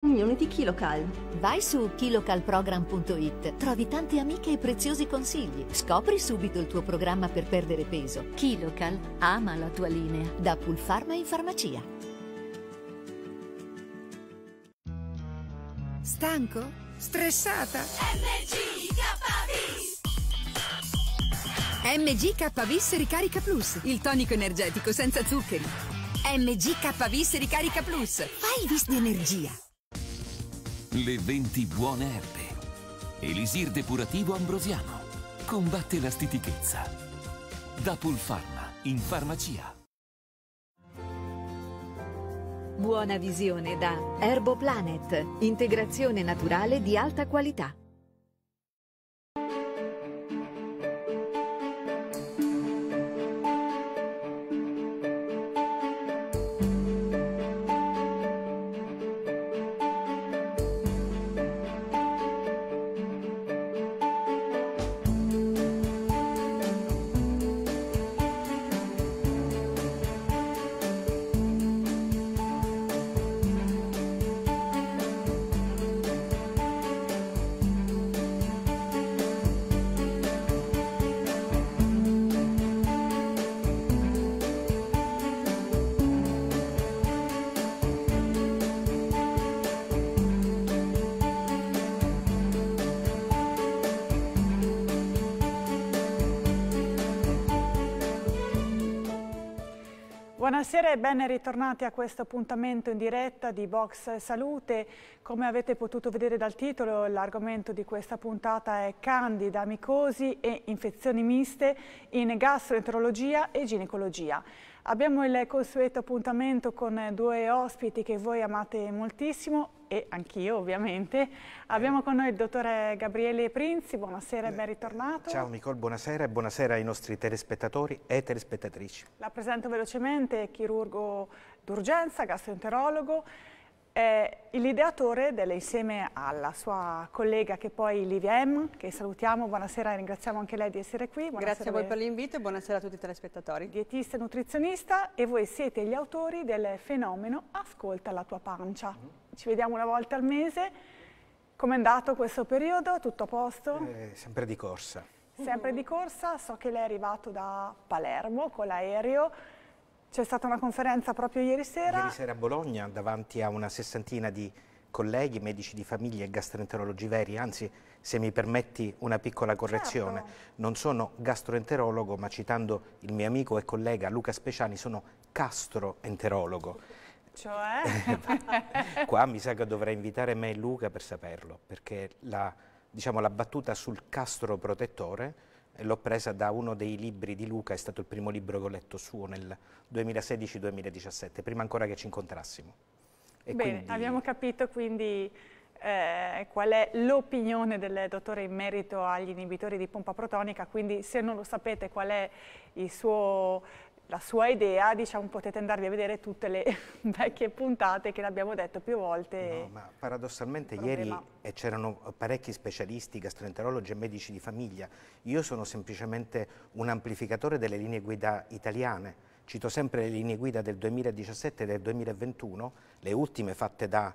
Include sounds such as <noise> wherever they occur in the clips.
Community Kilocal. Vai su kilocalprogram.it, trovi tante amiche e preziosi consigli. Scopri subito il tuo programma per perdere peso. Kilocal ama la tua linea. Da Pull Pharma in farmacia. Stanco? Stressata? MGKVIS! MGKVIS Ricarica Plus, il tonico energetico senza zuccheri. MGKVIS Ricarica Plus, fai vis di energia. Le 20 buone erbe. Elisir depurativo ambrosiano. Combatte la stitichezza. Da Pulpharma, in farmacia. Buona visione da Erboplanet, integrazione naturale di alta qualità. Buonasera e ben ritornati a questo appuntamento in diretta di Box Salute. Come avete potuto vedere dal titolo, l'argomento di questa puntata è candida, micosi e infezioni miste in gastroenterologia e ginecologia. Abbiamo il consueto appuntamento con eh, due ospiti che voi amate moltissimo e anch'io ovviamente. Abbiamo con noi il dottore Gabriele Prinzi, buonasera e ben eh, ritornato. Ciao Nicole, buonasera e buonasera ai nostri telespettatori e telespettatrici. La presento velocemente, chirurgo d'urgenza, gastroenterologo è l'ideatore dell'Insieme alla sua collega che poi Livia M, che salutiamo, buonasera e ringraziamo anche lei di essere qui. Buonasera Grazie a voi per l'invito e buonasera a tutti i telespettatori. Dietista e nutrizionista e voi siete gli autori del fenomeno Ascolta la tua pancia. Ci vediamo una volta al mese. Com'è andato questo periodo? Tutto a posto? Eh, sempre di corsa. Sempre di corsa, so che lei è arrivato da Palermo con l'aereo c'è stata una conferenza proprio ieri sera. Ieri sera a Bologna davanti a una sessantina di colleghi, medici di famiglia e gastroenterologi veri, anzi se mi permetti una piccola correzione, certo. non sono gastroenterologo ma citando il mio amico e collega Luca Speciani sono castroenterologo. Cioè? <laughs> Qua mi sa che dovrei invitare me e Luca per saperlo, perché la, diciamo, la battuta sul castro protettore l'ho presa da uno dei libri di Luca, è stato il primo libro che ho letto suo nel 2016-2017, prima ancora che ci incontrassimo. E Bene, quindi... abbiamo capito quindi eh, qual è l'opinione del dottore in merito agli inibitori di pompa protonica, quindi se non lo sapete qual è il suo la sua idea, diciamo, potete andarvi a vedere tutte le <laughs> vecchie puntate che l'abbiamo detto più volte. No, ma paradossalmente ieri c'erano parecchi specialisti, gastroenterologi e medici di famiglia. Io sono semplicemente un amplificatore delle linee guida italiane. Cito sempre le linee guida del 2017 e del 2021, le ultime fatte da,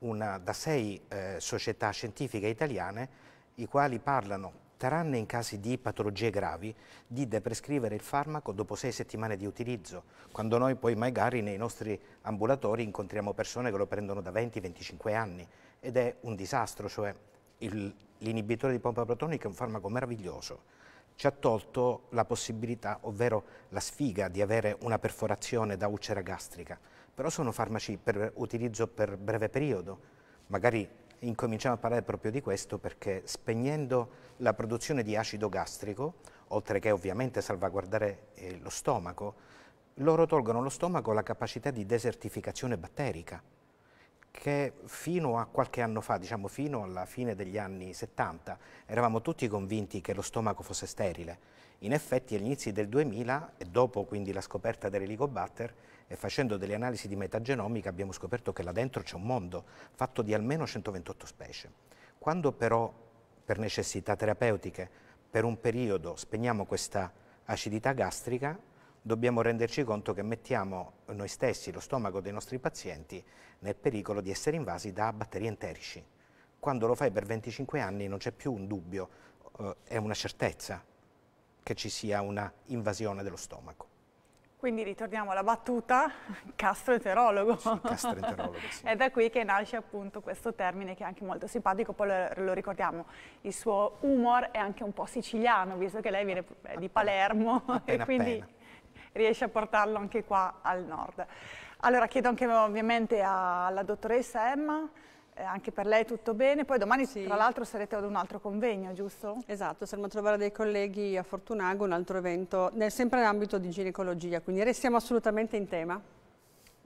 una, da sei eh, società scientifiche italiane, i quali parlano tranne in casi di patologie gravi, di deprescrivere il farmaco dopo sei settimane di utilizzo, quando noi poi magari nei nostri ambulatori incontriamo persone che lo prendono da 20-25 anni ed è un disastro, cioè l'inibitore di pompa protonica è un farmaco meraviglioso, ci ha tolto la possibilità, ovvero la sfiga di avere una perforazione da ulcera gastrica, però sono farmaci per utilizzo per breve periodo, magari incominciamo a parlare proprio di questo perché spegnendo la produzione di acido gastrico, oltre che ovviamente salvaguardare eh, lo stomaco, loro tolgono lo stomaco la capacità di desertificazione batterica che fino a qualche anno fa, diciamo fino alla fine degli anni 70, eravamo tutti convinti che lo stomaco fosse sterile. In effetti agli inizi del 2000 e dopo quindi la scoperta dell'elicobatter e facendo delle analisi di metagenomica abbiamo scoperto che là dentro c'è un mondo fatto di almeno 128 specie. Quando però per necessità terapeutiche per un periodo spegniamo questa acidità gastrica, dobbiamo renderci conto che mettiamo noi stessi, lo stomaco dei nostri pazienti, nel pericolo di essere invasi da batteri enterici. Quando lo fai per 25 anni non c'è più un dubbio, eh, è una certezza che ci sia una invasione dello stomaco. Quindi ritorniamo alla battuta gastroenterologo. <laughs> Sì, sì. È da qui che nasce appunto questo termine che è anche molto simpatico, poi lo, lo, ricordiamo, il suo humor è anche un po' siciliano, visto che lei viene di Palermo <laughs> appena, e quindi appena. riesce a portarlo anche qua al nord. Allora chiedo anche ovviamente alla dottoressa Emma eh, anche per lei tutto bene, poi domani sì. tra l'altro sarete ad un altro convegno, giusto? Esatto, saremo a trovare dei colleghi a Fortunago, un altro evento, nel, sempre nell'ambito di ginecologia, quindi restiamo assolutamente in tema.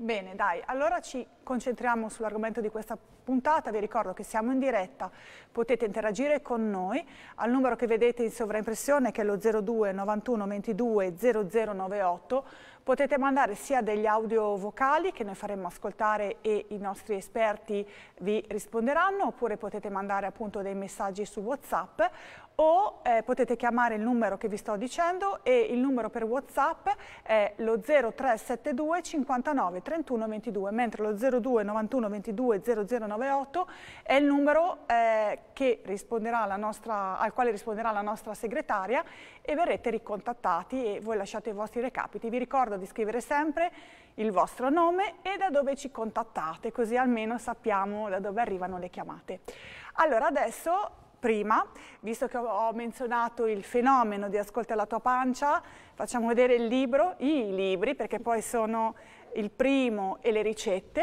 Bene, dai, allora ci concentriamo sull'argomento di questa puntata, vi ricordo che siamo in diretta, potete interagire con noi al numero che vedete in sovraimpressione che è lo 02 91 22 0098 Potete mandare sia degli audio vocali che noi faremo ascoltare e i nostri esperti vi risponderanno oppure potete mandare appunto dei messaggi su Whatsapp o eh, potete chiamare il numero che vi sto dicendo e il numero per WhatsApp è lo 0372 59 31 22, mentre lo 02 91 22 0098 è il numero eh, nostra, al quale risponderà la nostra segretaria e verrete ricontattati e voi lasciate i vostri recapiti. Vi ricordo di scrivere sempre il vostro nome e da dove ci contattate, così almeno sappiamo da dove arrivano le chiamate. Allora adesso prima, visto che ho menzionato il fenomeno di Ascolta la tua pancia, facciamo vedere il libro, i libri, perché poi sono il primo e le ricette.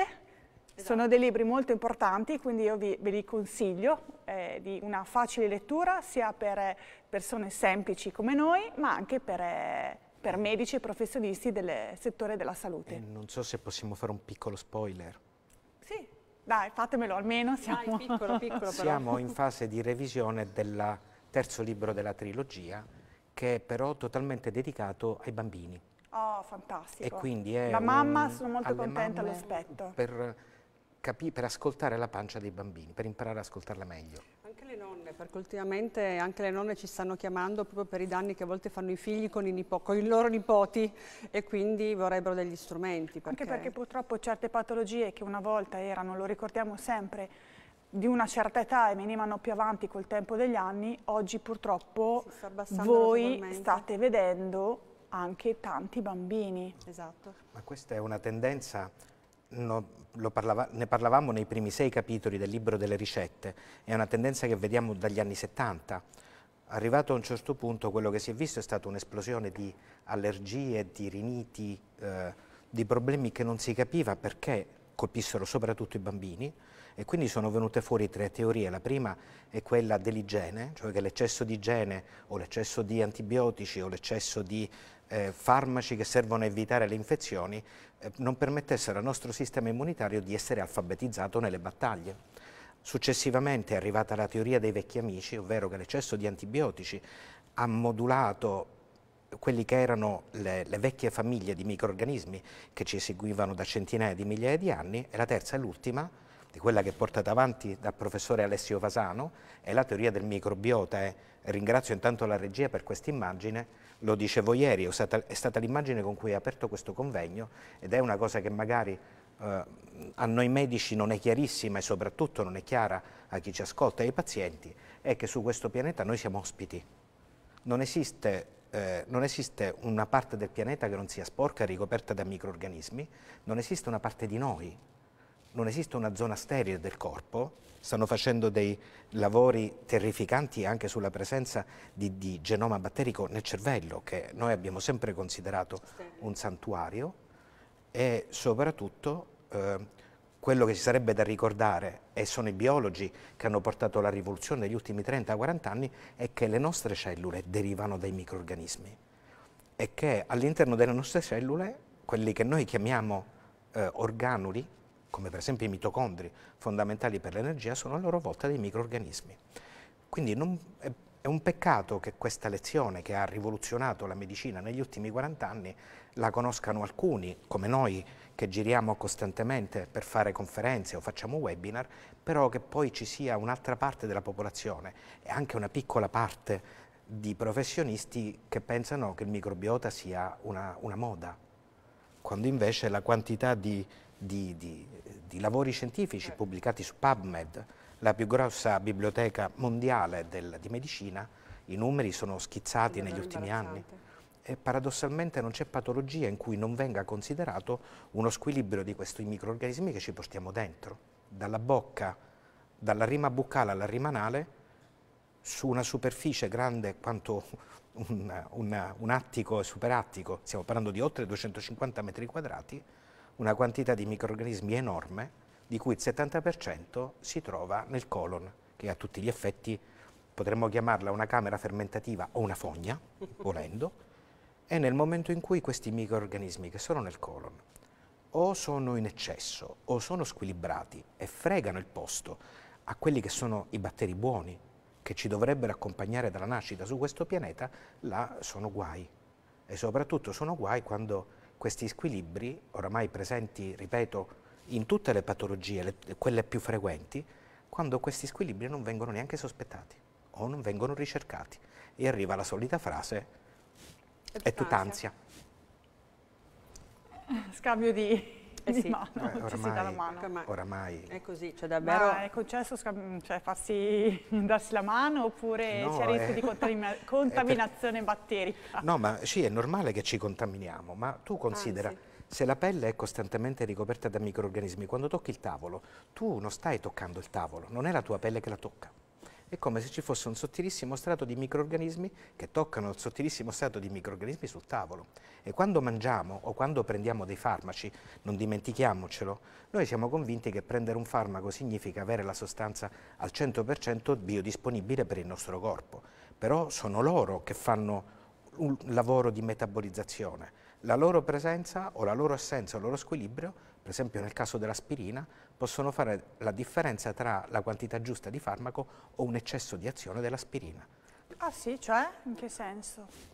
Esatto. Sono dei libri molto importanti, quindi io vi, ve li consiglio eh, di una facile lettura sia per persone semplici come noi, ma anche per... Eh, per medici e professionisti del settore della salute. Eh, non so se possiamo fare un piccolo spoiler. Dai, fatemelo almeno. Siamo, Dai, piccolo, piccolo siamo in fase di revisione del terzo libro della trilogia, che è però totalmente dedicato ai bambini. Oh, fantastico. E quindi è La mamma, un, sono molto contenta all'aspetto. Per, per ascoltare la pancia dei bambini, per imparare ad ascoltarla meglio. Anche le nonne nonne, perché ultimamente anche le nonne ci stanno chiamando proprio per i danni che a volte fanno i figli con i, nipo con i loro nipoti e quindi vorrebbero degli strumenti. Perché... Anche perché purtroppo certe patologie che una volta erano, lo ricordiamo sempre, di una certa età e venivano più avanti col tempo degli anni, oggi purtroppo voi state vedendo anche tanti bambini. Esatto. Ma questa è una tendenza no, parlava, ne parlavamo nei primi sei capitoli del libro delle ricette, è una tendenza che vediamo dagli anni 70. Arrivato a un certo punto quello che si è visto è stata un'esplosione di allergie, di riniti, eh, di problemi che non si capiva perché colpissero soprattutto i bambini, e quindi sono venute fuori tre teorie. La prima è quella dell'igiene, cioè che l'eccesso di igiene o l'eccesso di antibiotici o l'eccesso di eh, farmaci che servono a evitare le infezioni eh, non permettessero al nostro sistema immunitario di essere alfabetizzato nelle battaglie. Successivamente è arrivata la teoria dei vecchi amici, ovvero che l'eccesso di antibiotici ha modulato quelli che erano le, le, vecchie famiglie di microrganismi che ci seguivano da centinaia di migliaia di anni e la terza e l'ultima di quella che è portata avanti dal professore Alessio Fasano è la teoria del microbiota. Eh. Ringrazio intanto la regia per questa immagine, lo dicevo ieri, è stata, stata l'immagine con cui è aperto questo convegno ed è una cosa che magari eh, a noi medici non è chiarissima e soprattutto non è chiara a chi ci ascolta e ai pazienti, è che su questo pianeta noi siamo ospiti. Non esiste eh, non esiste una parte del pianeta che non sia sporca, ricoperta da microorganismi, non esiste una parte di noi non esiste una zona sterile del corpo, stanno facendo dei lavori terrificanti anche sulla presenza di, di genoma batterico nel cervello, che noi abbiamo sempre considerato un santuario, e soprattutto eh, quello che si sarebbe da ricordare, e sono i biologi che hanno portato la rivoluzione negli ultimi 30-40 anni, è che le nostre cellule derivano dai microorganismi e che all'interno delle nostre cellule, quelli che noi chiamiamo eh, organuli, come per esempio i mitocondri, fondamentali per l'energia, sono a loro volta dei microorganismi. Quindi non, è, è un peccato che questa lezione che ha rivoluzionato la medicina negli ultimi 40 anni la conoscano alcuni, come noi, che giriamo costantemente per fare conferenze o facciamo webinar, però che poi ci sia un'altra parte della popolazione e anche una piccola parte di professionisti che pensano che il microbiota sia una, una moda, quando invece la quantità di di, di, di lavori scientifici certo. pubblicati su PubMed, la più grossa biblioteca mondiale del, di medicina, i numeri sono schizzati negli ultimi anni. E paradossalmente non c'è patologia in cui non venga considerato uno squilibrio di questi microorganismi che ci portiamo dentro, dalla bocca, dalla rima buccale alla rima anale, su una superficie grande quanto un, un, un attico e superattico, stiamo parlando di oltre 250 metri quadrati, una quantità di microrganismi enorme, di cui il 70% si trova nel colon, che a tutti gli effetti potremmo chiamarla una camera fermentativa o una fogna, <laughs> volendo, e nel momento in cui questi microrganismi che sono nel colon o sono in eccesso o sono squilibrati e fregano il posto a quelli che sono i batteri buoni che ci dovrebbero accompagnare dalla nascita su questo pianeta, là sono guai. E soprattutto sono guai quando questi squilibri, oramai presenti, ripeto, in tutte le patologie, le, quelle più frequenti, quando questi squilibri non vengono neanche sospettati o non vengono ricercati. E arriva la solita frase, è tutt'ansia. Scambio di eh di mano, <laughs> eh, ormai, ci si dà la mano. Ecco, oramai. ormai. È così, cioè davvero... Ma è concesso cioè, farsi, <laughs> darsi la mano oppure no, c'è il rischio è... di contamina contaminazione per... batterica? No, ma sì, è normale che ci contaminiamo, ma tu ah, considera... Anzi. Se la pelle è costantemente ricoperta da microrganismi, quando tocchi il tavolo, tu non stai toccando il tavolo, non è la tua pelle che la tocca è come se ci fosse un sottilissimo strato di microorganismi che toccano il sottilissimo strato di microorganismi sul tavolo. E quando mangiamo o quando prendiamo dei farmaci, non dimentichiamocelo, noi siamo convinti che prendere un farmaco significa avere la sostanza al 100% biodisponibile per il nostro corpo. Però sono loro che fanno un lavoro di metabolizzazione. La loro presenza o la loro assenza o il loro squilibrio per esempio nel caso dell'aspirina, possono fare la differenza tra la quantità giusta di farmaco o un eccesso di azione dell'aspirina. Ah sì, cioè? In che senso?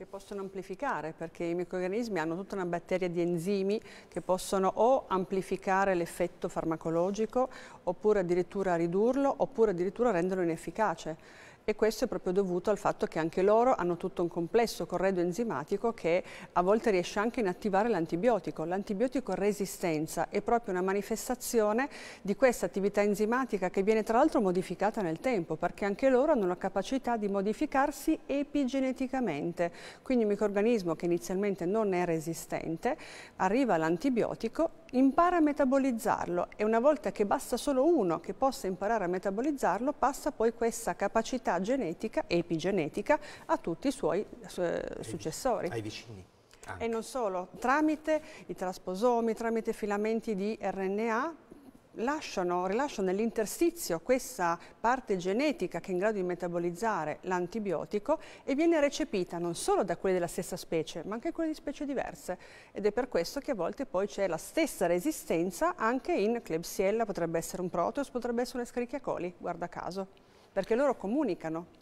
che possono amplificare perché i microorganismi hanno tutta una batteria di enzimi che possono o amplificare l'effetto farmacologico oppure addirittura ridurlo oppure addirittura renderlo inefficace e questo è proprio dovuto al fatto che anche loro hanno tutto un complesso corredo enzimatico che a volte riesce anche a inattivare l'antibiotico. L'antibiotico resistenza è proprio una manifestazione di questa attività enzimatica che viene tra l'altro modificata nel tempo perché anche loro hanno la capacità di modificarsi epigeneticamente, quindi un microorganismo che inizialmente non è resistente arriva all'antibiotico, impara a metabolizzarlo e una volta che basta solo uno che possa imparare a metabolizzarlo passa poi questa capacità eredità genetica, epigenetica, a tutti i suoi eh, successori. Ai vicini. Anche. E non solo, tramite i trasposomi, tramite filamenti di RNA, lasciano, rilasciano nell'interstizio questa parte genetica che è in grado di metabolizzare l'antibiotico e viene recepita non solo da quelle della stessa specie, ma anche quelle di specie diverse. Ed è per questo che a volte poi c'è la stessa resistenza anche in Klebsiella, potrebbe essere un proteus, potrebbe essere una Escherichia coli, guarda caso perché loro comunicano.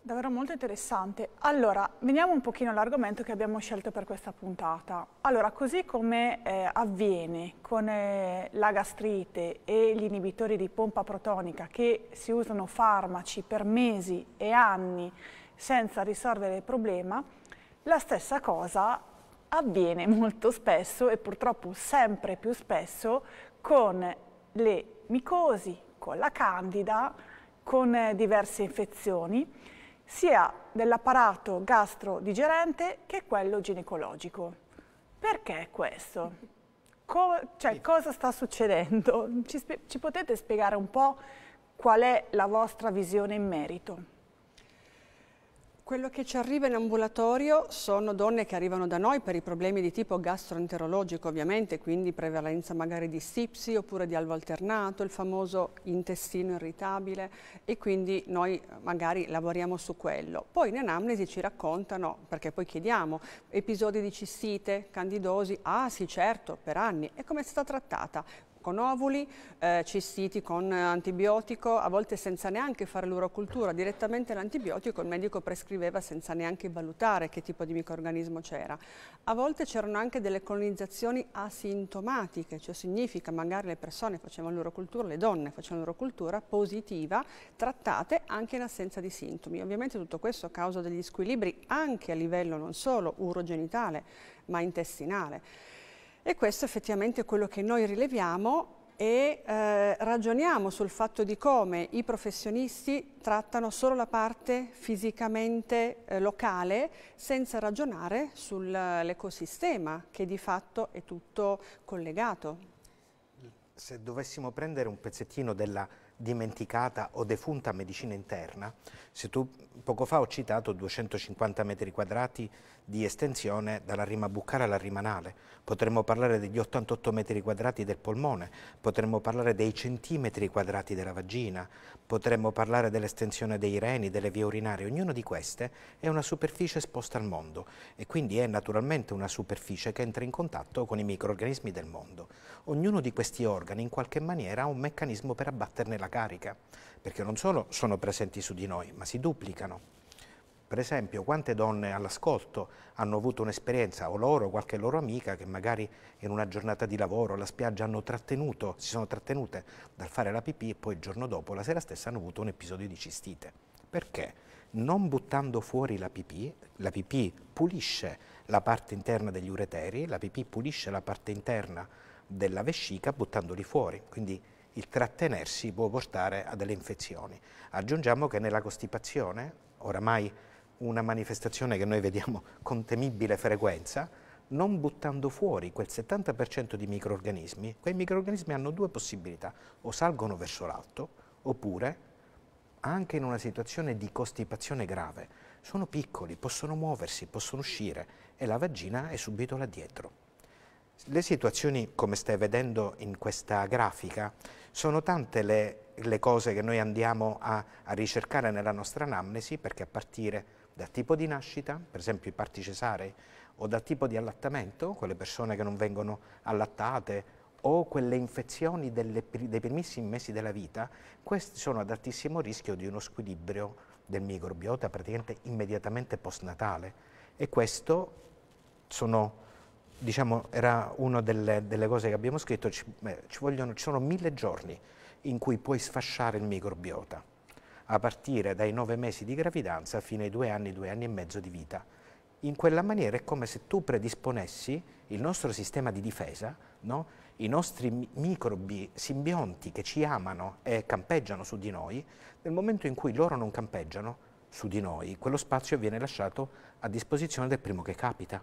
Davvero molto interessante. Allora, veniamo un pochino all'argomento che abbiamo scelto per questa puntata. Allora, così come eh, avviene con eh, la gastrite e gli inibitori di pompa protonica che si usano farmaci per mesi e anni senza risolvere il problema, la stessa cosa avviene molto spesso e purtroppo sempre più spesso con le micosi, con la candida, con eh, diverse infezioni, sia dell'apparato gastrodigerente che quello ginecologico. Perché questo? Co cioè, cosa sta succedendo? Ci, ci potete spiegare un po' qual è la vostra visione in merito? Quello che ci arriva in ambulatorio sono donne che arrivano da noi per i problemi di tipo gastroenterologico ovviamente, quindi prevalenza magari di stipsi oppure di alvo alternato, il famoso intestino irritabile e quindi noi eh, magari lavoriamo su quello. Poi in anamnesi ci raccontano, perché poi chiediamo, episodi di cistite, candidosi, ah sì certo, per anni, e come è stata trattata? con ovuli, eh, cistiti con antibiotico, a volte senza neanche fare l'urocultura, direttamente l'antibiotico il medico prescriveva senza neanche valutare che tipo di microorganismo c'era. A volte c'erano anche delle colonizzazioni asintomatiche, cioè significa magari le persone facevano l'urocultura, le donne facevano l'urocultura positiva, trattate anche in assenza di sintomi. Ovviamente tutto questo a causa degli squilibri anche a livello non solo urogenitale, ma intestinale. E questo effettivamente è quello che noi rileviamo e eh, ragioniamo sul fatto di come i professionisti trattano solo la parte fisicamente eh, locale senza ragionare sull'ecosistema che di fatto è tutto collegato. Se dovessimo prendere un pezzettino della dimenticata o defunta medicina interna, se tu poco fa ho citato 250 metri quadrati di estensione dalla rima buccale alla rima anale, potremmo parlare degli 88 metri quadrati del polmone, potremmo parlare dei centimetri quadrati della vagina, potremmo parlare dell'estensione dei reni, delle vie urinarie, ognuna di queste è una superficie esposta al mondo e quindi è naturalmente una superficie che entra in contatto con i microorganismi del mondo. Ognuno di questi organi in qualche maniera ha un meccanismo per abbatterne la carica, perché non solo sono presenti su di noi, ma si duplicano. Per esempio, quante donne all'ascolto hanno avuto un'esperienza, o loro, qualche loro amica, che magari in una giornata di lavoro alla spiaggia hanno trattenuto, si sono trattenute dal fare la pipì e poi il giorno dopo, la sera stessa, hanno avuto un episodio di cistite. Perché? Non buttando fuori la pipì, la pipì pulisce la parte interna degli ureteri, la pipì pulisce la parte interna della vescica buttandoli fuori, quindi il trattenersi può portare a delle infezioni. Aggiungiamo che nella costipazione, oramai una manifestazione che noi vediamo <laughs> con temibile frequenza, non buttando fuori quel 70% di microorganismi, quei microorganismi hanno due possibilità, o salgono verso l'alto, oppure anche in una situazione di costipazione grave, sono piccoli, possono muoversi, possono uscire e la vagina è subito là dietro. Le situazioni, come stai vedendo in questa grafica, sono tante le, le cose che noi andiamo a, a ricercare nella nostra anamnesi perché a partire da tipo di nascita, per esempio i parti cesarei, o da tipo di allattamento, quelle persone che non vengono allattate o quelle infezioni delle, dei primissimi mesi della vita, questi sono ad altissimo rischio di uno squilibrio del microbiota praticamente immediatamente postnatale e questo sono, diciamo, era una delle, delle, cose che abbiamo scritto, ci, ci, vogliono, ci sono mille giorni in cui puoi sfasciare il microbiota a partire dai nove mesi di gravidanza fino ai due anni, due anni e mezzo di vita. In quella maniera è come se tu predisponessi il nostro sistema di difesa, no? i nostri microbi simbionti che ci amano e campeggiano su di noi, nel momento in cui loro non campeggiano su di noi, quello spazio viene lasciato a disposizione del primo che capita.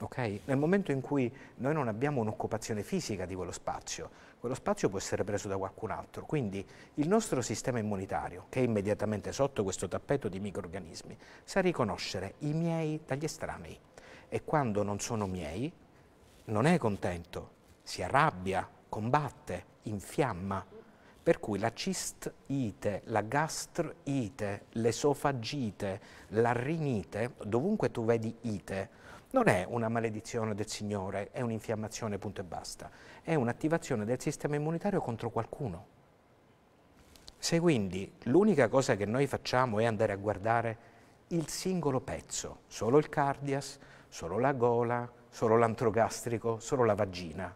Okay? Nel momento in cui noi non abbiamo un'occupazione fisica di quello spazio, quello spazio può essere preso da qualcun altro, quindi il nostro sistema immunitario, che è immediatamente sotto questo tappeto di microorganismi, sa riconoscere i miei dagli estranei e quando non sono miei non è contento, si arrabbia, combatte, infiamma. Per cui la cistite, la gastrite, l'esofagite, la rinite, dovunque tu vedi ite, non è una maledizione del Signore, è un'infiammazione punto e basta, è un'attivazione del sistema immunitario contro qualcuno. Se quindi l'unica cosa che noi facciamo è andare a guardare il singolo pezzo, solo il cardias, solo la gola, solo l'antrogastrico, solo la vagina,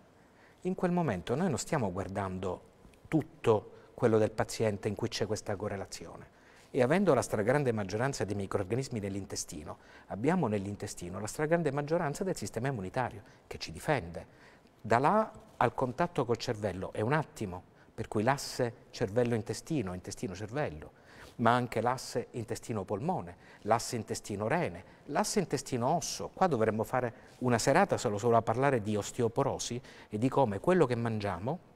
in quel momento noi non stiamo guardando tutto quello del paziente in cui c'è questa correlazione, e avendo la stragrande maggioranza dei microorganismi nell'intestino, abbiamo nell'intestino la stragrande maggioranza del sistema immunitario che ci difende. Da là al contatto col cervello è un attimo, per cui l'asse cervello-intestino, intestino-cervello, ma anche l'asse intestino-polmone, l'asse intestino-rene, l'asse intestino-osso. Qua dovremmo fare una serata solo, solo a parlare di osteoporosi e di come quello che mangiamo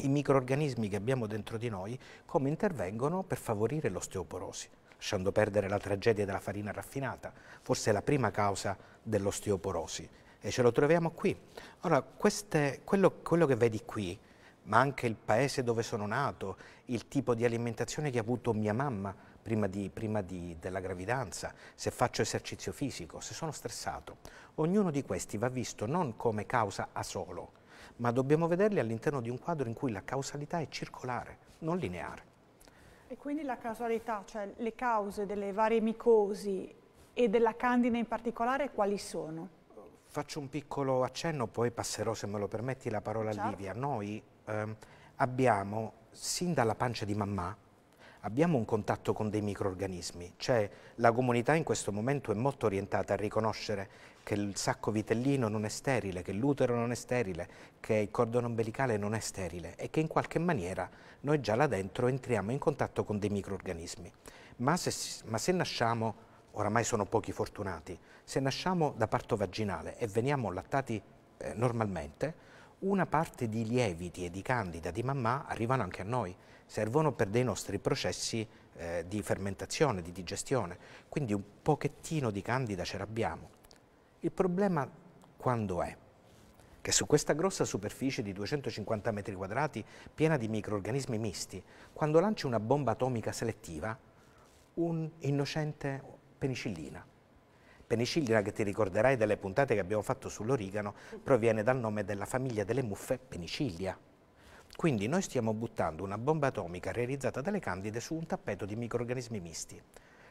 i microorganismi che abbiamo dentro di noi come intervengono per favorire l'osteoporosi, lasciando perdere la tragedia della farina raffinata, forse la prima causa dell'osteoporosi. E ce lo troviamo qui. Ora, queste, quello, quello che vedi qui, ma anche il paese dove sono nato, il tipo di alimentazione che ha avuto mia mamma prima, di, prima di, della gravidanza, se faccio esercizio fisico, se sono stressato. Ognuno di questi va visto non come causa a solo, ma dobbiamo vederli all'interno di un quadro in cui la causalità è circolare, non lineare. E quindi la causalità, cioè le cause delle varie micosi e della candida in particolare, quali sono? Faccio un piccolo accenno, poi passerò, se me lo permetti, la parola certo. a Livia. Noi ehm, abbiamo, sin dalla pancia di mamma, abbiamo un contatto con dei microorganismi, cioè la comunità in questo momento è molto orientata a riconoscere che il sacco vitellino non è sterile, che l'utero non è sterile, che il cordone ombelicale non è sterile e che in qualche maniera noi già là dentro entriamo in contatto con dei microorganismi. Ma se, ma se nasciamo, oramai sono pochi fortunati, se nasciamo da parto vaginale e veniamo allattati eh, normalmente, una parte di lieviti e di candida di mammà arrivano anche a noi, servono per dei nostri processi eh, di fermentazione, di digestione, quindi un pochettino di candida ce l'abbiamo. Il problema quando è? Che su questa grossa superficie di 250 metri quadrati piena di microorganismi misti, quando lanci una bomba atomica selettiva, un innocente penicillina. Penicillina che ti ricorderai delle puntate che abbiamo fatto sull'origano, proviene dal nome della famiglia delle muffe penicillia. Quindi noi stiamo buttando una bomba atomica realizzata dalle candide su un tappeto di microorganismi misti.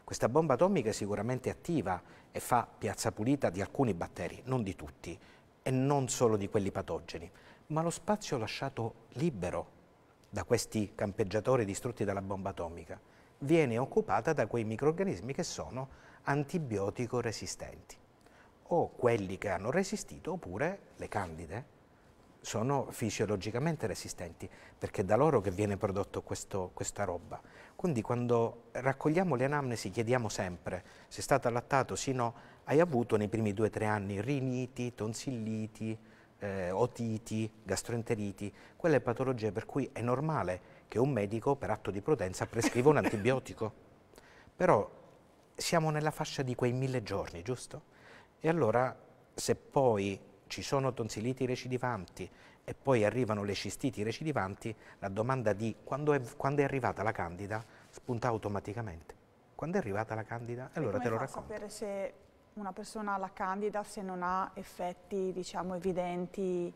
Questa bomba atomica è sicuramente attiva e fa piazza pulita di alcuni batteri, non di tutti, e non solo di quelli patogeni, ma lo spazio lasciato libero da questi campeggiatori distrutti dalla bomba atomica viene occupata da quei microrganismi che sono antibiotico resistenti o quelli che hanno resistito oppure le candide sono fisiologicamente resistenti perché è da loro che viene prodotto questo, questa roba quindi quando raccogliamo le anamnesi chiediamo sempre se è stato allattato sino hai avuto nei primi due o tre anni riniti, tonsilliti, eh, otiti, gastroenteriti, quelle patologie per cui è normale che un medico per atto di prudenza prescriva un <laughs> antibiotico. Però siamo nella fascia di quei mille giorni, giusto? E allora se poi ci sono tonsilliti recidivanti e poi arrivano le cistiti recidivanti, la domanda di quando è, quando è arrivata la candida spunta automaticamente. Quando è arrivata la candida? E allora te lo racconto. sapere se una persona ha la candida se non ha effetti diciamo, evidenti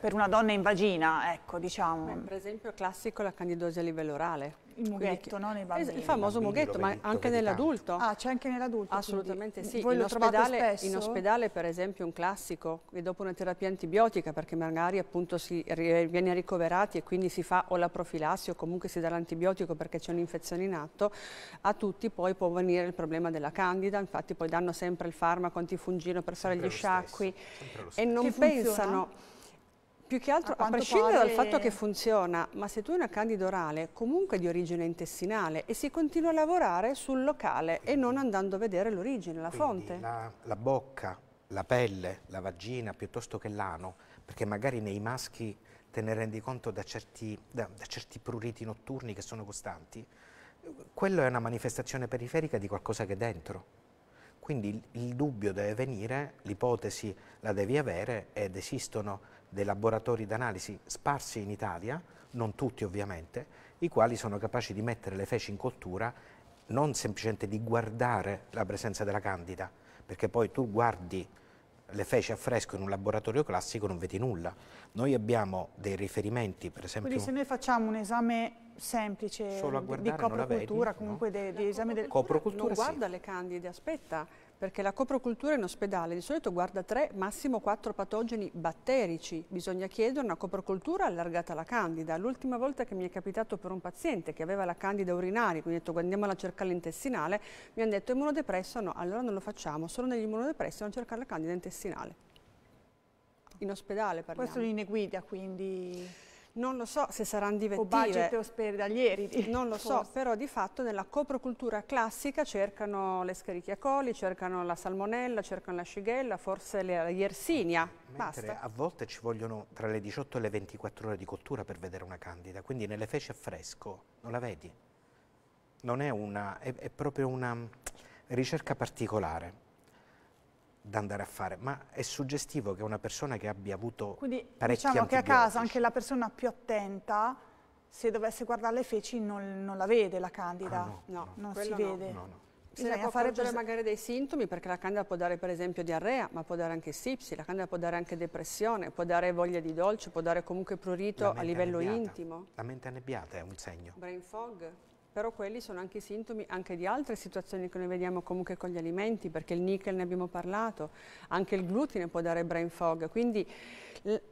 per una donna in vagina, ecco, diciamo. Beh, per esempio è classico la candidosi a livello orale. Il mughetto, no? Nei bambini. Il famoso bambini, mughetto, ma anche nell'adulto. Ah, c'è anche nell'adulto? Assolutamente quindi. sì. Voi in ospedale, in ospedale, per esempio, è un classico, e dopo una terapia antibiotica, perché magari appunto si viene ricoverati e quindi si fa o la profilassi o comunque si dà l'antibiotico perché c'è un'infezione in atto, a tutti poi può venire il problema della candida, infatti poi danno sempre il farmaco antifungino per fare gli sciacqui e non pensano... Funziona? Più che altro, a, a prescindere pare... dal fatto che funziona, ma se tu hai una candida orale, comunque di origine intestinale, e si continua a lavorare sul locale e non andando a vedere l'origine, la fonte. La, la bocca, la pelle, la vagina, piuttosto che l'ano, perché magari nei maschi te ne rendi conto da certi, da, da certi pruriti notturni che sono costanti, quello è una manifestazione periferica di qualcosa che è dentro. Quindi il, il dubbio deve venire, l'ipotesi la devi avere ed esistono dei laboratori d'analisi sparsi in Italia, non tutti ovviamente, i quali sono capaci di mettere le feci in coltura, non semplicemente di guardare la presenza della candida, perché poi tu guardi le feci a fresco in un laboratorio classico non vedi nulla. Noi abbiamo dei riferimenti, per esempio... Quindi se noi facciamo un esame semplice solo a guardare, di coprocultura, vedi, comunque no? dei, degli esami... Del... Coprocultura guarda le candide, aspetta, perché la coprocultura in ospedale di solito guarda tre, massimo quattro patogeni batterici. Bisogna chiedere una coprocultura allargata alla candida. L'ultima volta che mi è capitato per un paziente che aveva la candida urinaria, quindi ho detto andiamola a cercare l'intestinale, mi hanno detto immunodepresso, no, allora non lo facciamo, solo negli immunodepressi non cercare la candida intestinale. In ospedale parliamo. Questo è un'ineguida quindi... Non lo so se saranno divertite. O budget o Non lo so, forse. però di fatto nella coprocultura classica cercano l'escarichia coli, cercano la salmonella, cercano la scighella, forse la iersinia. Mentre Basta. a volte ci vogliono tra le 18 e le 24 ore di cottura per vedere una candida, quindi nelle feci a fresco, non la vedi. Non è una, è, è proprio una mm, ricerca particolare da andare a fare, ma è suggestivo che una persona che abbia avuto Quindi, parecchi diciamo che a casa anche la persona più attenta, se dovesse guardare le feci, non, non la vede la candida, ah, no, no, no, non si vede. No, Bisogna può fare pres- magari dei sintomi perché la candida può dare per esempio diarrea, ma può dare anche sipsi, la candida può dare anche depressione, può dare voglia di dolce, può dare comunque prurito a livello annebbiata. intimo. La mente annebbiata è un segno. Brain fog però quelli sono anche sintomi anche di altre situazioni che noi vediamo comunque con gli alimenti, perché il nickel ne abbiamo parlato, anche il glutine può dare brain fog, quindi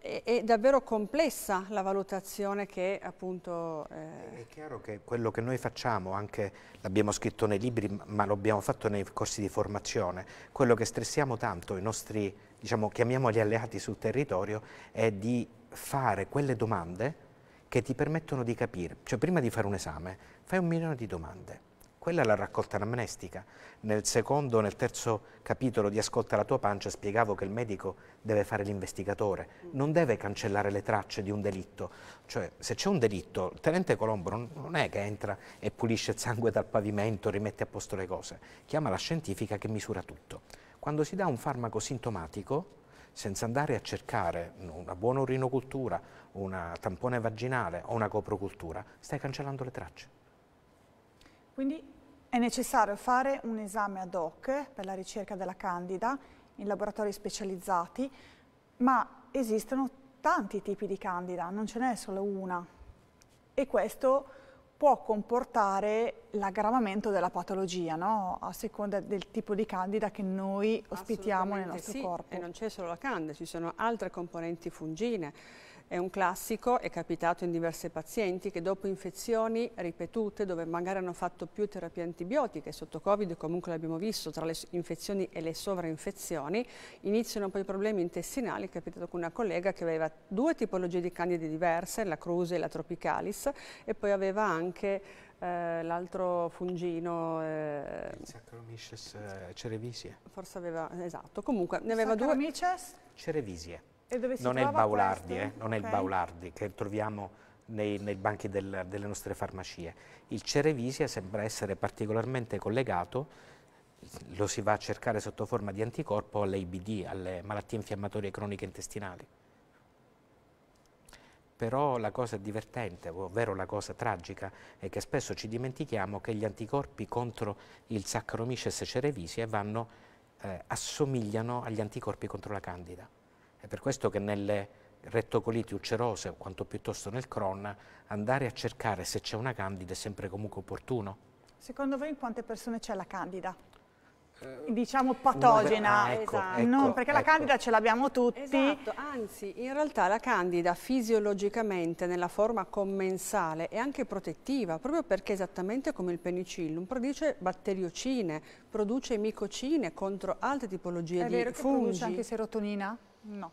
è, davvero complessa la valutazione che appunto... Eh... È chiaro che quello che noi facciamo, anche l'abbiamo scritto nei libri, ma l'abbiamo fatto nei corsi di formazione, quello che stressiamo tanto i nostri, diciamo, chiamiamoli alleati sul territorio, è di fare quelle domande che ti permettono di capire, cioè prima di fare un esame, fai un milione di domande. Quella è la raccolta anamnestica. Nel secondo, nel terzo capitolo di Ascolta la tua pancia spiegavo che il medico deve fare l'investigatore, non deve cancellare le tracce di un delitto. Cioè, se c'è un delitto, il tenente Colombo non è che entra e pulisce il sangue dal pavimento, rimette a posto le cose. Chiama la scientifica che misura tutto. Quando si dà un farmaco sintomatico, senza andare a cercare una buona urinocultura, un tampone vaginale o una coprocultura, stai cancellando le tracce. Quindi è necessario fare un esame ad hoc per la ricerca della candida in laboratori specializzati, ma esistono tanti tipi di candida, non ce n'è solo una. E questo può comportare l'aggravamento della patologia, no? a seconda del tipo di candida che noi ospitiamo nel nostro sì. corpo. E non c'è solo la candida, ci sono altre componenti fungine è un classico, è capitato in diverse pazienti che dopo infezioni ripetute, dove magari hanno fatto più terapie antibiotiche, sotto Covid comunque l'abbiamo visto, tra le infezioni e le sovrainfezioni, iniziano poi i problemi intestinali. È capitato con una collega che aveva due tipologie di candide diverse, la cruse e la tropicalis, e poi aveva anche eh, l'altro fungino... Eh, Saccharomyces eh, cerevisiae. Forse aveva, esatto, comunque ne aveva due... Saccharomyces? Cerevisie non è il Baulardi, eh, non okay. è il Baulardi che troviamo nei, nei banchi del, delle nostre farmacie. Il Cerevisia sembra essere particolarmente collegato lo si va a cercare sotto forma di anticorpo all'AIBD, alle malattie infiammatorie croniche intestinali. Però la cosa divertente, ovvero la cosa tragica, è che spesso ci dimentichiamo che gli anticorpi contro il Saccharomyces cerevisiae eh, assomigliano agli anticorpi contro la candida. È per questo che nelle rettocoliti ulcerose, quanto piuttosto nel Crohn, andare a cercare se c'è una candida è sempre comunque opportuno. Secondo voi in quante persone c'è la candida? Eh, diciamo patogena, ah, ecco, esatto. Ecco, non, perché ecco. la candida ce l'abbiamo tutti. Esatto, anzi in realtà la candida fisiologicamente nella forma commensale è anche protettiva, proprio perché esattamente come il penicillum produce batteriocine, produce micocine contro altre tipologie è di fungi. È vero che produce anche serotonina? No.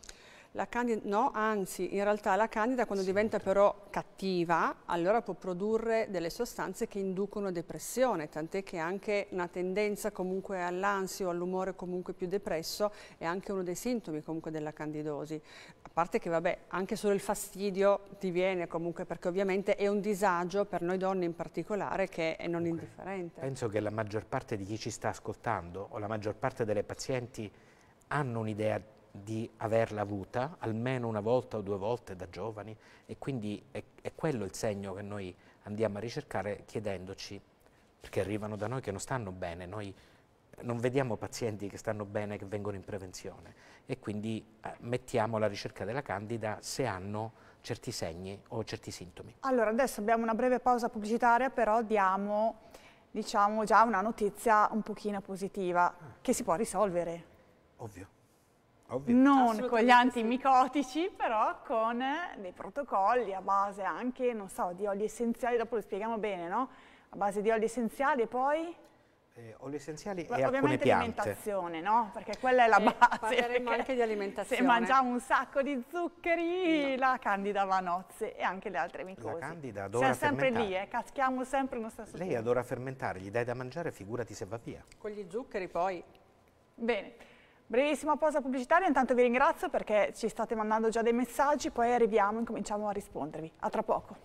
Candida, no, anzi, in realtà la candida quando sì, diventa però cattiva, allora può produrre delle sostanze che inducono depressione, tant'è che anche una tendenza comunque all'ansia o all'umore comunque più depresso è anche uno dei sintomi comunque della candidosi. A parte che vabbè, anche solo il fastidio ti viene comunque perché ovviamente è un disagio per noi donne in particolare che è non okay. indifferente. Penso che la maggior parte di chi ci sta ascoltando o la maggior parte delle pazienti hanno un'idea di di averla avuta almeno una volta o due volte da giovani e quindi è, è quello il segno che noi andiamo a ricercare chiedendoci, perché arrivano da noi che non stanno bene, noi non vediamo pazienti che stanno bene, che vengono in prevenzione e quindi eh, mettiamo alla ricerca della candida se hanno certi segni o certi sintomi. Allora adesso abbiamo una breve pausa pubblicitaria però diamo diciamo già una notizia un pochino positiva ah. che si può risolvere. Ovvio. Ovvio. non con gli antimicotici, sì. però con eh, dei protocolli a base anche, non so, di oli essenziali, dopo lo spieghiamo bene, no? A base di oli essenziali e poi... Eh, oli essenziali Beh, e alcune piante. Ovviamente alimentazione, no? Perché quella è la eh, base. Eh, parleremo anche di alimentazione. Se mangiamo un sacco di zuccheri, no. la candida va a nozze e anche le altre microbi. La candida adora Siamo sempre fermentare. lì, eh, caschiamo sempre nello stesso Lei adora fermentare, gli dai da mangiare, figurati se va via. Con gli zuccheri poi. Bene. Brevissima pausa pubblicitaria, intanto vi ringrazio perché ci state mandando già dei messaggi, poi arriviamo e cominciamo a rispondervi. A tra poco.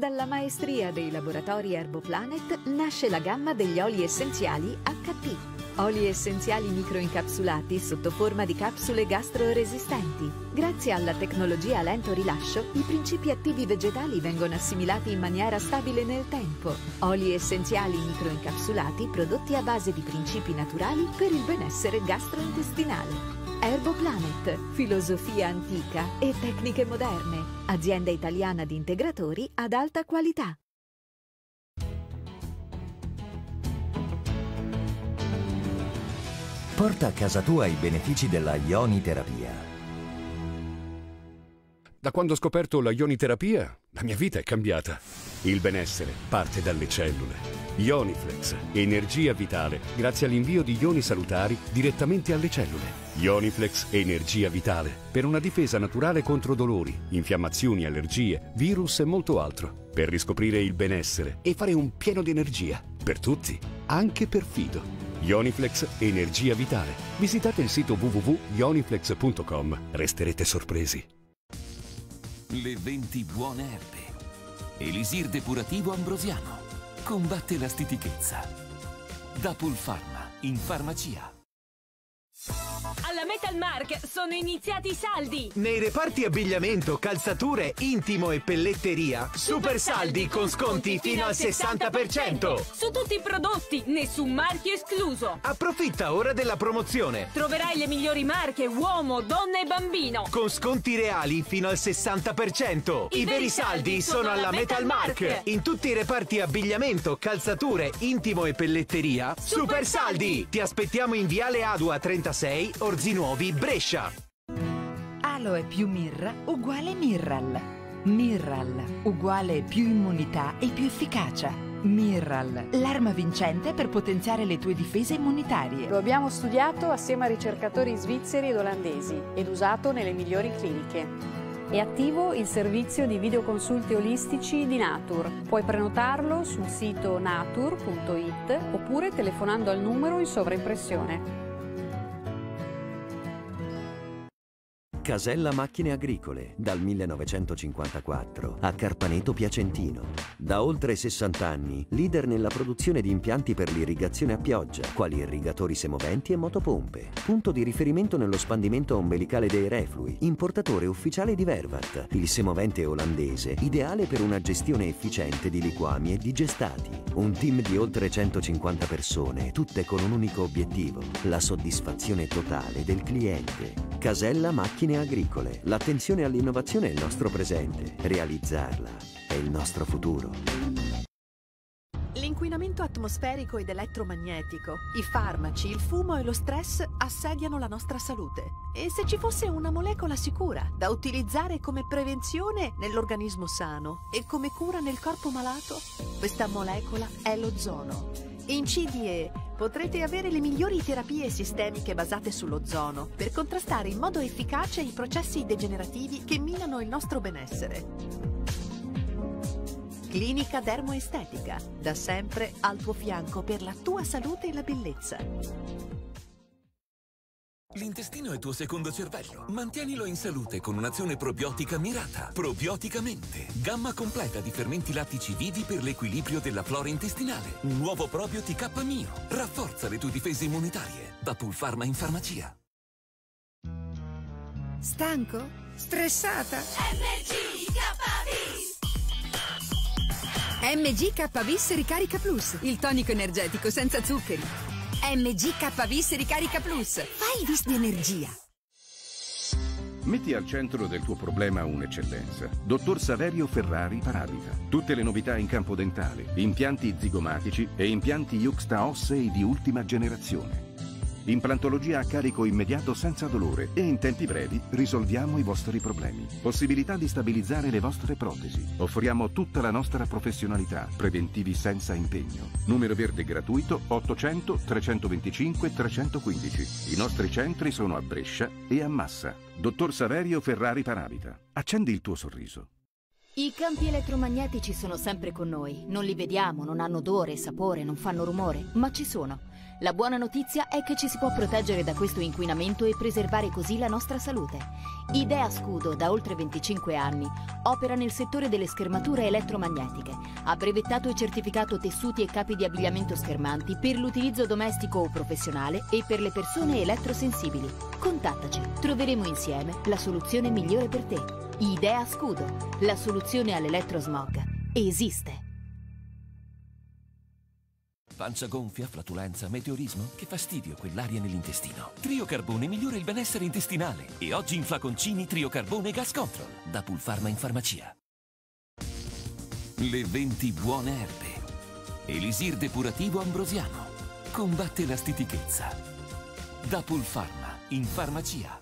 Dalla maestria dei laboratori Erboplanet nasce la gamma degli oli essenziali HP. Oli essenziali microincapsulati sotto forma di capsule gastroresistenti. Grazie alla tecnologia a lento rilascio, i principi attivi vegetali vengono assimilati in maniera stabile nel tempo. Oli essenziali microincapsulati prodotti a base di principi naturali per il benessere gastrointestinale. Erboplanet, filosofia antica e tecniche moderne. Azienda italiana di integratori ad alta qualità. Porta a casa tua i benefici della ioniterapia. Da quando ho scoperto la ioniterapia, la mia vita è cambiata. Il benessere parte dalle cellule. Ioniflex, energia vitale grazie all'invio di ioni salutari direttamente alle cellule. Ioniflex, energia vitale per una difesa naturale contro dolori, infiammazioni, allergie, virus e molto altro. Per riscoprire il benessere e fare un pieno di energia. Per tutti, anche per Fido. Ioniflex Energia Vitale. Visitate il sito www.ioniflex.com. Resterete sorpresi. Le 20 buone erbe. Elisir depurativo ambrosiano combatte la stitichezza. Da Pulpharma, in farmacia. Alla Metal Mark sono iniziati i saldi. Nei reparti abbigliamento, calzature, intimo e pelletteria, super, super saldi con sconti fino al 60%. 60%. Su tutti i prodotti, nessun marchio escluso. Approfitta ora della promozione. Troverai le migliori marche uomo, donna e bambino. Con sconti reali fino al 60%. I, I veri saldi sono, sono alla Metal Mark. Mark. In tutti i reparti abbigliamento, calzature, intimo e pelletteria, super, super saldi. saldi. Ti aspettiamo in Viale Adua 36 6 Orzinuovi Brescia. Aloe più mirra uguale Mirral. Mirral uguale più immunità e più efficacia. Mirral, l'arma vincente per potenziare le tue difese immunitarie. Lo abbiamo studiato assieme a ricercatori svizzeri ed olandesi ed usato nelle migliori cliniche. È attivo il servizio di videoconsulti olistici di Natur. Puoi prenotarlo sul sito natur.it oppure telefonando al numero in sovraimpressione. Casella Macchine Agricole, dal 1954, a Carpaneto Piacentino. Da oltre 60 anni, leader nella produzione di impianti per l'irrigazione a pioggia, quali irrigatori semoventi e motopompe. Punto di riferimento nello spandimento ombelicale dei reflui, importatore ufficiale di Vervat, il semovente olandese, ideale per una gestione efficiente di liquami e di gestati. Un team di oltre 150 persone, tutte con un unico obiettivo, la soddisfazione totale del cliente. Casella Macchine colline agricole. L'attenzione all'innovazione è il nostro presente, realizzarla è il nostro futuro. L'inquinamento atmosferico ed elettromagnetico, i farmaci, il fumo e lo stress assediano la nostra salute. E se ci fosse una molecola sicura da utilizzare come prevenzione nell'organismo sano e come cura nel corpo malato? Questa molecola è l'ozono. In CDE potrete avere le migliori terapie sistemiche basate sull'ozono per contrastare in modo efficace i processi degenerativi che minano il nostro benessere. Clinica Dermoestetica, da sempre al tuo fianco per la tua salute e la bellezza. L'intestino è tuo secondo cervello. Mantienilo in salute con un'azione probiotica mirata. Probioticamente. Gamma completa di fermenti lattici vivi per l'equilibrio della flora intestinale. Un nuovo proprio TK Mio. Rafforza le tue difese immunitarie. Da Pulpharma in farmacia. Stanco? Stressata? MGKBIS! MGKBIS Ricarica Plus, il tonico energetico senza zuccheri. MGKVis Ricarica Plus. Fai vis di energia. Metti al centro del tuo problema un'eccellenza. Dottor Saverio Ferrari Parabita. Tutte le novità in campo dentale, impianti zigomatici e impianti ossei di ultima generazione. Implantologia a carico immediato senza dolore e in tempi brevi risolviamo i vostri problemi. Possibilità di stabilizzare le vostre protesi. Offriamo tutta la nostra professionalità. Preventivi senza impegno. Numero verde gratuito 800 325 315. I nostri centri sono a Brescia e a Massa. Dottor Saverio Ferrari Paravita. Accendi il tuo sorriso. I campi elettromagnetici sono sempre con noi. Non li vediamo, non hanno odore, sapore, non fanno rumore, ma ci sono la buona notizia è che ci si può proteggere da questo inquinamento e preservare così la nostra salute. Idea Scudo, da oltre 25 anni, opera nel settore delle schermature elettromagnetiche. Ha brevettato e certificato tessuti e capi di abbigliamento schermanti per l'utilizzo domestico o professionale e per le persone elettrosensibili. Contattaci, troveremo insieme la soluzione migliore per te. Idea Scudo, la soluzione all'elettrosmog. Esiste. Pancia gonfia, flatulenza, meteorismo? Che fastidio quell'aria nell'intestino. Triocarbone migliora il benessere intestinale. E oggi in flaconcini Triocarbone Gas Control. Da Pulfarma in farmacia. Le 20 buone erbe. Elisir depurativo ambrosiano. Combatte la stitichezza. Da Pulfarma in farmacia.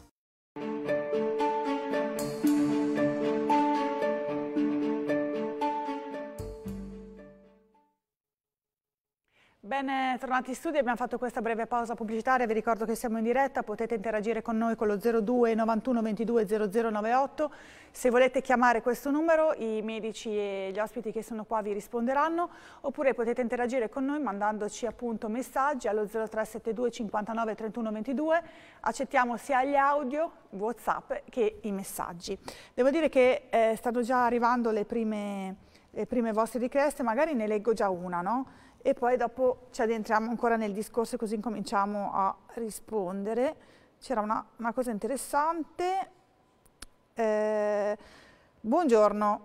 Bene, tornati in studio, abbiamo fatto questa breve pausa pubblicitaria, vi ricordo che siamo in diretta, potete interagire con noi con lo 02 91 22 0098, se volete chiamare questo numero i medici e gli ospiti che sono qua vi risponderanno, oppure potete interagire con noi mandandoci appunto messaggi allo 0372 59 31 22, accettiamo sia gli audio, whatsapp che i messaggi. Devo dire che eh, stanno già arrivando le prime, le prime vostre richieste, magari ne leggo già una, no? e poi dopo ci addentriamo ancora nel discorso così incominciamo a rispondere. C'era una, una, cosa interessante. Eh, buongiorno,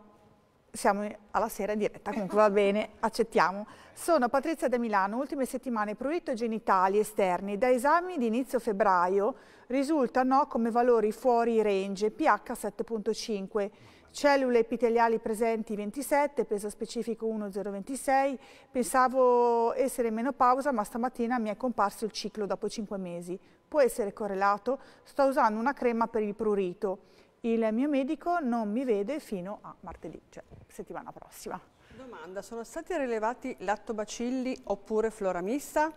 siamo alla sera in diretta, comunque va bene, <laughs> accettiamo. Sono Patrizia da Milano, ultime settimane prurito genitali esterni, da esami di inizio febbraio risultano come valori fuori range, pH 7.5 cellule epiteliali presenti 27, peso specifico 1,026, pensavo essere in menopausa ma stamattina mi è comparso il ciclo dopo 5 mesi. Può essere correlato? Sto usando una crema per il prurito. Il mio medico non mi vede fino a martedì, cioè settimana prossima. Domanda, sono stati rilevati lattobacilli oppure flora mista?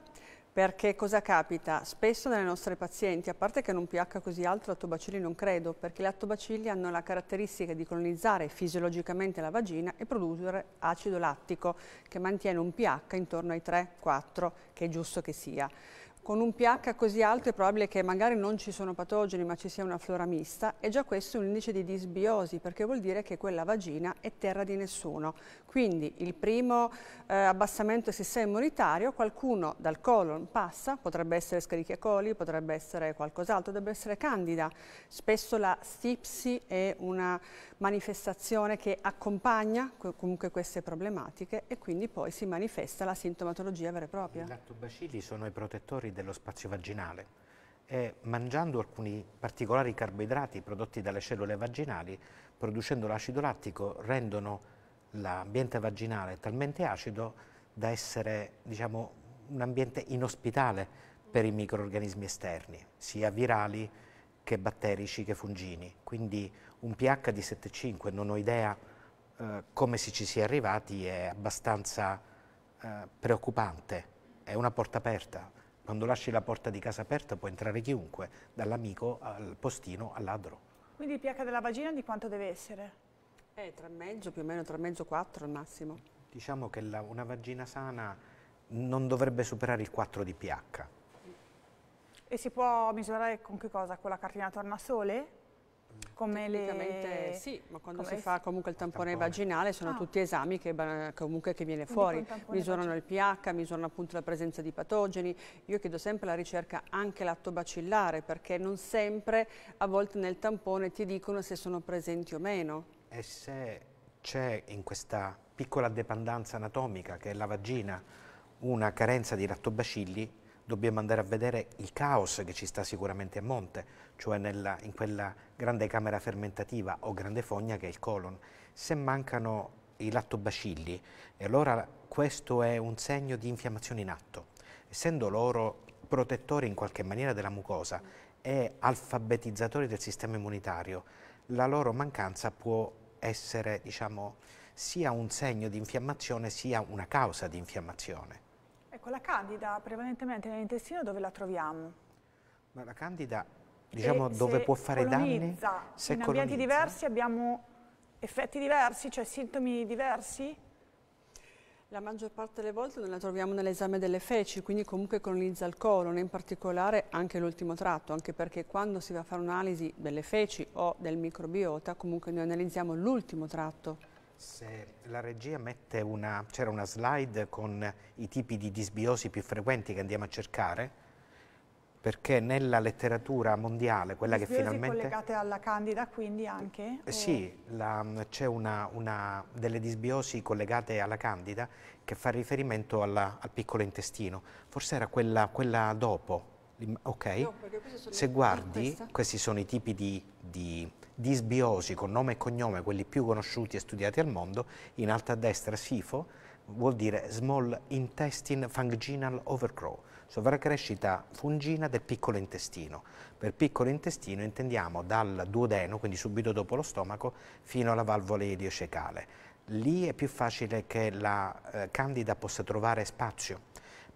perché cosa capita? Spesso nelle nostre pazienti, a parte che hanno un pH così alto, lattobacilli non credo, perché i lattobacilli hanno la caratteristica di colonizzare fisiologicamente la vagina e produrre acido lattico, che mantiene un pH intorno ai 3-4, che è giusto che sia con un pH così alto è probabile che magari non ci sono patogeni ma ci sia una flora mista e già questo è un indice di disbiosi perché vuol dire che quella vagina è terra di nessuno. Quindi il primo eh, abbassamento del sistema immunitario, qualcuno dal colon passa, potrebbe essere Escherichia coli, potrebbe essere qualcos'altro, deve essere candida. Spesso la stipsi è una manifestazione che accompagna comunque queste problematiche e quindi poi si manifesta la sintomatologia vera e propria. I lattobacilli sono i protettori dello spazio vaginale e mangiando alcuni particolari carboidrati prodotti dalle cellule vaginali, producendo l'acido lattico, rendono l'ambiente vaginale talmente acido da essere diciamo, un ambiente inospitale per i microorganismi esterni, sia virali che batterici che fungini. Quindi un pH di 7,5, non ho idea eh, come si ci sia arrivati, è abbastanza eh, preoccupante, è una porta aperta. Quando lasci la porta di casa aperta può entrare chiunque, dall'amico al postino al ladro. Quindi il pH della vagina di quanto deve essere? Eh, tre mezzo, più o meno tre e mezzo, quattro al massimo. Diciamo che la, una vagina sana non dovrebbe superare il 4 di pH. E si può misurare con che cosa? Con la cartina tornasole? come le... sì, ma quando come si fa comunque il tampone, tampone. vaginale sono ah. tutti esami che, comunque che viene fuori, misurano il pH, misurano appunto la presenza di patogeni, io chiedo sempre la ricerca anche lattobacillare perché non sempre a volte nel tampone ti dicono se sono presenti o meno. E se c'è in questa piccola dependenza anatomica che è la vagina una carenza di lattobacilli, dobbiamo andare a vedere il caos che ci sta sicuramente a monte cioè nella, in quella grande camera fermentativa o grande fogna che è il colon. Se mancano i lattobacilli, allora questo è un segno di infiammazione in atto. Essendo loro protettori in qualche maniera della mucosa e alfabetizzatori del sistema immunitario, la loro mancanza può essere, diciamo, sia un segno di infiammazione sia una causa di infiammazione. Ecco, la candida prevalentemente nell'intestino dove la troviamo? Ma la candida diciamo, dove può fare danni? Se in colonizza. ambienti diversi abbiamo effetti diversi, cioè sintomi diversi? La maggior parte delle volte non la troviamo nell'esame delle feci, quindi comunque colonizza il colon, in particolare anche l'ultimo tratto, anche perché quando si va a fare un'analisi delle feci o del microbiota, comunque noi analizziamo l'ultimo tratto. Se la regia mette una, c'era una slide con i tipi di disbiosi più frequenti che andiamo a cercare, perché nella letteratura mondiale, quella che finalmente... collegate alla candida quindi anche? Eh, eh sì, c'è una, una, delle disbiosi collegate alla candida che fa riferimento alla, al piccolo intestino, forse era quella, quella dopo, ok? No, Se guardi, questi sono i tipi di, di disbiosi con nome e cognome, quelli più conosciuti e studiati al mondo, in alto a destra SIFO vuol dire Small Intestine Funginal Overgrowth, sovraccrescita fungina del piccolo intestino. Per piccolo intestino intendiamo dal duodeno, quindi subito dopo lo stomaco, fino alla valvola iliocecale. Lì è più facile che la eh, candida possa trovare spazio,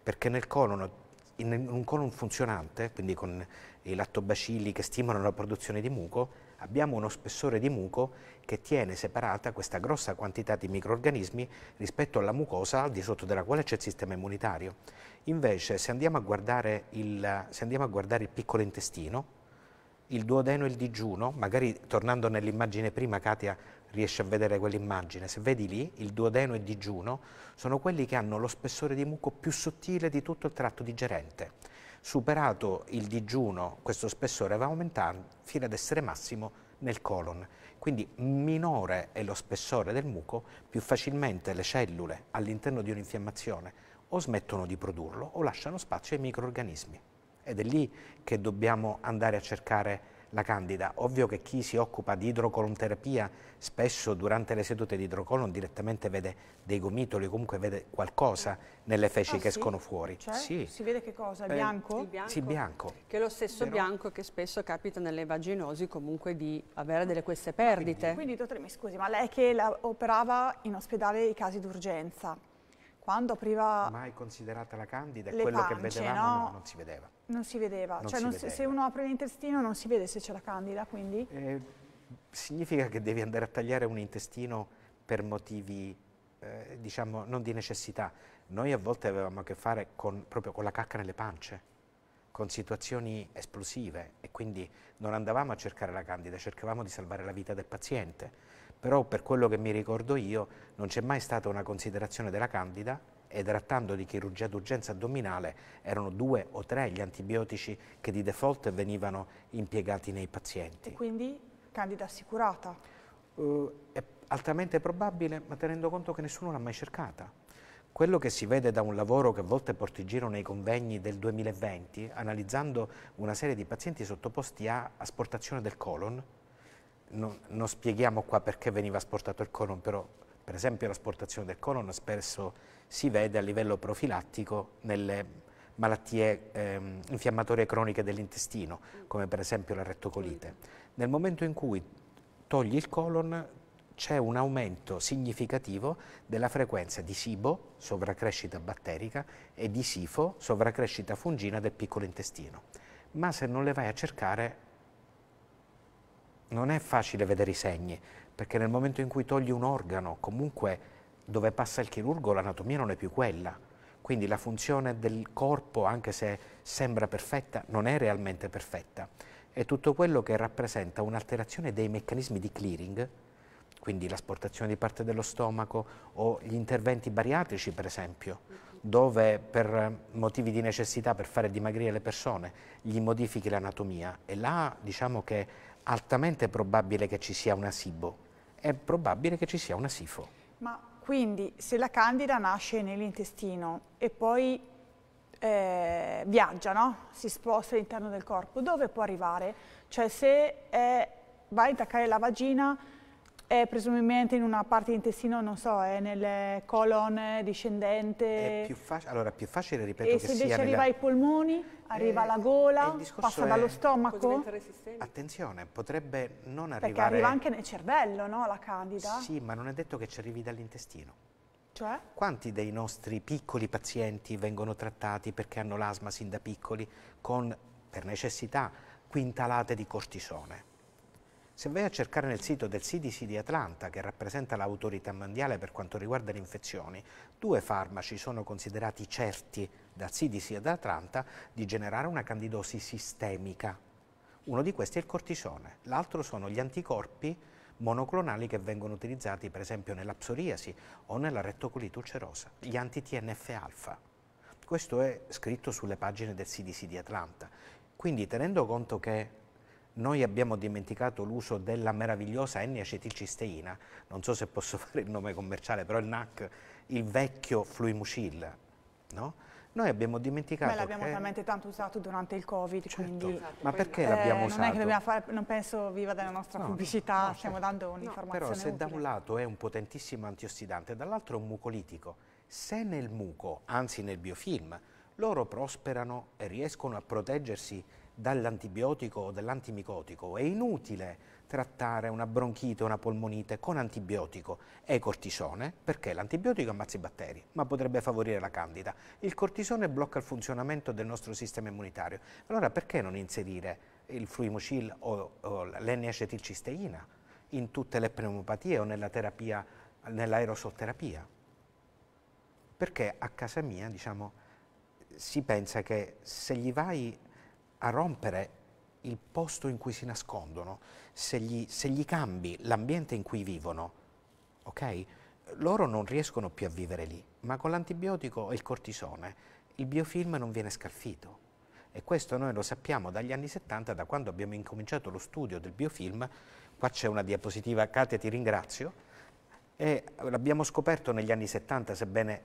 perché nel colon, in un colon funzionante, quindi con i lattobacilli che stimolano la produzione di muco, abbiamo uno spessore di muco che tiene separata questa grossa quantità di microorganismi rispetto alla mucosa al di sotto della quale c'è il sistema immunitario. Invece se andiamo a guardare il, a guardare il piccolo intestino, il duodeno e il digiuno, magari tornando nell'immagine prima Katia riesce a vedere quell'immagine, se vedi lì il duodeno e il digiuno sono quelli che hanno lo spessore di muco più sottile di tutto il tratto digerente Superato il digiuno, questo spessore va aumentando fino ad essere massimo nel colon. Quindi minore è lo spessore del muco, più facilmente le cellule all'interno di un'infiammazione o smettono di produrlo o lasciano spazio ai microorganismi. Ed è lì che dobbiamo andare a cercare la candida. Ovvio che chi si occupa di idrocolonterapia spesso durante le sedute di idrocolon direttamente vede dei gomitoli comunque vede qualcosa nelle ah, feci ah, che sì? escono fuori. Cioè, sì. Si vede che cosa? Il eh, bianco? Il bianco? Sì, bianco. Che è lo stesso Però... bianco che spesso capita nelle vaginosi comunque di avere delle queste perdite. Quindi, quindi dottore, mi scusi, ma lei che operava in ospedale i casi d'urgenza, quando apriva... Mai considerata la candida, quello pance, che vedevamo no? No, non si vedeva. Non si vedeva, non cioè si non vedeva. se uno apre l'intestino non si vede se c'è la candida, quindi... Eh, significa che devi andare a tagliare un intestino per motivi, eh, diciamo, non di necessità. Noi a volte avevamo a che fare con, proprio con la cacca nelle pance, con situazioni esplosive e quindi non andavamo a cercare la candida, cercavamo di salvare la vita del paziente però per quello che mi ricordo io non c'è mai stata una considerazione della candida e trattando di chirurgia d'urgenza addominale erano due o tre gli antibiotici che di default venivano impiegati nei pazienti. E quindi candida assicurata? Uh, è altamente probabile, ma tenendo conto che nessuno l'ha mai cercata. Quello che si vede da un lavoro che a volte porti giro nei convegni del 2020, analizzando una serie di pazienti sottoposti a asportazione del colon, non, non spieghiamo qua perché veniva asportato il colon, però per esempio l'asportazione del colon spesso si vede a livello profilattico nelle malattie ehm, infiammatorie croniche dell'intestino, come per esempio la rettocolite. Nel momento in cui togli il colon c'è un aumento significativo della frequenza di SIBO, sovraccrescita batterica, e di SIFO, sovraccrescita fungina del piccolo intestino. Ma se non le vai a cercare non è facile vedere i segni, perché nel momento in cui togli un organo, comunque dove passa il chirurgo l'anatomia non è più quella. Quindi la funzione del corpo, anche se sembra perfetta, non è realmente perfetta. È tutto quello che rappresenta un'alterazione dei meccanismi di clearing, quindi l'asportazione di parte dello stomaco o gli interventi bariatrici, per esempio, dove per motivi di necessità, per fare dimagrire le persone, gli modifichi l'anatomia. E là diciamo che altamente probabile che ci sia una SIBO, è probabile che ci sia una SIFO. Ma quindi se la candida nasce nell'intestino e poi eh, viaggia, no? si sposta all'interno del corpo, dove può arrivare? Cioè se è, va a intaccare la vagina è presumibilmente in una parte di intestino, non so, è nel colon discendente. È più allora più facile ripeto e che se invece arriva ai polmoni, arriva eh, alla gola, passa è... dallo stomaco. Attenzione, potrebbe non arrivare... Perché arriva anche nel cervello, no, la candida? Sì, ma non è detto che ci arrivi dall'intestino. Cioè? Quanti dei nostri piccoli pazienti vengono trattati perché hanno l'asma sin da piccoli con, per necessità, quintalate di cortisone? Se vai a cercare nel sito del CDC di Atlanta, che rappresenta l'autorità mondiale per quanto riguarda le infezioni, due farmaci sono considerati certi dal CDC ad Atlanta di generare una candidosi sistemica. Uno di questi è il cortisone, l'altro sono gli anticorpi monoclonali che vengono utilizzati per esempio nella psoriasi o nella rettocolite ulcerosa, gli anti-TNF-alfa. Questo è scritto sulle pagine del CDC di Atlanta. Quindi tenendo conto che noi abbiamo dimenticato l'uso della meravigliosa N-acetilcisteina, non so se posso <laughs> fare il nome commerciale, però il NAC, il vecchio Fluimucil, no? Noi abbiamo dimenticato. Beh, l'abbiamo che... talmente tanto usato durante il Covid, certo. quindi. Esatto, ma perché eh, l'abbiamo usato? Non è che dobbiamo fare, non penso viva della nostra no, pubblicità, no, stiamo certo. dando un'informazione. No, però, se utile. da un lato è un potentissimo antiossidante, dall'altro è un mucolitico. Se nel muco, anzi nel biofilm, loro prosperano e riescono a proteggersi dall'antibiotico o dall'antimicotico. È inutile trattare una bronchite o una polmonite con antibiotico e cortisone, perché l'antibiotico ammazza i batteri, ma potrebbe favorire la candida. Il cortisone blocca il funzionamento del nostro sistema immunitario. Allora perché non inserire il fluimucil o, o l'N-acetilcisteina in tutte le pneumopatie o nella terapia, nell'aerosoterapia? Perché a casa mia, diciamo, si pensa che se gli vai a rompere il posto in cui si nascondono, se gli, se gli cambi l'ambiente in cui vivono, ok? Loro non riescono più a vivere lì, ma con l'antibiotico e il cortisone il biofilm non viene scalfito. E questo noi lo sappiamo dagli anni 70, da quando abbiamo incominciato lo studio del biofilm. Qua c'è una diapositiva, Katia ti ringrazio, e l'abbiamo scoperto negli anni 70, sebbene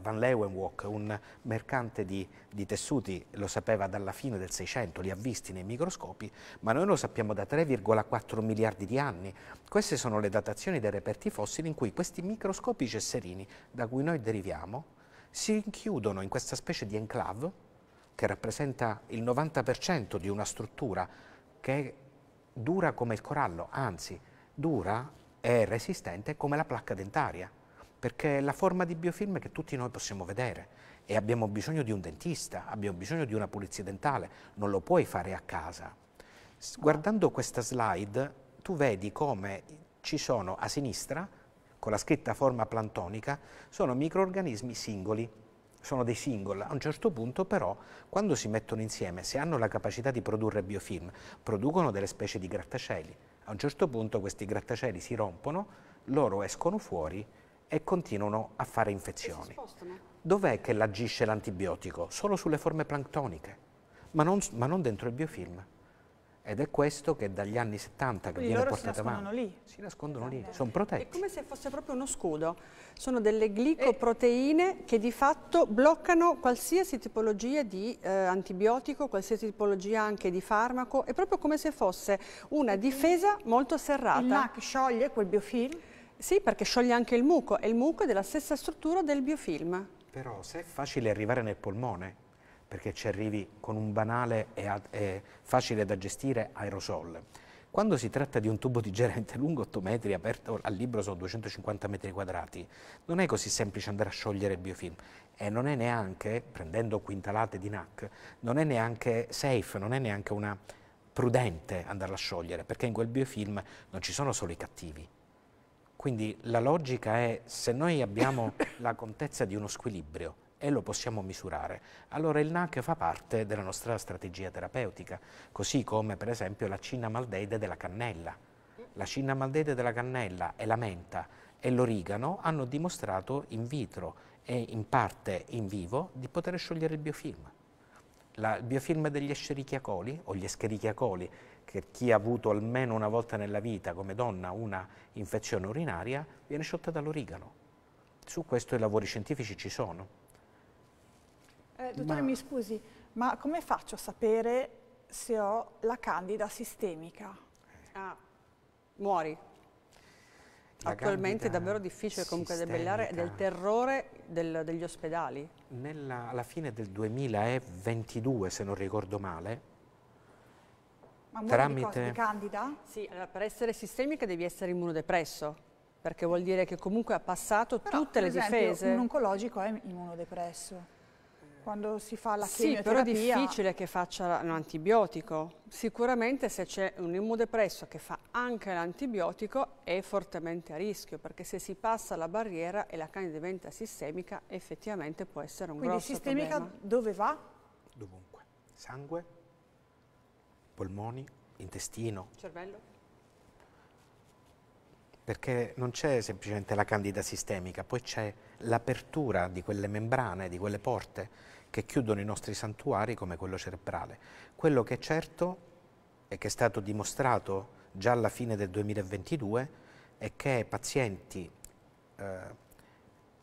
Van Leeuwenhoek, un mercante di, di tessuti, lo sapeva dalla fine del 600, li ha visti nei microscopi, ma noi lo sappiamo da 3,4 miliardi di anni. Queste sono le datazioni dei reperti fossili in cui questi microscopi cesserini, da cui noi deriviamo, si rinchiudono in questa specie di enclave che rappresenta il 90% di una struttura che dura come il corallo, anzi dura è resistente come la placca dentaria, perché è la forma di biofilm che tutti noi possiamo vedere e abbiamo bisogno di un dentista, abbiamo bisogno di una pulizia dentale, non lo puoi fare a casa. Ah. Guardando questa slide tu vedi come ci sono a sinistra, con la scritta forma plantonica, sono microorganismi singoli, sono dei single. A un certo punto però, quando si mettono insieme, se hanno la capacità di produrre biofilm, producono delle specie di grattacieli. A un certo punto questi grattacieli si rompono, loro escono fuori e continuano a fare infezioni. Dov'è che l'agisce l'antibiotico? Solo sulle forme planctoniche, ma non, ma non dentro il biofilm. Ed è questo che dagli anni 70 che viene portato avanti. Lì. Si nascondono lì, eh. sono protetti. È come se fosse proprio uno scudo. Sono delle glicoproteine e... Eh. che di fatto bloccano qualsiasi tipologia di eh, antibiotico, qualsiasi tipologia anche di farmaco. È proprio come se fosse una difesa molto serrata. Ma che scioglie quel biofilm? Sì, perché scioglie anche il muco e il muco è della stessa struttura del biofilm. Però se è facile arrivare nel polmone, perché ci arrivi con un banale e, facile da gestire aerosol. Quando si tratta di un tubo digerente lungo 8 metri, aperto al libro sono 250 metri quadrati, non è così semplice andare a sciogliere il biofilm e non è neanche, prendendo quintalate di NAC, non è neanche safe, non è neanche una prudente andarla a sciogliere, perché in quel biofilm non ci sono solo i cattivi. Quindi la logica è se noi abbiamo <coughs> la contezza di uno squilibrio, e lo possiamo misurare. Allora il NAC fa parte della nostra strategia terapeutica, così come per esempio la cinnamaldeide della cannella. La cinnamaldeide della cannella e la menta e l'origano hanno dimostrato in vitro e in parte in vivo di poter sciogliere il biofilm. La, il biofilm degli escherichia coli o gli escherichia coli, che chi ha avuto almeno una volta nella vita come donna una infezione urinaria, viene sciolta dall'origano. Su questo i lavori scientifici ci sono. Eh, dottore, ma... mi scusi, ma come faccio a sapere se ho la candida sistemica? Ah, muori. La Attualmente è davvero difficile comunque debellare del terrore del, degli ospedali. Nella, alla fine del 2022, se non ricordo male, ma tramite... Di candida? Sì, allora, per essere sistemica devi essere immunodepresso perché vuol dire che comunque ha passato Però, tutte le esempio, difese. Un oncologico è immunodepresso quando si fa la sì, Sì, però è difficile che faccia un antibiotico. Sicuramente se c'è un immunodepresso che fa anche l'antibiotico è fortemente a rischio, perché se si passa la barriera e la candida diventa sistemica, effettivamente può essere un Quindi grosso problema. Quindi sistemica dove va? Dovunque. Sangue, polmoni, intestino. Cervello? perché non c'è semplicemente la candida sistemica, poi c'è l'apertura di quelle membrane, di quelle porte che chiudono i nostri santuari come quello cerebrale. Quello che è certo e che è stato dimostrato già alla fine del 2022 è che pazienti, eh,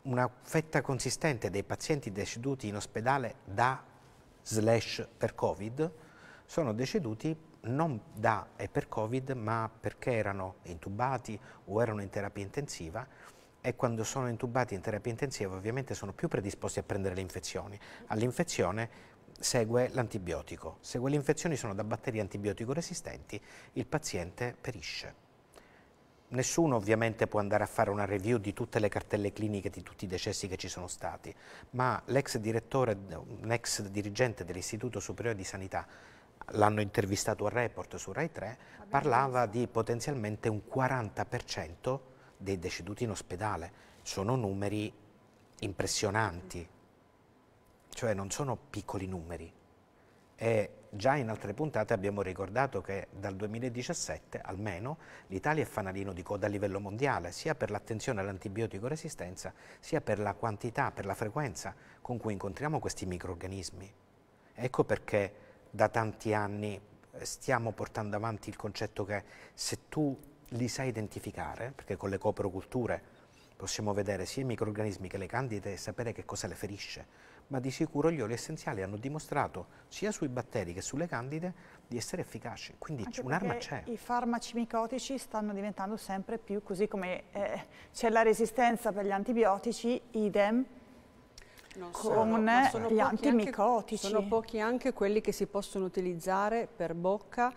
una fetta consistente dei pazienti deceduti in ospedale da slash per Covid sono deceduti non da e per Covid ma perché erano intubati o erano in terapia intensiva e quando sono intubati in terapia intensiva ovviamente sono più predisposti a prendere le infezioni. All'infezione segue l'antibiotico, se quelle infezioni sono da batteri antibiotico resistenti il paziente perisce. Nessuno ovviamente può andare a fare una review di tutte le cartelle cliniche di tutti i decessi che ci sono stati, ma l'ex direttore, un ex dirigente dell'Istituto Superiore di Sanità l'hanno intervistato a report su Rai 3, parlava di potenzialmente un 40% dei deceduti in ospedale, sono numeri impressionanti, cioè non sono piccoli numeri. E già in altre puntate abbiamo ricordato che dal 2017 almeno l'Italia è fanalino di coda a livello mondiale, sia per l'attenzione all'antibiotico resistenza, sia per la quantità, per la frequenza con cui incontriamo questi microorganismi. Ecco perché da tanti anni eh, stiamo portando avanti il concetto che se tu li sa identificare, perché con le coproculture possiamo vedere sia i microrganismi che le candide e sapere che cosa le ferisce, ma di sicuro gli oli essenziali hanno dimostrato sia sui batteri che sulle candide di essere efficaci, quindi un'arma c'è. I farmaci micotici stanno diventando sempre più così come eh, c'è la resistenza per gli antibiotici, idem non con sono, gli antimicotici. Anche, sono pochi anche quelli che si possono utilizzare per bocca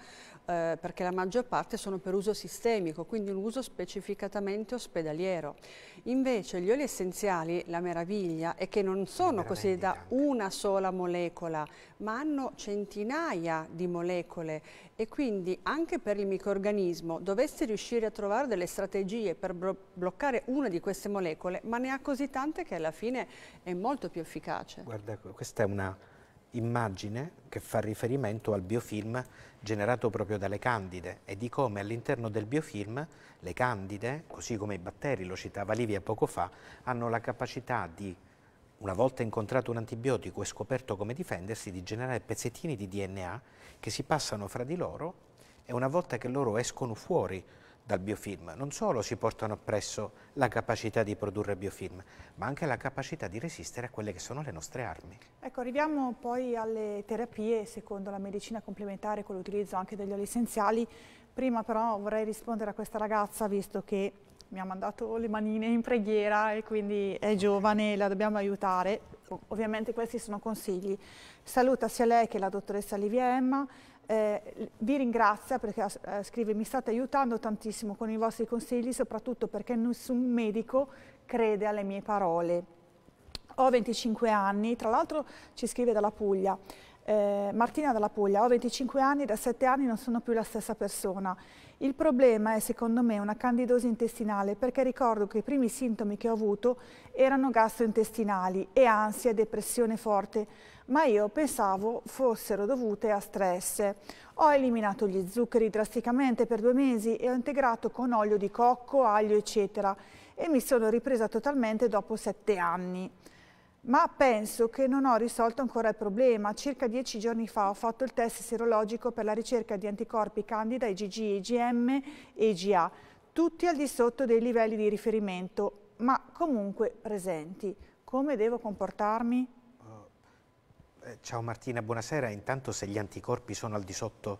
eh, perché la maggior parte sono per uso sistemico, quindi un uso specificatamente ospedaliero. Invece gli oli essenziali, la meraviglia, è che non sono così da una sola molecola, ma hanno centinaia di molecole e quindi anche per il microorganismo dovesse riuscire a trovare delle strategie per bloccare una di queste molecole, ma ne ha così tante che alla fine è molto più efficace. Guarda, questa è una immagine che fa riferimento al biofilm generato proprio dalle candide e di come all'interno del biofilm le candide, così come i batteri, lo citava Livia poco fa, hanno la capacità di, una volta incontrato un antibiotico e scoperto come difendersi, di generare pezzettini di DNA che si passano fra di loro e una volta che loro escono fuori dal biofilm, non solo si portano appresso la capacità di produrre biofilm, ma anche la capacità di resistere a quelle che sono le nostre armi. Ecco, arriviamo poi alle terapie secondo la medicina complementare con l'utilizzo anche degli oli essenziali. Prima però vorrei rispondere a questa ragazza, visto che mi ha mandato le manine in preghiera e quindi è giovane e la dobbiamo aiutare. Ovviamente questi sono consigli. Saluta sia lei che la dottoressa Livia Emma eh, vi ringrazia perché eh, scrive mi state aiutando tantissimo con i vostri consigli soprattutto perché nessun medico crede alle mie parole. Ho 25 anni, tra l'altro ci scrive dalla Puglia, eh, Martina dalla Puglia, ho 25 anni, da 7 anni non sono più la stessa persona. Il problema è secondo me una candidosi intestinale perché ricordo che i primi sintomi che ho avuto erano gastrointestinali e ansia e depressione forte ma io pensavo fossero dovute a stress. Ho eliminato gli zuccheri drasticamente per due mesi e ho integrato con olio di cocco, aglio eccetera e mi sono ripresa totalmente dopo sette anni. Ma penso che non ho risolto ancora il problema. Circa dieci giorni fa ho fatto il test serologico per la ricerca di anticorpi candida IgG, IgM e IgA, tutti al di sotto dei livelli di riferimento, ma comunque presenti. Come devo comportarmi? Eh, ciao Martina, buonasera. Intanto se gli anticorpi sono al di sotto,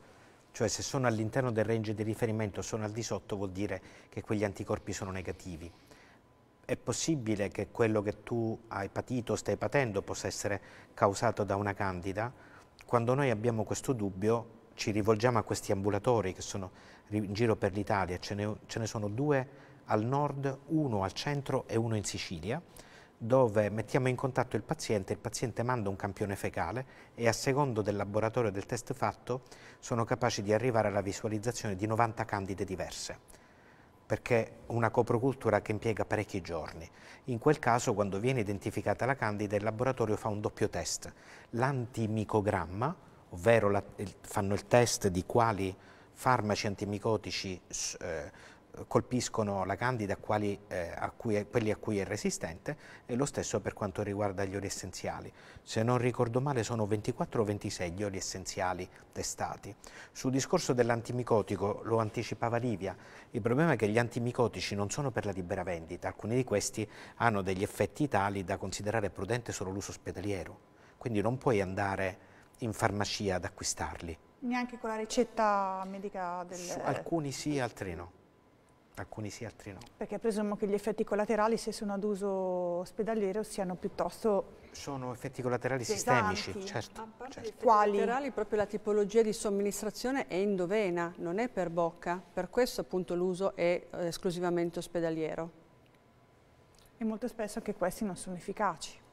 cioè se sono all'interno del range di riferimento, sono al di sotto, vuol dire che quegli anticorpi sono negativi. È possibile che quello che tu hai patito o stai patendo possa essere causato da una candida? Quando noi abbiamo questo dubbio ci rivolgiamo a questi ambulatori che sono in giro per l'Italia, ce, ce ne sono due al nord, uno al centro e uno in Sicilia dove mettiamo in contatto il paziente, il paziente manda un campione fecale e a secondo del laboratorio del test fatto sono capaci di arrivare alla visualizzazione di 90 candide diverse, perché è una coprocultura che impiega parecchi giorni. In quel caso quando viene identificata la candida il laboratorio fa un doppio test, l'antimicogramma, ovvero la, il, fanno il test di quali farmaci antimicotici eh, colpiscono la candida quali, eh, a cui è, quelli a cui è resistente e lo stesso per quanto riguarda gli oli essenziali. Se non ricordo male sono 24 o 26 gli oli essenziali testati. Sul discorso dell'antimicotico lo anticipava Livia, il problema è che gli antimicotici non sono per la libera vendita, alcuni di questi hanno degli effetti tali da considerare prudente solo l'uso ospedaliero, quindi non puoi andare in farmacia ad acquistarli. Neanche con la ricetta medica del... Su alcuni sì, altri no alcuni sì, altri no. Perché presumo che gli effetti collaterali, se sono ad uso ospedaliero, siano piuttosto... Sono effetti collaterali pesanti. sistemici, certo. A parte certo. Quali? collaterali, proprio la tipologia di somministrazione è endovena, non è per bocca, per questo appunto l'uso è eh, esclusivamente ospedaliero. E molto spesso anche questi non sono efficaci.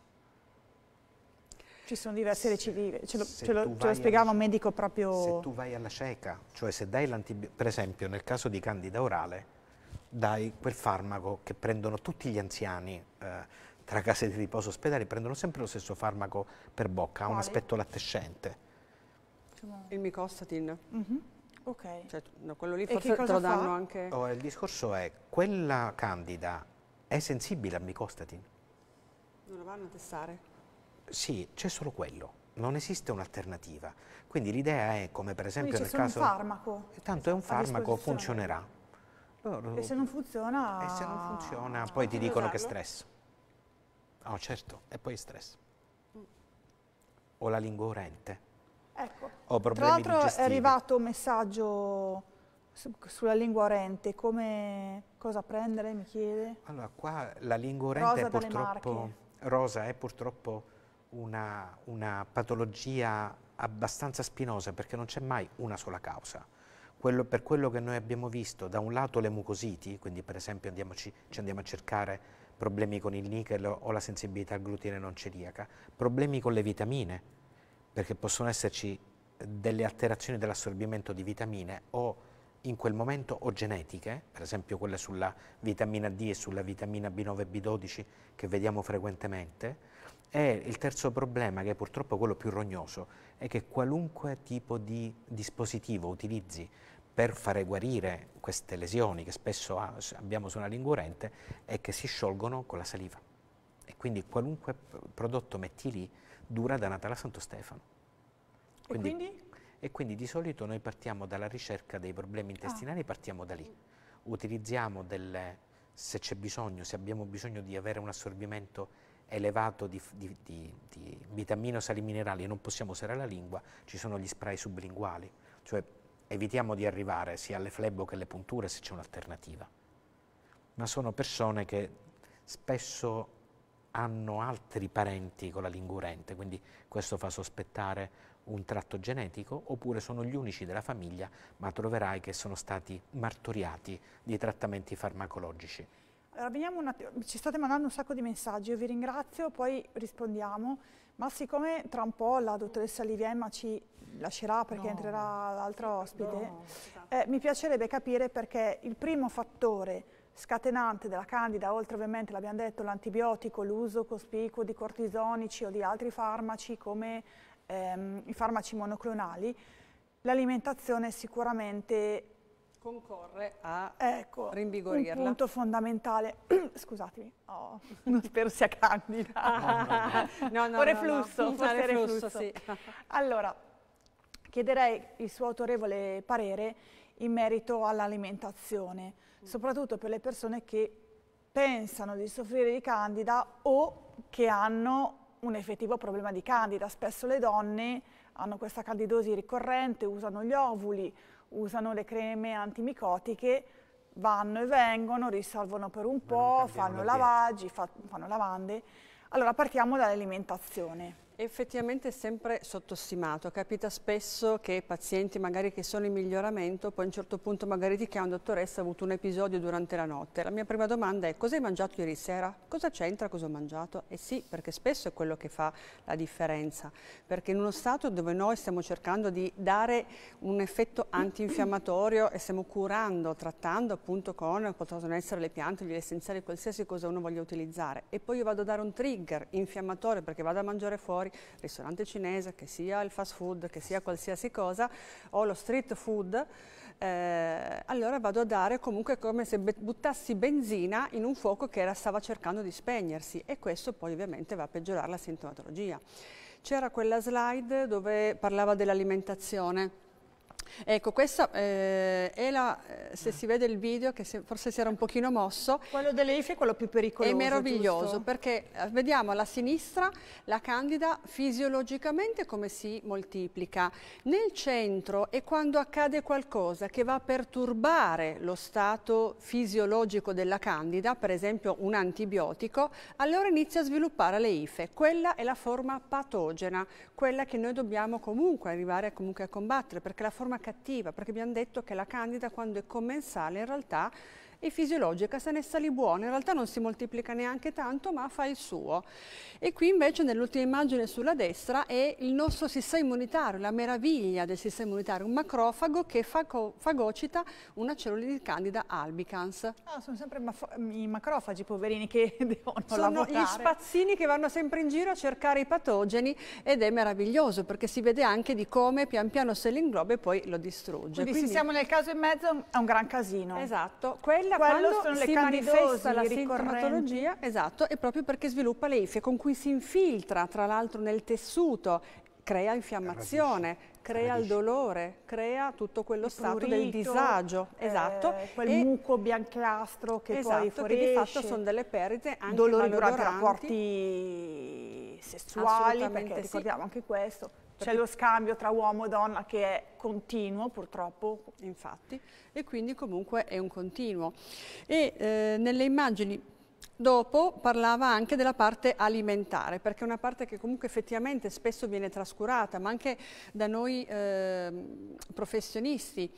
Ci sono diverse recidive, ce lo, ce lo, ce lo spiegava un medico proprio... Se tu vai alla cieca, cioè se dai l'antibiotico, per esempio nel caso di candida orale, dai quel farmaco che prendono tutti gli anziani eh, tra case di riposo e ospedali, prendono sempre lo stesso farmaco per bocca, ha un aspetto lattescente. Il micostatin. Mm -hmm. Ok. Cioè, no, quello lì forse te lo danno fa? anche... Oh, il discorso è, quella candida è sensibile al micostatin? Non lo vanno a testare? Sì, c'è solo quello. Non esiste un'alternativa. Quindi l'idea è, come per esempio nel caso... un farmaco. Tanto è un farmaco, funzionerà. Loro... E se non funziona... E se non funziona, poi ti dicono usarlo? che è stress. Oh, certo, e poi è stress. Mm. O la lingua urente. Ecco. O problemi Tra l'altro è arrivato un messaggio sulla lingua orente, come cosa prendere, mi chiede? Allora, qua la lingua orente Rosa è purtroppo... Rosa è purtroppo una, una patologia abbastanza spinosa perché non c'è mai una sola causa quello, per quello che noi abbiamo visto, da un lato le mucositi, quindi per esempio andiamoci, ci andiamo a cercare problemi con il nickel o la sensibilità al glutine non celiaca, problemi con le vitamine, perché possono esserci delle alterazioni dell'assorbimento di vitamine o in quel momento o genetiche, per esempio quelle sulla vitamina D e sulla vitamina B9 e B12 che vediamo frequentemente, e il terzo problema, che è purtroppo quello più rognoso, è che qualunque tipo di dispositivo utilizzi per fare guarire queste lesioni che spesso abbiamo su una lingurente è che si sciolgono con la saliva. E quindi qualunque prodotto metti lì dura da Natale a Santo Stefano. Quindi, e, quindi? e quindi di solito noi partiamo dalla ricerca dei problemi ah. intestinali, ah. partiamo da lì. Utilizziamo delle, se c'è bisogno, se abbiamo bisogno di avere un assorbimento elevato di, di, di, di vitamine o sali minerali e non possiamo usare la lingua, ci sono gli spray sublinguali, cioè evitiamo di arrivare sia alle flebo che alle punture se c'è un'alternativa, ma sono persone che spesso hanno altri parenti con la lingurente, quindi questo fa sospettare un tratto genetico, oppure sono gli unici della famiglia, ma troverai che sono stati martoriati di trattamenti farmacologici. Allora, veniamo un attimo, ci state mandando un sacco di messaggi, io vi ringrazio, poi rispondiamo. Ma siccome tra un po' la dottoressa Liviemma ci lascerà perché no. entrerà l'altro ospite, no, eh, mi piacerebbe capire perché il primo fattore scatenante della candida, oltre ovviamente l'abbiamo detto l'antibiotico, l'uso cospicuo di cortisonici o di altri farmaci come ehm, i farmaci monoclonali, l'alimentazione è sicuramente concorre a ecco, rimbigorirla. un punto fondamentale, <clears throat> scusatemi, oh, non spero sia candida, ah, no, no, no. o <laughs> reflusso, no, no. reflusso, sì. <laughs> Allora, chiederei il suo autorevole parere in merito all'alimentazione, mm. soprattutto per le persone che pensano di soffrire di candida o che hanno un effettivo problema di candida. Spesso le donne hanno questa candidosi ricorrente, usano gli ovuli, usano le creme antimicotiche, vanno e vengono, risolvono per un po', fanno lavaggi, fa, fanno lavande. Allora partiamo dall'alimentazione. Effettivamente è sempre sottostimato, capita spesso che pazienti magari che sono in miglioramento poi a un certo punto magari ti chiamano dottoressa ha avuto un episodio durante la notte. La mia prima domanda è cosa hai mangiato ieri sera? Cosa c'entra cosa ho mangiato? E eh sì, perché spesso è quello che fa la differenza, perché in uno stato dove noi stiamo cercando di dare un effetto antinfiammatorio e stiamo curando, trattando appunto con, possono essere le piante, gli essenziali, qualsiasi cosa uno voglia utilizzare e poi io vado a dare un trigger infiammatorio perché vado a mangiare fuori fuori, ristorante cinese, che sia il fast food, che sia qualsiasi cosa, o lo street food, eh, allora vado a dare comunque come se buttassi benzina in un fuoco che era, stava cercando di spegnersi e questo poi ovviamente va a peggiorare la sintomatologia. C'era quella slide dove parlava dell'alimentazione Ecco, questa eh, è la, eh, se si vede il video, che se, forse si era un pochino mosso. Quello delle IFE è quello più pericoloso. È meraviglioso, giusto? perché eh, vediamo alla sinistra la candida fisiologicamente come si moltiplica. Nel centro è quando accade qualcosa che va a perturbare lo stato fisiologico della candida, per esempio un antibiotico, allora inizia a sviluppare le IFE. Quella è la forma patogena, quella che noi dobbiamo comunque arrivare comunque a combattere, perché la forma cattiva, perché abbiamo detto che la candida quando è commensale in realtà e fisiologica, se ne sali buono, in realtà non si moltiplica neanche tanto ma fa il suo. E qui invece nell'ultima immagine sulla destra è il nostro sistema immunitario, la meraviglia del sistema immunitario, un macrofago che fago fagocita una cellula di candida albicans. Ah, sono sempre i macrofagi poverini che <laughs> devono sono lavorare. Sono gli spazzini che vanno sempre in giro a cercare i patogeni ed è meraviglioso perché si vede anche di come pian piano se l'ingloba e poi lo distrugge. Quindi, Quindi se siamo nel caso in mezzo è un gran casino. Esatto, Quello da quello sono le si manifesta la sintomatologia, esatto, è proprio perché sviluppa le ifie con cui si infiltra tra l'altro nel tessuto, crea eh, infiammazione, Radice crea il dolore, crea tutto quello il stato prurito, del disagio, eh, esatto. Quel e, muco biancastro che esatto, poi fuoriesce. che di fatto sono delle perdite anche dolori durante rapporti sessuali, perché ricordiamo anche questo. C'è cioè lo scambio tra uomo e donna che è continuo purtroppo. Infatti, e quindi comunque è un continuo. E eh, nelle immagini Dopo parlava anche della parte alimentare, perché è una parte che comunque effettivamente spesso viene trascurata, ma anche da noi eh, professionisti.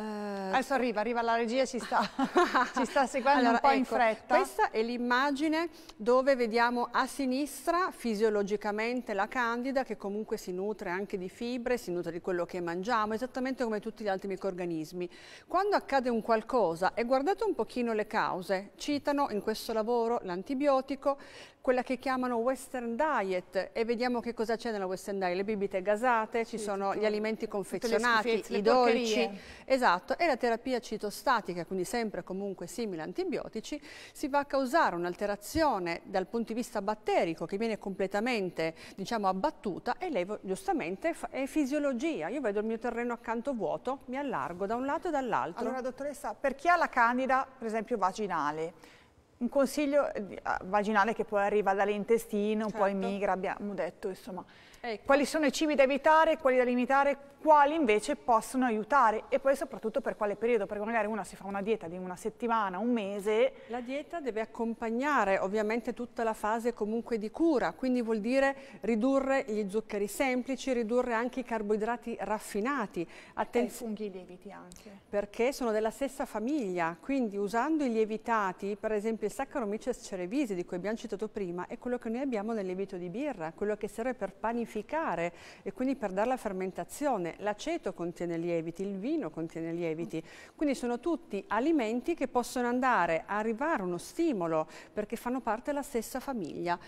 Eh, Adesso arriva, arriva la regia e ci sta, <laughs> ci sta seguendo allora, un po' ecco, in fretta. Questa è l'immagine dove vediamo a sinistra fisiologicamente la candida che comunque si nutre anche di fibre, si nutre di quello che mangiamo, esattamente come tutti gli altri microrganismi. Quando accade un qualcosa, e guardate un pochino le cause, citano in questo lavoro l'antibiotico, quella che chiamano western diet e vediamo che cosa c'è nella western diet, le bibite gasate, ci sì, sono gli alimenti confezionati, i dolci, esatto, e la terapia citostatica, quindi sempre comunque simile a antibiotici, si va a causare un'alterazione dal punto di vista batterico che viene completamente diciamo abbattuta e lei giustamente è fisiologia, io vedo il mio terreno accanto vuoto, mi allargo da un lato e dall'altro. Allora dottoressa, per chi ha la candida per esempio vaginale, un consiglio eh, vaginale che poi arriva dall'intestino, certo. poi migra, abbiamo detto, insomma, eh, quali sono i cibi da evitare, quali da limitare, quali invece possono aiutare e poi soprattutto per quale periodo, perché magari una si fa una dieta di una settimana, un mese. La dieta deve accompagnare ovviamente tutta la fase comunque di cura, quindi vuol dire ridurre gli zuccheri semplici, ridurre anche i carboidrati raffinati. Atten- e i funghi lieviti anche. Perché sono della stessa famiglia, quindi usando i lievitati, per esempio il Saccharomyces cerevisi di cui abbiamo citato prima, è quello che noi abbiamo nel lievito di birra, quello che serve per panificare panificare e quindi per dare la fermentazione. L'aceto contiene lieviti, il vino contiene lieviti, quindi sono tutti alimenti che possono andare a arrivare uno stimolo perché fanno parte della stessa famiglia.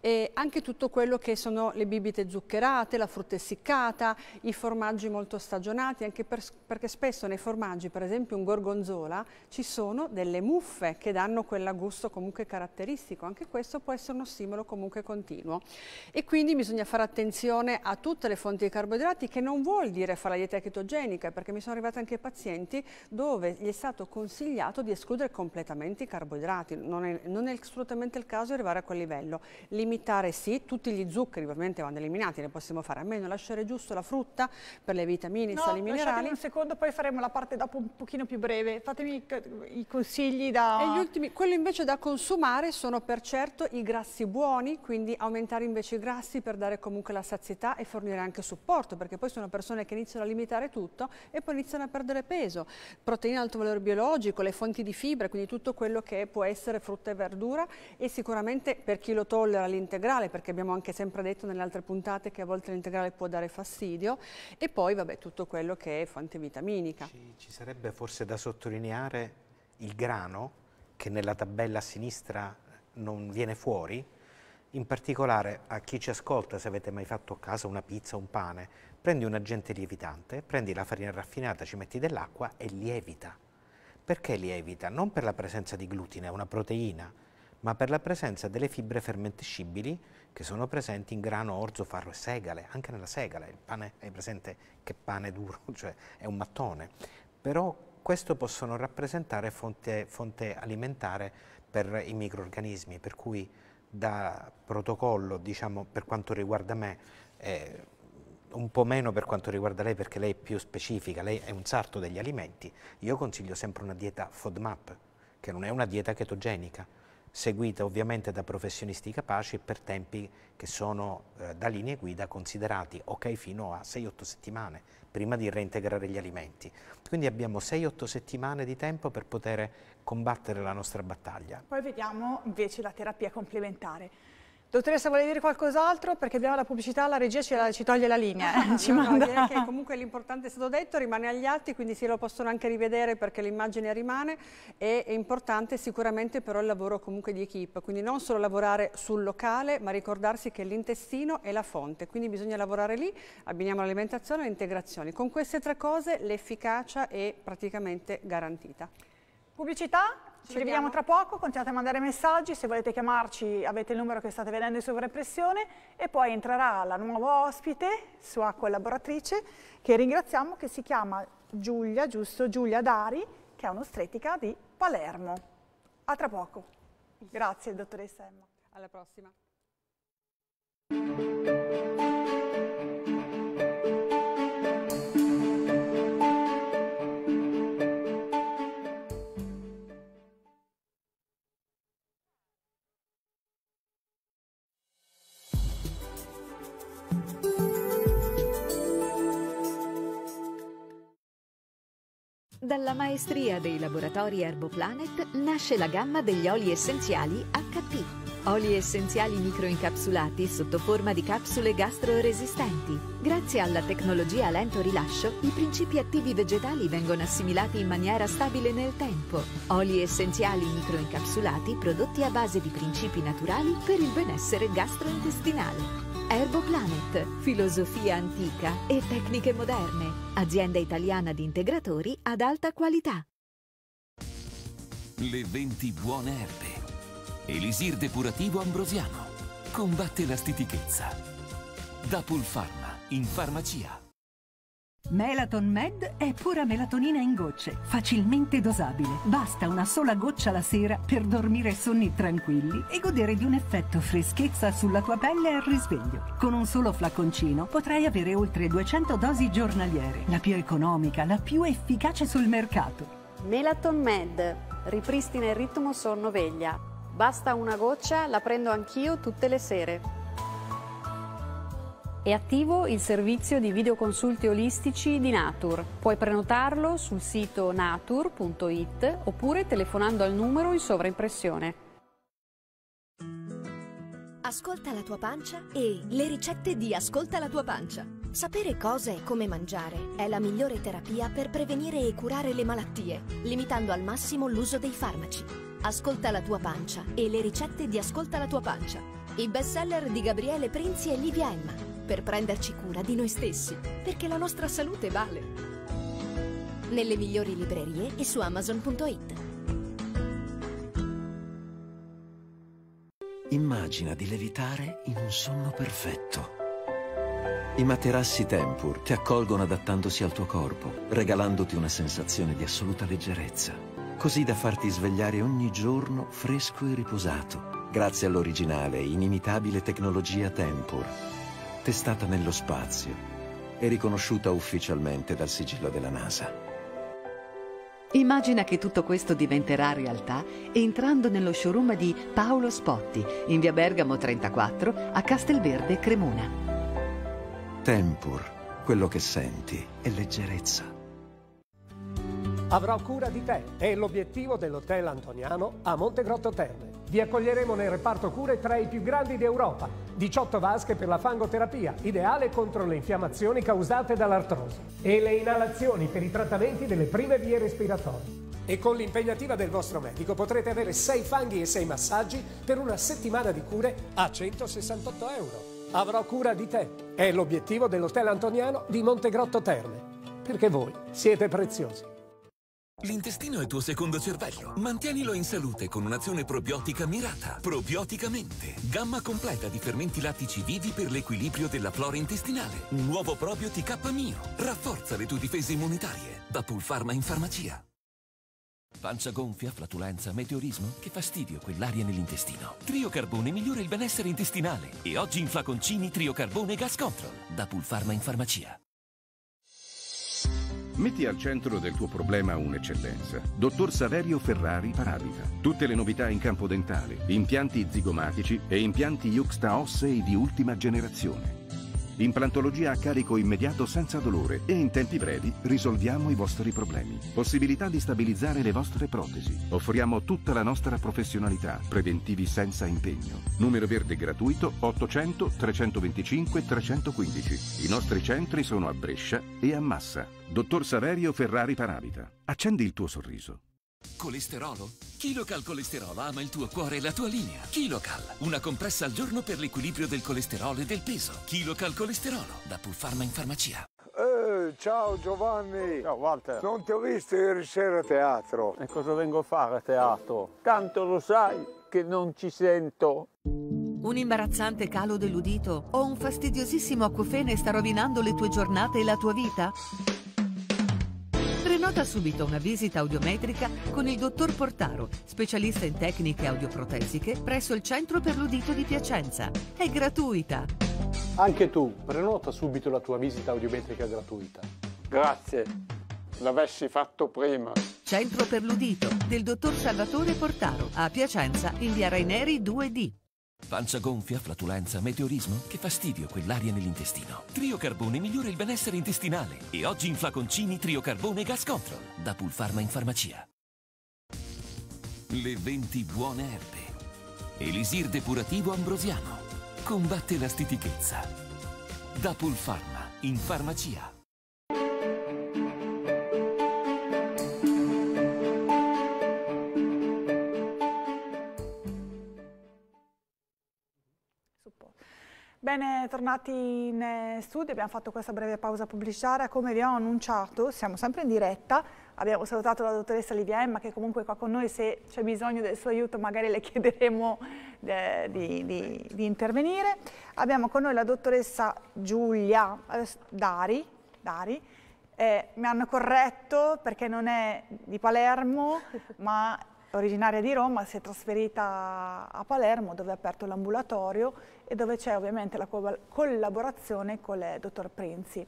E anche tutto quello che sono le bibite zuccherate, la frutta essiccata, i formaggi molto stagionati, anche per, perché spesso nei formaggi, per esempio un gorgonzola, ci sono delle muffe che danno quel gusto comunque caratteristico. Anche questo può essere uno stimolo comunque continuo. E quindi bisogna fare attenzione attenzione a tutte le fonti di carboidrati che non vuol dire fare la dieta chetogenica perché mi sono arrivati anche pazienti dove gli è stato consigliato di escludere completamente i carboidrati, non è, non è assolutamente il caso arrivare a quel livello, limitare sì, tutti gli zuccheri ovviamente vanno eliminati, ne possiamo fare a meno, lasciare giusto la frutta per le vitamine, no, i sali minerali. un secondo poi faremo la parte dopo un pochino più breve, fatemi i consigli da... E gli ultimi, quello invece da consumare sono per certo i grassi buoni, quindi aumentare invece i grassi per dare comunque la la sazietà e fornire anche supporto, perché poi sono persone che iniziano a limitare tutto e poi iniziano a perdere peso. Proteine ad alto valore biologico, le fonti di fibre, quindi tutto quello che può essere frutta e verdura e sicuramente per chi lo tollera l'integrale, perché abbiamo anche sempre detto nelle altre puntate che a volte l'integrale può dare fastidio e poi vabbè tutto quello che è fonte vitaminica. Ci, ci sarebbe forse da sottolineare il grano che nella tabella a sinistra non viene fuori, in particolare a chi ci ascolta, se avete mai fatto a casa una pizza, o un pane, prendi un agente lievitante, prendi la farina raffinata, ci metti dell'acqua e lievita. Perché lievita? Non per la presenza di glutine, una proteina, ma per la presenza delle fibre fermentescibili che sono presenti in grano, orzo, farro e segale, anche nella segale. Il pane, è presente che pane duro, <laughs> cioè è un mattone. Però questo possono rappresentare fonte, fonte alimentare per i microorganismi, per cui da protocollo, diciamo, per quanto riguarda me, eh, un po' meno per quanto riguarda lei perché lei è più specifica, lei è un sarto degli alimenti, io consiglio sempre una dieta FODMAP, che non è una dieta chetogenica, seguita ovviamente da professionisti capaci per tempi che sono eh, da linee guida considerati ok fino a 6-8 settimane, prima di reintegrare gli alimenti. Quindi abbiamo 6-8 settimane di tempo per poter combattere la nostra battaglia. Poi vediamo invece la terapia complementare. Dottoressa, vuole dire qualcos'altro? Perché abbiamo la pubblicità, la regia ci, la, ci toglie la linea. Eh, <laughs> ci no, manda... no, che comunque l'importante è stato detto, rimane agli atti, quindi se lo possono anche rivedere perché l'immagine rimane. E è importante sicuramente però il lavoro comunque di equip, quindi non solo lavorare sul locale, ma ricordarsi che l'intestino è la fonte, quindi bisogna lavorare lì, abbiniamo l'alimentazione e le integrazioni. Con queste tre cose l'efficacia è praticamente garantita. Pubblicità ci, Ci vediamo. tra poco, continuate a mandare messaggi, se volete chiamarci avete il numero che state vedendo in sovraimpressione e poi entrerà la nuova ospite, sua collaboratrice, che ringraziamo, che si chiama Giulia, giusto? Giulia Dari, che è un'ostretica di Palermo. A tra poco. Grazie, dottoressa Emma. Alla prossima. Dalla maestria dei laboratori Erboplanet nasce la gamma degli oli essenziali HP. Oli essenziali microincapsulati sotto forma di capsule gastroresistenti. Grazie alla tecnologia a lento rilascio, i principi attivi vegetali vengono assimilati in maniera stabile nel tempo. Oli essenziali microincapsulati prodotti a base di principi naturali per il benessere gastrointestinale. Erboplanet, filosofia antica e tecniche moderne. Azienda italiana di integratori ad alta qualità. Le 20 buone erbe. Elisir depurativo ambrosiano. Combatte la stitichezza. Da Pulpharma, in farmacia. Melaton Med è pura melatonina in gocce, facilmente dosabile. Basta una sola goccia la sera per dormire sonni tranquilli e godere di un effetto freschezza sulla tua pelle al risveglio. Con un solo flaconcino potrai avere oltre 200 dosi giornaliere, la più economica, la più efficace sul mercato. Melaton Med ripristina il ritmo sonno-veglia. Basta una goccia, la prendo anch'io tutte le sere. È attivo il servizio di videoconsulti olistici di Natur. Puoi prenotarlo sul sito natur.it oppure telefonando al numero in sovraimpressione. Ascolta la tua pancia e le ricette di Ascolta la tua pancia. Sapere cosa e come mangiare è la migliore terapia per prevenire e curare le malattie, limitando al massimo l'uso dei farmaci. Ascolta la tua pancia e le ricette di Ascolta la tua pancia. I bestseller di Gabriele Prinzi e Livia Emma per prenderci cura di noi stessi, perché la nostra salute vale. Nelle migliori librerie e su amazon.it. Immagina di levitare in un sonno perfetto. I materassi Tempur ti accolgono adattandosi al tuo corpo, regalandoti una sensazione di assoluta leggerezza, così da farti svegliare ogni giorno fresco e riposato, grazie all'originale e inimitabile tecnologia Tempur testata nello spazio e riconosciuta ufficialmente dal sigillo della NASA. Immagina che tutto questo diventerà realtà entrando nello showroom di Paolo Spotti in via Bergamo 34 a Castelverde, Cremona. Tempur, quello che senti è leggerezza. Avrò cura di te è l'obiettivo dell'Hotel Antoniano a Montegrotto Terme vi accoglieremo nel reparto cure tra i più grandi d'Europa. 18 vasche per la fangoterapia, ideale contro le infiammazioni causate dall'artrosi. E le inalazioni per i trattamenti delle prime vie respiratorie. E con l'impegnativa del vostro medico potrete avere 6 fanghi e 6 massaggi per una settimana di cure a 168 euro. Avrò cura di te. È l'obiettivo dell'Hotel Antoniano di Montegrotto Terme. Perché voi siete preziosi. L'intestino è tuo secondo cervello. Mantienilo in salute con un'azione probiotica mirata. Probioticamente. Gamma completa di fermenti lattici vivi per l'equilibrio della flora intestinale. Un nuovo proprio TK Mio. Rafforza le tue difese immunitarie. Da Pulpharma in farmacia. Pancia gonfia, flatulenza, meteorismo? Che fastidio quell'aria nell'intestino. Triocarbone migliora il benessere intestinale. E oggi in flaconcini Triocarbone Gas Control. Da Pulpharma in farmacia. Metti al centro del tuo problema un'eccellenza. Dottor Saverio Ferrari Parabita. Tutte le novità in campo dentale, impianti zigomatici e impianti Juxta ossei di ultima generazione. Implantologia a carico immediato senza dolore e in tempi brevi risolviamo i vostri problemi. Possibilità di stabilizzare le vostre protesi. Offriamo tutta la nostra professionalità, preventivi senza impegno. Numero verde gratuito 800 325 315. I nostri centri sono a Brescia e a Massa. Dottor Saverio Ferrari Paravita. Accendi il tuo sorriso. Colesterolo? Kilocal Colesterolo ama il tuo cuore e la tua linea. Kilocal, una compressa al giorno per l'equilibrio del colesterolo e del peso. Kilocal Colesterolo, da Pulfarma in farmacia. Eh, ciao Giovanni! Ciao Walter! Non ti ho visto ieri sera a teatro. E cosa vengo a fare a teatro? Tanto lo sai che non ci sento. Un imbarazzante calo dell'udito o un fastidiosissimo acufene sta rovinando le tue giornate e la tua vita? Prenota subito una visita audiometrica con il dottor Portaro, specialista in tecniche audioprotesiche presso il Centro per l'Udito di Piacenza. È gratuita. Anche tu, prenota subito la tua visita audiometrica gratuita. Grazie, l'avessi fatto prima. Centro per l'Udito del dottor Salvatore Portaro a Piacenza in via Raineri 2D. Pancia gonfia, flatulenza, meteorismo? Che fastidio quell'aria nell'intestino. Trio Carbone migliora il benessere intestinale. E oggi in flaconcini Trio Carbone Gas Control. Da Pulpharma in farmacia. Le 20 buone erbe. Elisir depurativo ambrosiano. Combatte la stitichezza. Da Pulpharma in farmacia. Bene, tornati in eh, studio, abbiamo fatto questa breve pausa pubblicitaria, come vi ho annunciato siamo sempre in diretta, abbiamo salutato la dottoressa Livia Emma che comunque è qua con noi, se c'è bisogno del suo aiuto magari le <laughs> chiederemo eh, di, di, di, intervenire. Abbiamo con noi la dottoressa Giulia eh, Dari, Dari eh, mi hanno corretto perché non è di Palermo <laughs> ma originaria di Roma, si è trasferita a Palermo dove ha aperto l'ambulatorio e dove c'è ovviamente la co collaborazione con il dottor Prinzi.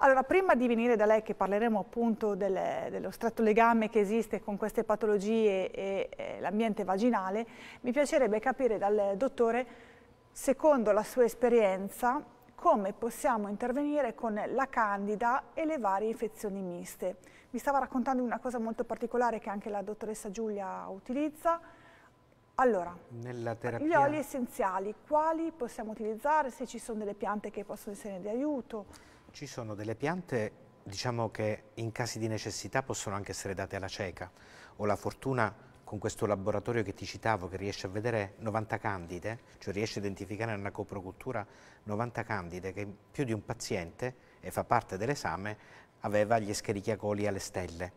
Allora, prima di venire da lei che parleremo appunto delle, dello stretto legame che esiste con queste patologie e, e l'ambiente vaginale, mi piacerebbe capire dal dottore, secondo la sua esperienza, come possiamo intervenire con la candida e le varie infezioni miste. Mi stava raccontando una cosa molto particolare che anche la dottoressa Giulia utilizza. Allora, terapia... gli oli essenziali, quali possiamo utilizzare, se ci sono delle piante che possono essere di aiuto? Ci sono delle piante, diciamo che in casi di necessità possono anche essere date alla cieca o la fortuna con questo laboratorio che ti citavo che riesce a vedere 90 candide, cioè riesce a identificare nella coprocultura 90 candide che più di un paziente, e fa parte dell'esame, aveva gli Escherichia alle stelle.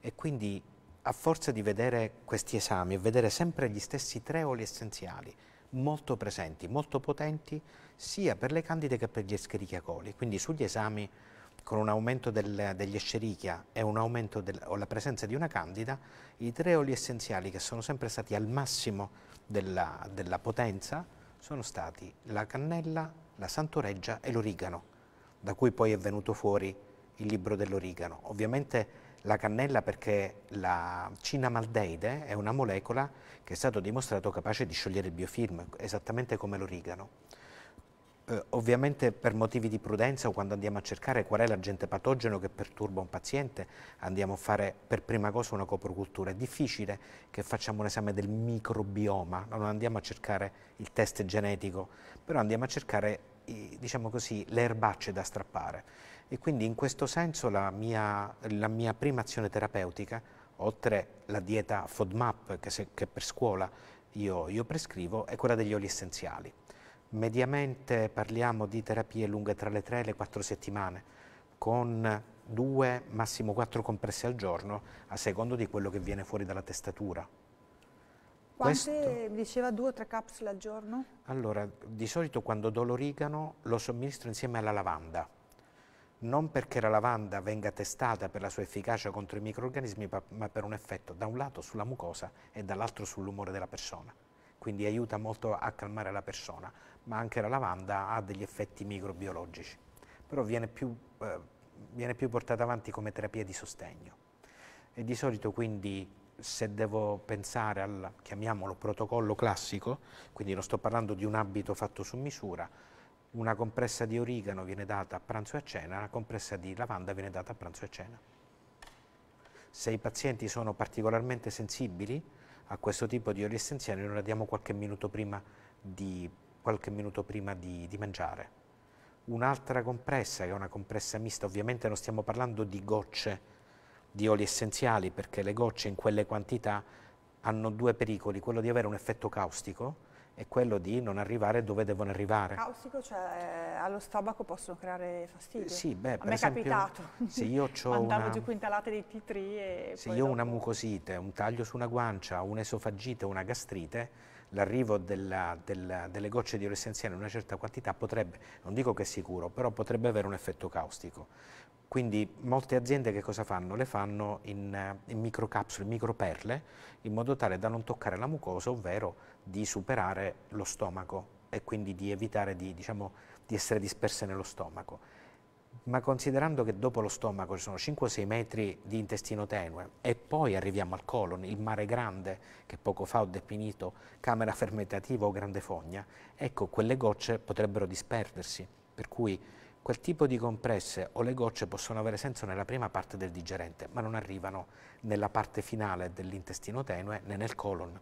E quindi a forza di vedere questi esami e vedere sempre gli stessi tre oli essenziali, molto presenti, molto potenti, sia per le candide che per gli Escherichia Quindi sugli esami con un aumento del, degli escerichia e un aumento del, o la presenza di una candida, i tre oli essenziali che sono sempre stati al massimo della, della potenza sono stati la cannella, la santoreggia e l'origano, da cui poi è venuto fuori il libro dell'origano. Ovviamente la cannella perché la cinamaldeide è una molecola che è stato dimostrato capace di sciogliere il biofilm, esattamente come l'origano. Eh, ovviamente per motivi di prudenza o quando andiamo a cercare qual è l'agente patogeno che perturba un paziente andiamo a fare per prima cosa una coprocultura. È difficile che facciamo un esame del microbioma, non andiamo a cercare il test genetico, però andiamo a cercare diciamo così, le erbacce da strappare e quindi in questo senso la mia, la mia prima azione terapeutica, oltre la dieta FODMAP che, se, che per scuola io, io prescrivo, è quella degli oli essenziali Mediamente parliamo di terapie lunghe tra le 3 e le 4 settimane, con 2, massimo 4 compresse al giorno, a secondo di quello che viene fuori dalla testatura. Quante Questo, diceva 2 o 3 capsule al giorno? Allora, di solito quando do l'origano lo somministro insieme alla lavanda. Non perché la lavanda venga testata per la sua efficacia contro i microorganismi, ma per un effetto da un lato sulla mucosa e dall'altro sull'umore della persona. Quindi aiuta molto a calmare la persona ma anche la lavanda ha degli effetti microbiologici, però viene più, eh, più portata avanti come terapia di sostegno. E di solito quindi se devo pensare al, chiamiamolo, protocollo classico, quindi non sto parlando di un abito fatto su misura, una compressa di origano viene data a pranzo e a cena, una compressa di lavanda viene data a pranzo e a cena. Se i pazienti sono particolarmente sensibili a questo tipo di oli essenziali, noi la diamo qualche minuto prima di qualche minuto prima di, di mangiare. Un'altra compressa, che è una compressa mista, ovviamente non stiamo parlando di gocce di oli essenziali, perché le gocce in quelle quantità hanno due pericoli, quello di avere un effetto caustico, e quello di non arrivare dove devono arrivare. Caustico, cioè eh, allo stomaco possono creare fastidio. sì, beh, A per esempio, è capitato. Se io <laughs> ho Andavo una, giù quintalate di titri e Se io ho dopo... una mucosite, un taglio su una guancia, un'esofagite, una gastrite, l'arrivo delle gocce di oro essenziale in una certa quantità potrebbe, non dico che è sicuro, però potrebbe avere un effetto caustico. Quindi molte aziende che cosa fanno? Le fanno in, in microcapsule, in microperle, in modo tale da non toccare la mucosa, ovvero di superare lo stomaco e quindi di evitare di, diciamo, di essere disperse nello stomaco ma considerando che dopo lo stomaco ci sono 5-6 metri di intestino tenue e poi arriviamo al colon, il mare grande che poco fa ho definito camera fermentativa o grande fogna, ecco quelle gocce potrebbero disperdersi, per cui quel tipo di compresse o le gocce possono avere senso nella prima parte del digerente, ma non arrivano nella parte finale dell'intestino tenue né nel colon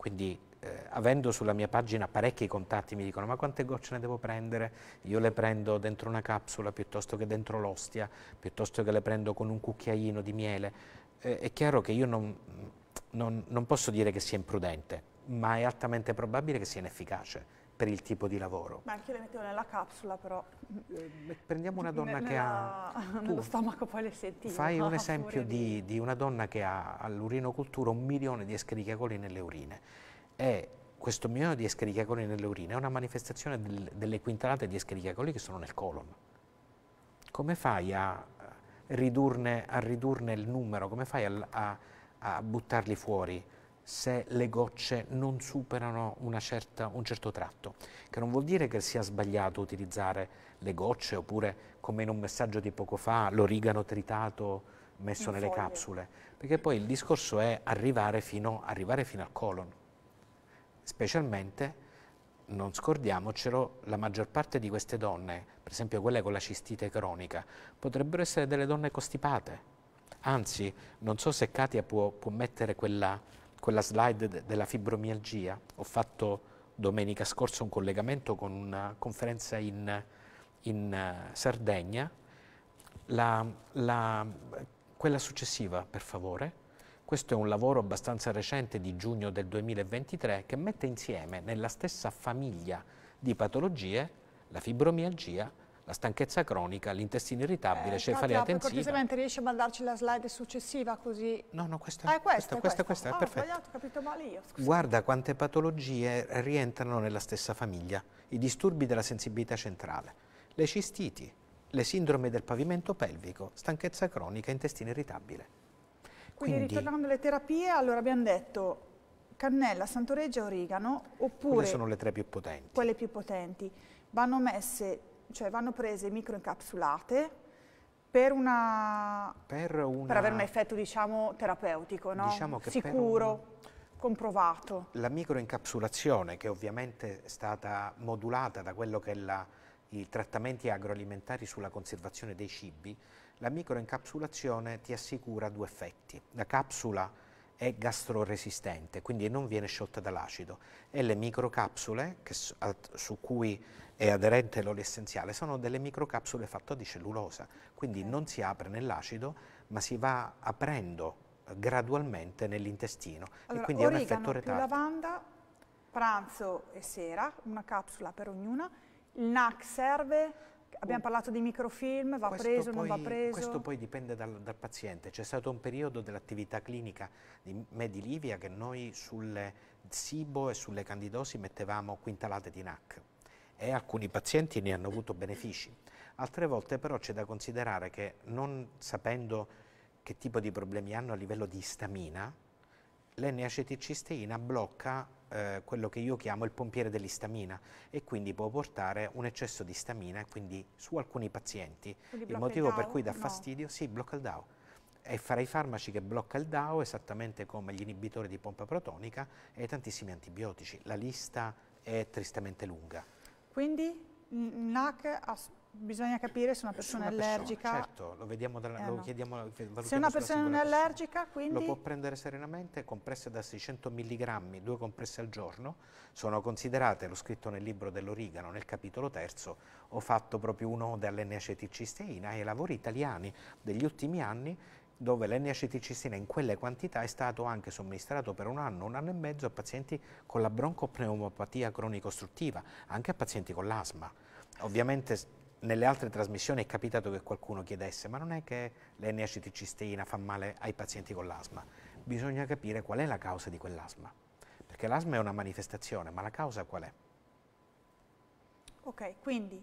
quindi eh, avendo sulla mia pagina parecchi contatti mi dicono ma quante gocce ne devo prendere? Io le prendo dentro una capsula piuttosto che dentro l'ostia, piuttosto che le prendo con un cucchiaino di miele. Eh, è chiaro che io non, non, non posso dire che sia imprudente, ma è altamente probabile che sia inefficace per il tipo di lavoro. Ma anche le mettevo nella capsula però. Eh, prendiamo una donna N che ha... <laughs> Nello stomaco poi le sentivo. Fai un <laughs> esempio di, di, una donna che ha all'urinocultura un milione di escherichiacoli nelle urine e questo milione di escherichiacoli nelle urine è una manifestazione del, delle quintalate di escherichiacoli che sono nel colon. Come fai a ridurne, a ridurne il numero? Come fai a, a, a buttarli fuori? se le gocce non superano certa, un certo tratto, che non vuol dire che sia sbagliato utilizzare le gocce oppure, come in un messaggio di poco fa, l'origano tritato messo in nelle foglie. capsule, perché poi il discorso è arrivare fino, arrivare fino al colon, specialmente non scordiamocelo, la maggior parte di queste donne, per esempio quelle con la cistite cronica, potrebbero essere delle donne costipate. Anzi, non so se Katia può, può mettere quella, quella slide della fibromialgia, ho fatto domenica scorsa un collegamento con una conferenza in, in eh, Sardegna, la, la, quella successiva per favore, questo è un lavoro abbastanza recente di giugno del 2023 che mette insieme nella stessa famiglia di patologie la fibromialgia la stanchezza cronica, l'intestino irritabile, eh, cefalea tensiva. Cortesemente riesce a mandarci la slide successiva così? No, no, questa, ah, è questa, questa, questa, questa, questa, questa ah, è perfetta. Ho capito male io. Guarda quante patologie rientrano nella stessa famiglia. I disturbi della sensibilità centrale, le cistiti, le sindrome del pavimento pelvico, stanchezza cronica, intestino irritabile. Quindi, Quindi ritornando alle terapie, allora abbiamo detto cannella, santoreggia, origano, oppure... Quelle sono le tre più potenti. Quelle più potenti. Vanno messe cioè vanno prese microencapsulate per, una, per, una, per avere un effetto diciamo, terapeutico, no? diciamo sicuro. Comprovato. La microencapsulazione che ovviamente è stata modulata da quello che è la, i trattamenti agroalimentari sulla conservazione dei cibi, la microencapsulazione ti assicura due effetti. La capsula è gastroresistente, quindi non viene sciolta dall'acido, e le microcapsule, che, su cui è aderente l'olio essenziale, sono delle microcapsule fatte di cellulosa, quindi non si apre nell'acido ma si va aprendo eh, gradualmente nell'intestino allora, e quindi è un effetto retardo. lavanda, pranzo e sera, una capsula per ognuna, il NAC serve Abbiamo oh, parlato di microfilm, va questo preso, poi, non va preso? Questo poi dipende dal, dal paziente. C'è stato un periodo dell'attività clinica di Medilivia che noi sulle SIBO e sulle candidosi mettevamo quintalate di NAC e alcuni pazienti ne hanno avuto benefici. Altre volte però c'è da considerare che non sapendo che tipo di problemi hanno a livello di istamina, l'N-acetilcisteina blocca eh, quello che io chiamo il pompiere dell'istamina e quindi può portare un eccesso di istamina e quindi su alcuni pazienti. il motivo il per cui dà no. fastidio, sì, blocca il DAO. E fra i farmaci che blocca il DAO esattamente come gli inibitori di pompa protonica e tantissimi antibiotici. La lista è tristemente lunga. Quindi NAC bisogna capire se una persona, è allergica. certo, lo, vediamo dalla, eh lo chiediamo, Se una persona non è allergica, quindi... Lo può prendere serenamente, compresse da 600 mg, due compresse al giorno, sono considerate, l'ho scritto nel libro dell'origano, nel capitolo terzo, ho fatto proprio un'ode all'N-acetilcisteina e i lavori italiani degli ultimi anni dove l'NHTCSina in quelle quantità è stato anche somministrato per un anno, un anno e mezzo a pazienti con la broncopneumopatia cronico-ostruttiva, anche a pazienti con l'asma. Ovviamente nelle altre trasmissioni è capitato che qualcuno chiedesse ma non è che l'NHTCSina fa male ai pazienti con l'asma? Bisogna capire qual è la causa di quell'asma, perché l'asma è una manifestazione, ma la causa qual è? Ok, quindi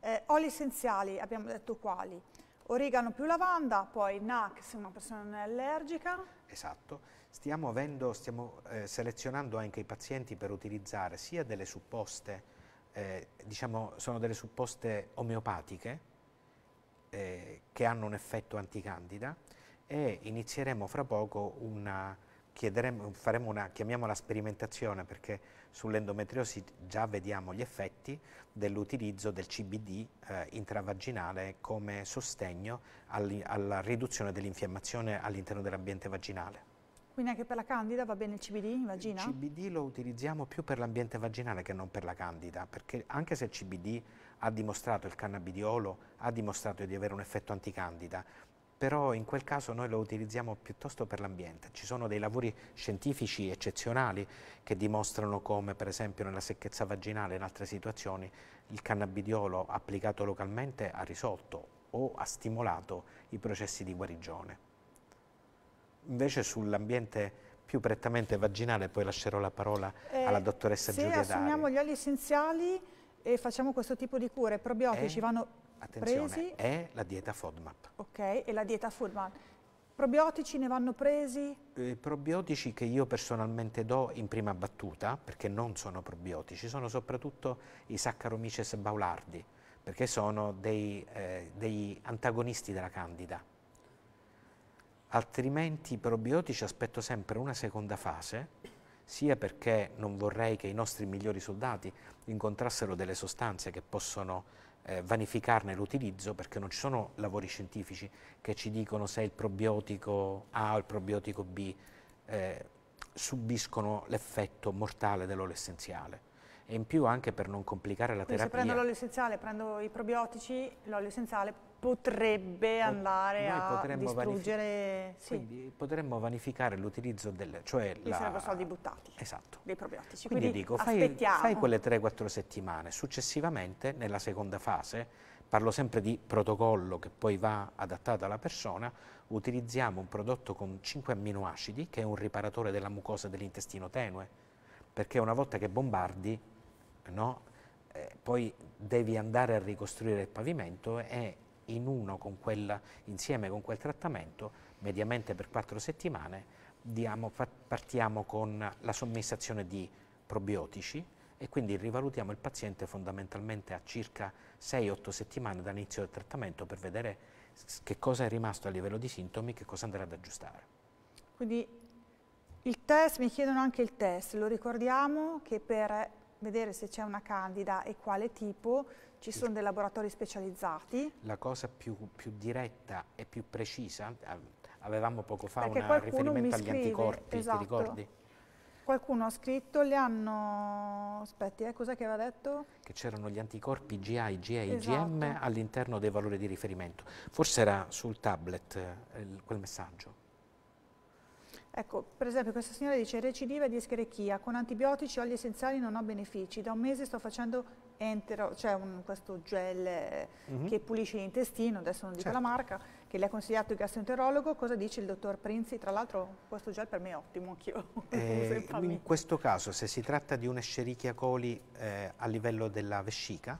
eh, oli essenziali abbiamo detto quali, Origano più lavanda, poi NAC se una persona non è allergica. Esatto, stiamo, avendo, stiamo eh, selezionando anche i pazienti per utilizzare sia delle supposte, eh, diciamo sono delle supposte omeopatiche eh, che hanno un effetto anticandida e inizieremo fra poco una faremo una, chiamiamola sperimentazione perché sull'endometriosi già vediamo gli effetti dell'utilizzo del CBD eh, intravaginale come sostegno alla riduzione dell'infiammazione all'interno dell'ambiente vaginale. Quindi anche per la candida va bene il CBD in vagina? Il CBD lo utilizziamo più per l'ambiente vaginale che non per la candida, perché anche se il CBD ha dimostrato, il cannabidiolo ha dimostrato di avere un effetto anticandida, però in quel caso noi lo utilizziamo piuttosto per l'ambiente. Ci sono dei lavori scientifici eccezionali che dimostrano come per esempio nella secchezza vaginale e in altre situazioni il cannabidiolo applicato localmente ha risolto o ha stimolato i processi di guarigione. Invece sull'ambiente più prettamente vaginale, poi lascerò la parola eh, alla dottoressa Giulia Se assumiamo gli oli essenziali e facciamo questo tipo di cure, probiotici eh? vanno Attenzione, presi. è la dieta FODMAP. Ok, e la dieta FODMAP. Probiotici ne vanno presi? I eh, probiotici che io personalmente do in prima battuta, perché non sono probiotici, sono soprattutto i Saccharomyces baulardi, perché sono dei, eh, degli antagonisti della candida. Altrimenti i probiotici aspetto sempre una seconda fase, sia perché non vorrei che i nostri migliori soldati incontrassero delle sostanze che possono eh, vanificarne l'utilizzo perché non ci sono lavori scientifici che ci dicono se il probiotico A o il probiotico B eh, subiscono l'effetto mortale dell'olio essenziale. E in più anche per non complicare la Quindi terapia. Se prendo l'olio essenziale, prendo i probiotici, l'olio essenziale potrebbe andare a distruggere... Sì. Quindi potremmo vanificare l'utilizzo del... Cioè Lì la... sarebbero soldi buttati. Esatto. Dei probiotici. Quindi, Quindi dico, fai, fai quelle 3-4 settimane. Successivamente, nella seconda fase, parlo sempre di protocollo che poi va adattato alla persona, utilizziamo un prodotto con 5 amminoacidi che è un riparatore della mucosa dell'intestino tenue, perché una volta che bombardi, no, eh, poi devi andare a ricostruire il pavimento e in uno con quel, insieme con quel trattamento, mediamente per quattro settimane, diamo, partiamo con la somministrazione di probiotici e quindi rivalutiamo il paziente fondamentalmente a circa 6-8 settimane dall'inizio del trattamento per vedere che cosa è rimasto a livello di sintomi, che cosa andrà ad aggiustare. Quindi il test, mi chiedono anche il test, lo ricordiamo che per vedere se c'è una candida e quale tipo ci sono dei laboratori specializzati. La cosa più, più diretta e più precisa, eh, avevamo poco fa un riferimento agli anticorpi, esatto. ti ricordi? Qualcuno ha scritto, le hanno... aspetti, eh, cos'è che aveva detto? Che c'erano gli anticorpi GA, IgA, IgM esatto. all'interno dei valori di riferimento. Forse era sul tablet eh, quel messaggio. Ecco, per esempio questa signora dice recidiva di escherichia, con antibiotici e oli essenziali non ho benefici, da un mese sto facendo entero, c'è cioè questo gel mm -hmm. che pulisce l'intestino, adesso non dico certo. la marca, che le ha consigliato il gastroenterologo, cosa dice il dottor Prinzi? Tra l'altro questo gel per me è ottimo, anch'io <laughs> eh, In questo caso, se si tratta di un'escherichia coli eh, a livello della vescica,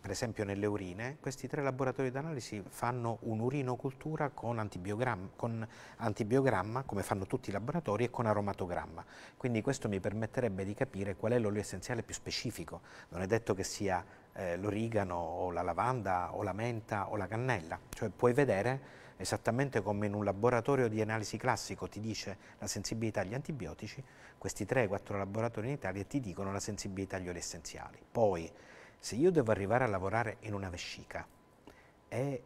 per esempio nelle urine, questi tre laboratori d'analisi fanno un'urinocultura con antibiogramma, con antibiogramma, come fanno tutti i laboratori, e con aromatogramma. Quindi questo mi permetterebbe di capire qual è l'olio essenziale più specifico. Non è detto che sia eh, l'origano o la lavanda o la menta o la cannella. Cioè puoi vedere esattamente come in un laboratorio di analisi classico ti dice la sensibilità agli antibiotici, questi tre o quattro laboratori in Italia ti dicono la sensibilità agli oli essenziali. Poi, se io devo arrivare a lavorare in una vescica e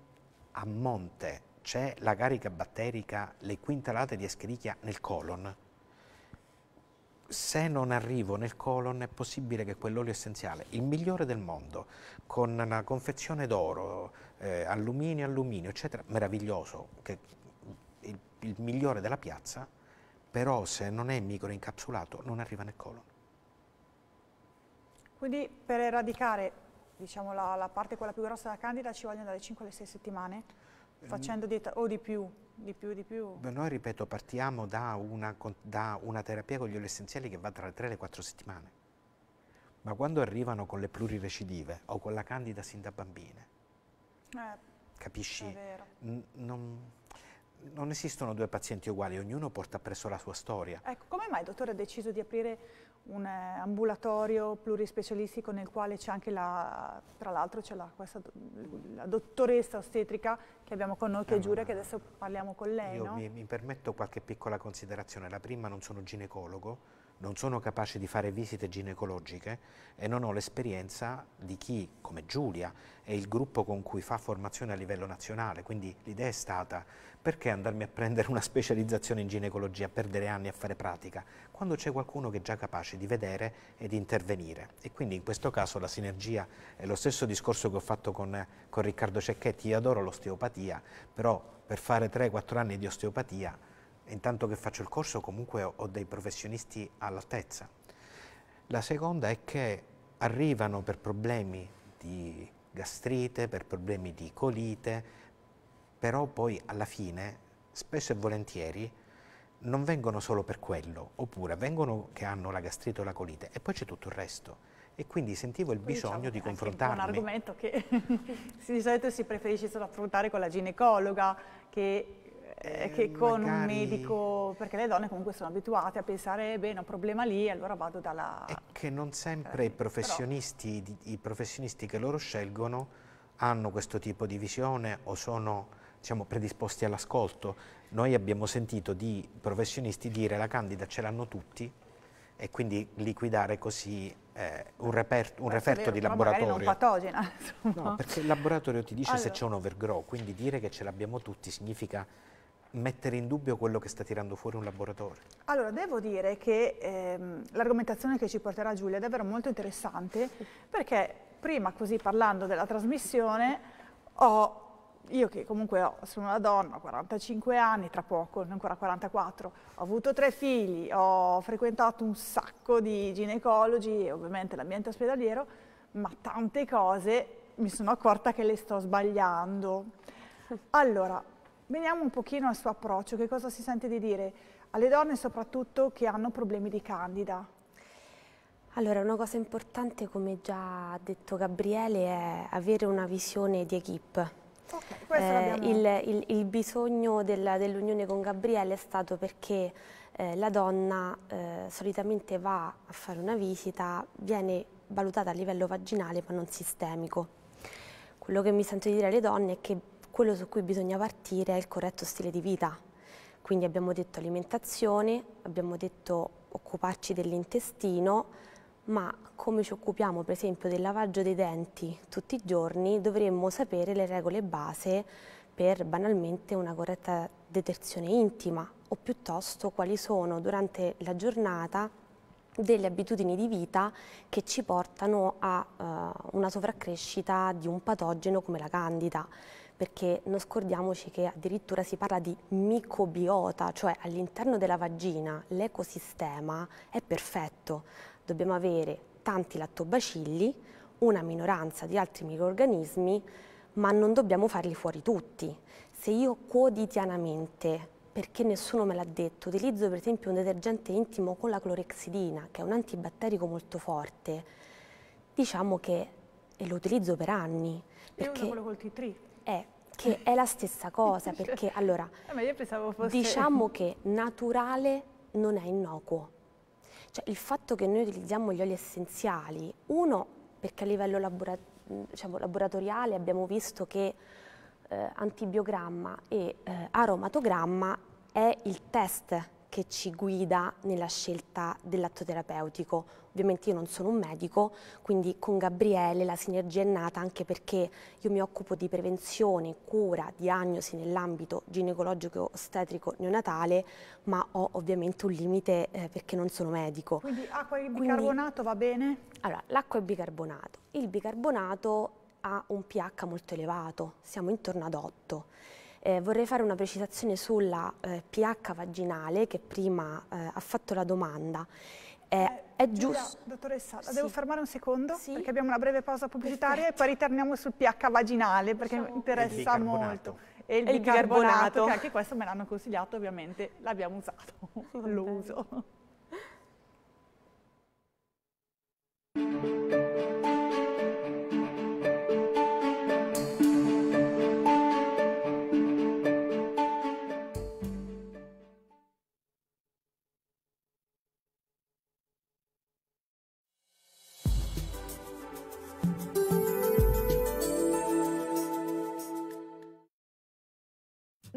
a monte c'è la carica batterica, le quintalate di Escherichia nel colon, se non arrivo nel colon è possibile che quell'olio essenziale, il migliore del mondo, con una confezione d'oro, eh, alluminio, alluminio, eccetera, meraviglioso, che, il, il migliore della piazza, però se non è microincapsulato non arriva nel colon. Quindi per eradicare diciamo, la, la, parte quella più grossa della candida ci vogliono dalle 5 alle 6 settimane, ehm, facendo dieta o di più, di più, di più. Beh, noi ripeto, partiamo da una, da una terapia con gli oli essenziali che va tra le 3 e le 4 settimane, ma quando arrivano con le plurirecidive o con la candida sin da bambine, eh, capisci? Non, non esistono due pazienti uguali, ognuno porta presso la sua storia. Ecco, come mai il dottore ha deciso di aprire un eh, ambulatorio plurispecialistico nel quale c'è anche la, tra l'altro c'è la, la, dottoressa ostetrica che abbiamo con noi che ah, giura che adesso parliamo con lei. Io no? mi, mi permetto qualche piccola considerazione, la prima non sono ginecologo, non sono capace di fare visite ginecologiche e non ho l'esperienza di chi, come Giulia, è il gruppo con cui fa formazione a livello nazionale. Quindi l'idea è stata perché andarmi a prendere una specializzazione in ginecologia, perdere anni a fare pratica, quando c'è qualcuno che è già capace di vedere e di intervenire. E quindi in questo caso la sinergia è lo stesso discorso che ho fatto con, con Riccardo Cecchetti, io adoro l'osteopatia, però per fare 3-4 anni di osteopatia intanto che faccio il corso comunque ho dei professionisti all'altezza. La seconda è che arrivano per problemi di gastrite, per problemi di colite, però poi alla fine spesso e volentieri non vengono solo per quello, oppure vengono che hanno la gastrite o la colite e poi c'è tutto il resto. E quindi sentivo il bisogno diciamo, di confrontarmi. È un argomento che <laughs> di solito si preferisce solo affrontare con la ginecologa, che eh, eh, che con magari... un medico, perché le donne comunque sono abituate a pensare, bene, ho un problema lì, allora vado dalla... E che non sempre i professionisti, però... i professionisti che loro scelgono hanno questo tipo di visione o sono diciamo, predisposti all'ascolto. Noi abbiamo sentito di professionisti dire la candida ce l'hanno tutti e quindi liquidare così eh, un, reper- un referto vero, di laboratorio. non patogena. Insomma. No, perché il laboratorio ti dice allora. se c'è un overgrow, quindi dire che ce l'abbiamo tutti significa mettere in dubbio quello che sta tirando fuori un laboratorio? Allora, devo dire che ehm, l'argomentazione che ci porterà Giulia è davvero molto interessante perché prima così parlando della trasmissione ho io che comunque ho, sono una donna, ho 45 anni, tra poco, non ancora 44, ho avuto tre figli, ho frequentato un sacco di ginecologi e ovviamente l'ambiente ospedaliero, ma tante cose mi sono accorta che le sto sbagliando. Allora, Veniamo un pochino al suo approccio, che cosa si sente di dire alle donne soprattutto che hanno problemi di candida? Allora, una cosa importante, come già ha detto Gabriele, è avere una visione di equip. Okay, eh, il, il, il, bisogno dell'unione con Gabriele è stato perché eh, la donna eh, solitamente va a fare una visita, viene valutata a livello vaginale ma non sistemico. Quello che mi sento di dire alle donne è che quello su cui bisogna partire è il corretto stile di vita. Quindi abbiamo detto alimentazione, abbiamo detto occuparci dell'intestino, ma come ci occupiamo per esempio del lavaggio dei denti tutti i giorni, dovremmo sapere le regole base per banalmente una corretta detersione intima o piuttosto quali sono durante la giornata delle abitudini di vita che ci portano a eh, una sovraccrescita di un patogeno come la candida perché non scordiamoci che addirittura si parla di microbiota, cioè all'interno della vagina l'ecosistema è perfetto, dobbiamo avere tanti lattobacilli, una minoranza di altri microorganismi, ma non dobbiamo farli fuori tutti. Se io quotidianamente perché nessuno me l'ha detto, utilizzo per esempio un detergente intimo con la clorexidina, che è un antibatterico molto forte, diciamo che e lo utilizzo per anni. Perché... Io uso quello col T3 è che è la stessa cosa, <laughs> perché allora, eh, fosse... diciamo <laughs> che naturale non è innocuo. Cioè il fatto che noi utilizziamo gli oli essenziali, uno perché a livello labora diciamo, laboratoriale abbiamo visto che eh, antibiogramma e eh, aromatogramma è il test che ci guida nella scelta dell'atto terapeutico. Ovviamente io non sono un medico, quindi con Gabriele la sinergia è nata anche perché io mi occupo di prevenzione, cura, diagnosi nell'ambito ginecologico ostetrico neonatale, ma ho ovviamente un limite eh, perché non sono medico. Quindi acqua e bicarbonato quindi, va bene? Allora, l'acqua e bicarbonato. Il bicarbonato ha un pH molto elevato, siamo intorno ad 8 eh, vorrei fare una precisazione sulla eh, pH vaginale che prima eh, ha fatto la domanda. Eh, è giusto. Dottoressa, sì. la devo fermare un secondo sì. perché abbiamo una breve pausa pubblicitaria Perfetto. e poi ritorniamo sul pH vaginale perché mi interessa molto. E il, e bicarbonato, bicarbonato, che anche questo me l'hanno consigliato, ovviamente l'abbiamo usato, lo <laughs> uso.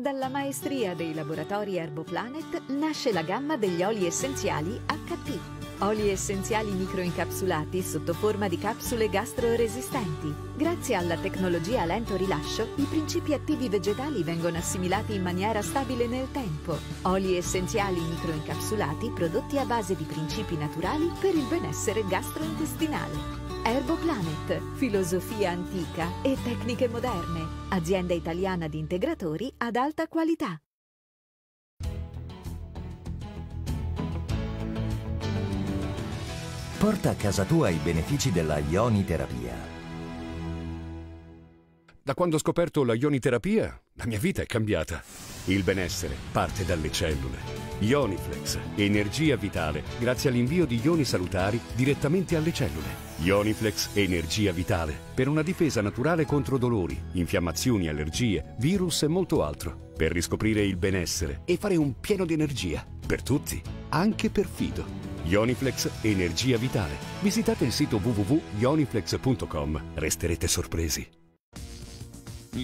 dalla maestria dei laboratori Erboplanet nasce la gamma degli oli essenziali HP. Oli essenziali microincapsulati sotto forma di capsule gastroresistenti. Grazie alla tecnologia a lento rilascio, i principi attivi vegetali vengono assimilati in maniera stabile nel tempo. Oli essenziali microincapsulati prodotti a base di principi naturali per il benessere gastrointestinale. Erboplanet, filosofia antica e tecniche moderne, azienda italiana di integratori ad alta qualità. Porta a casa tua i benefici della ioniterapia. Da quando ho scoperto la ioniterapia, la mia vita è cambiata. Il benessere parte dalle cellule. Ioniflex, energia vitale grazie all'invio di ioni salutari direttamente alle cellule. Ioniflex, energia vitale per una difesa naturale contro dolori, infiammazioni, allergie, virus e molto altro. Per riscoprire il benessere e fare un pieno di energia. Per tutti, anche per Fido. Ioniflex Energia Vitale. Visitate il sito www.ioniflex.com. Resterete sorpresi.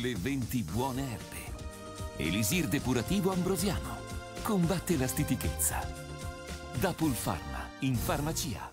Le 20 buone erbe. Elisir depurativo ambrosiano. Combatte la stitichezza. Da Pulpharma, in farmacia.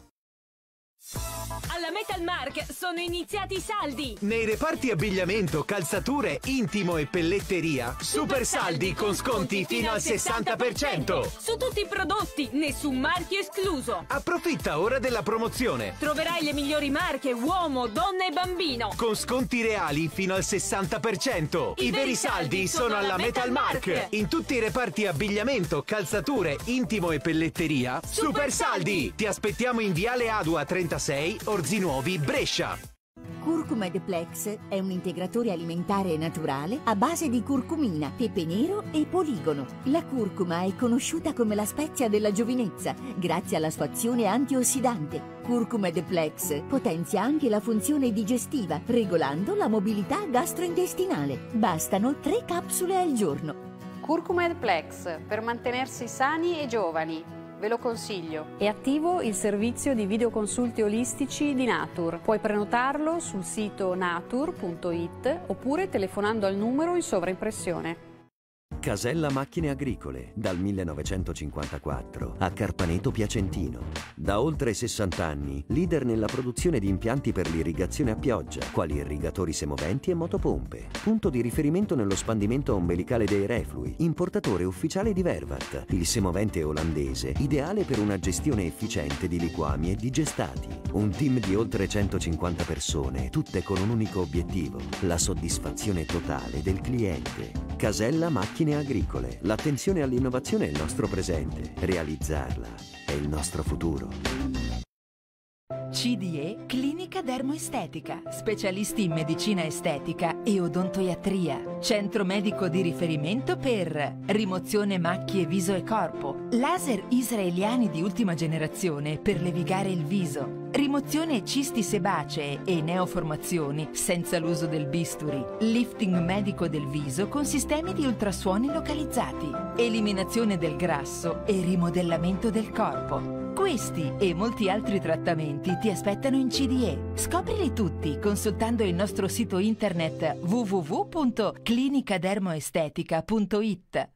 Alla Metal Mark sono iniziati i saldi. Nei reparti abbigliamento, calzature, intimo e pelletteria, super, super saldi con sconti fino al 60%. 60%. Su tutti i prodotti, nessun marchio escluso. Approfitta ora della promozione. Troverai le migliori marche uomo, donna e bambino. Con sconti reali fino al 60%. I, I veri saldi sono alla Metal Mark. Mark. In tutti i reparti abbigliamento, calzature, intimo e pelletteria, super, super saldi. saldi. Ti aspettiamo in Viale Adua 36 Orzi Mezzi Nuovi Brescia. Curcuma Deplex è un integratore alimentare naturale a base di curcumina, pepe nero e poligono. La curcuma è conosciuta come la spezia della giovinezza grazie alla sua azione antiossidante. Curcuma Deplex potenzia anche la funzione digestiva, regolando la mobilità gastrointestinale. Bastano 3 capsule al giorno. Curcuma Deplex per mantenersi sani e giovani ve lo consiglio. È attivo il servizio di videoconsulti olistici di Natur. Puoi prenotarlo sul sito natur.it oppure telefonando al numero in sovraimpressione. Casella Macchine Agricole, dal 1954, a Carpaneto Piacentino. Da oltre 60 anni, leader nella produzione di impianti per l'irrigazione a pioggia, quali irrigatori semoventi e motopompe. Punto di riferimento nello spandimento ombelicale dei reflui, importatore ufficiale di Vervat, il semovente olandese, ideale per una gestione efficiente di liquami e di gestati. Un team di oltre 150 persone, tutte con un unico obiettivo, la soddisfazione totale del cliente. Casella Macchine macchine agricole. L'attenzione all'innovazione è il nostro presente, realizzarla è il nostro futuro. CDE Clinica Dermoestetica, specialisti in medicina estetica e odontoiatria, centro medico di riferimento per rimozione macchie viso e corpo, laser israeliani di ultima generazione per levigare il viso, rimozione cisti sebacee e neoformazioni senza l'uso del bisturi, lifting medico del viso con sistemi di ultrasuoni localizzati, eliminazione del grasso e rimodellamento del corpo. Questi e molti altri trattamenti eventi ti aspettano in CDE. Scoprili tutti consultando il nostro sito internet www.clinicadermoestetica.it.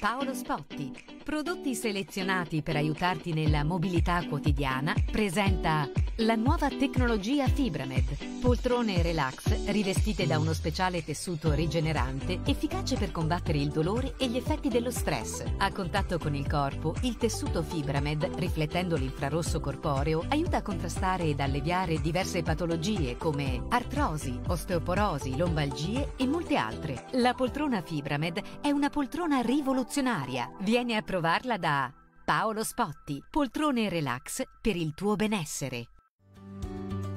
Paolo Spotti Prodotti selezionati per aiutarti nella mobilità quotidiana presenta la nuova tecnologia Fibramed. Poltrone relax rivestite da uno speciale tessuto rigenerante efficace per combattere il dolore e gli effetti dello stress. A contatto con il corpo, il tessuto Fibramed, riflettendo l'infrarosso corporeo, aiuta a contrastare ed alleviare diverse patologie come artrosi, osteoporosi, lombalgie e molte altre. La poltrona Fibramed è una poltrona rivoluzionaria. Viene approvata trovarla da Paolo Spotti, poltrone relax per il tuo benessere.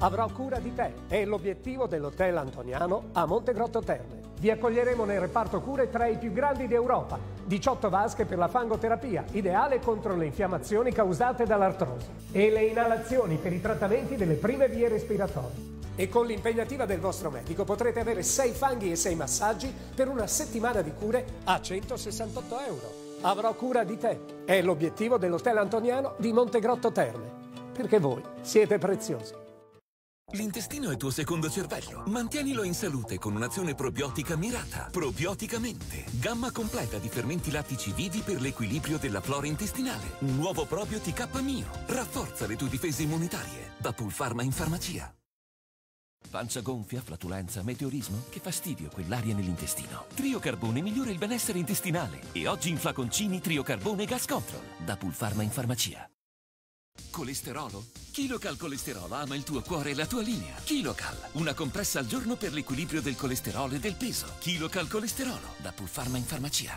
Avrò cura di te è l'obiettivo dell'Hotel Antoniano a Montegrotto Terme. Vi accoglieremo nel reparto cure tra i più grandi d'Europa. 18 vasche per la fangoterapia, ideale contro le infiammazioni causate dall'artrosi. E le inalazioni per i trattamenti delle prime vie respiratorie. E con l'impegnativa del vostro medico potrete avere 6 fanghi e 6 massaggi per una settimana di cure a 168 euro avrò cura di te. È l'obiettivo dell'Hotel Antoniano di Montegrotto Terme, perché voi siete preziosi. L'intestino è tuo secondo cervello. Mantienilo in salute con un'azione probiotica mirata. Probioticamente. Gamma completa di fermenti lattici vivi per l'equilibrio della flora intestinale. Un nuovo probio TK Mio. Rafforza le tue difese immunitarie. Da Pulpharma in farmacia. Pancia gonfia, flatulenza, meteorismo? Che fastidio quell'aria nell'intestino. Triocarbone migliora il benessere intestinale. E oggi in flaconcini Triocarbone Gas Control. Da Pulpharma in farmacia. Colesterolo? Kilocal Colesterolo ama il tuo cuore e la tua linea. Kilocal, una compressa al giorno per l'equilibrio del colesterolo e del peso. Kilocal Colesterolo, da Pulpharma in farmacia.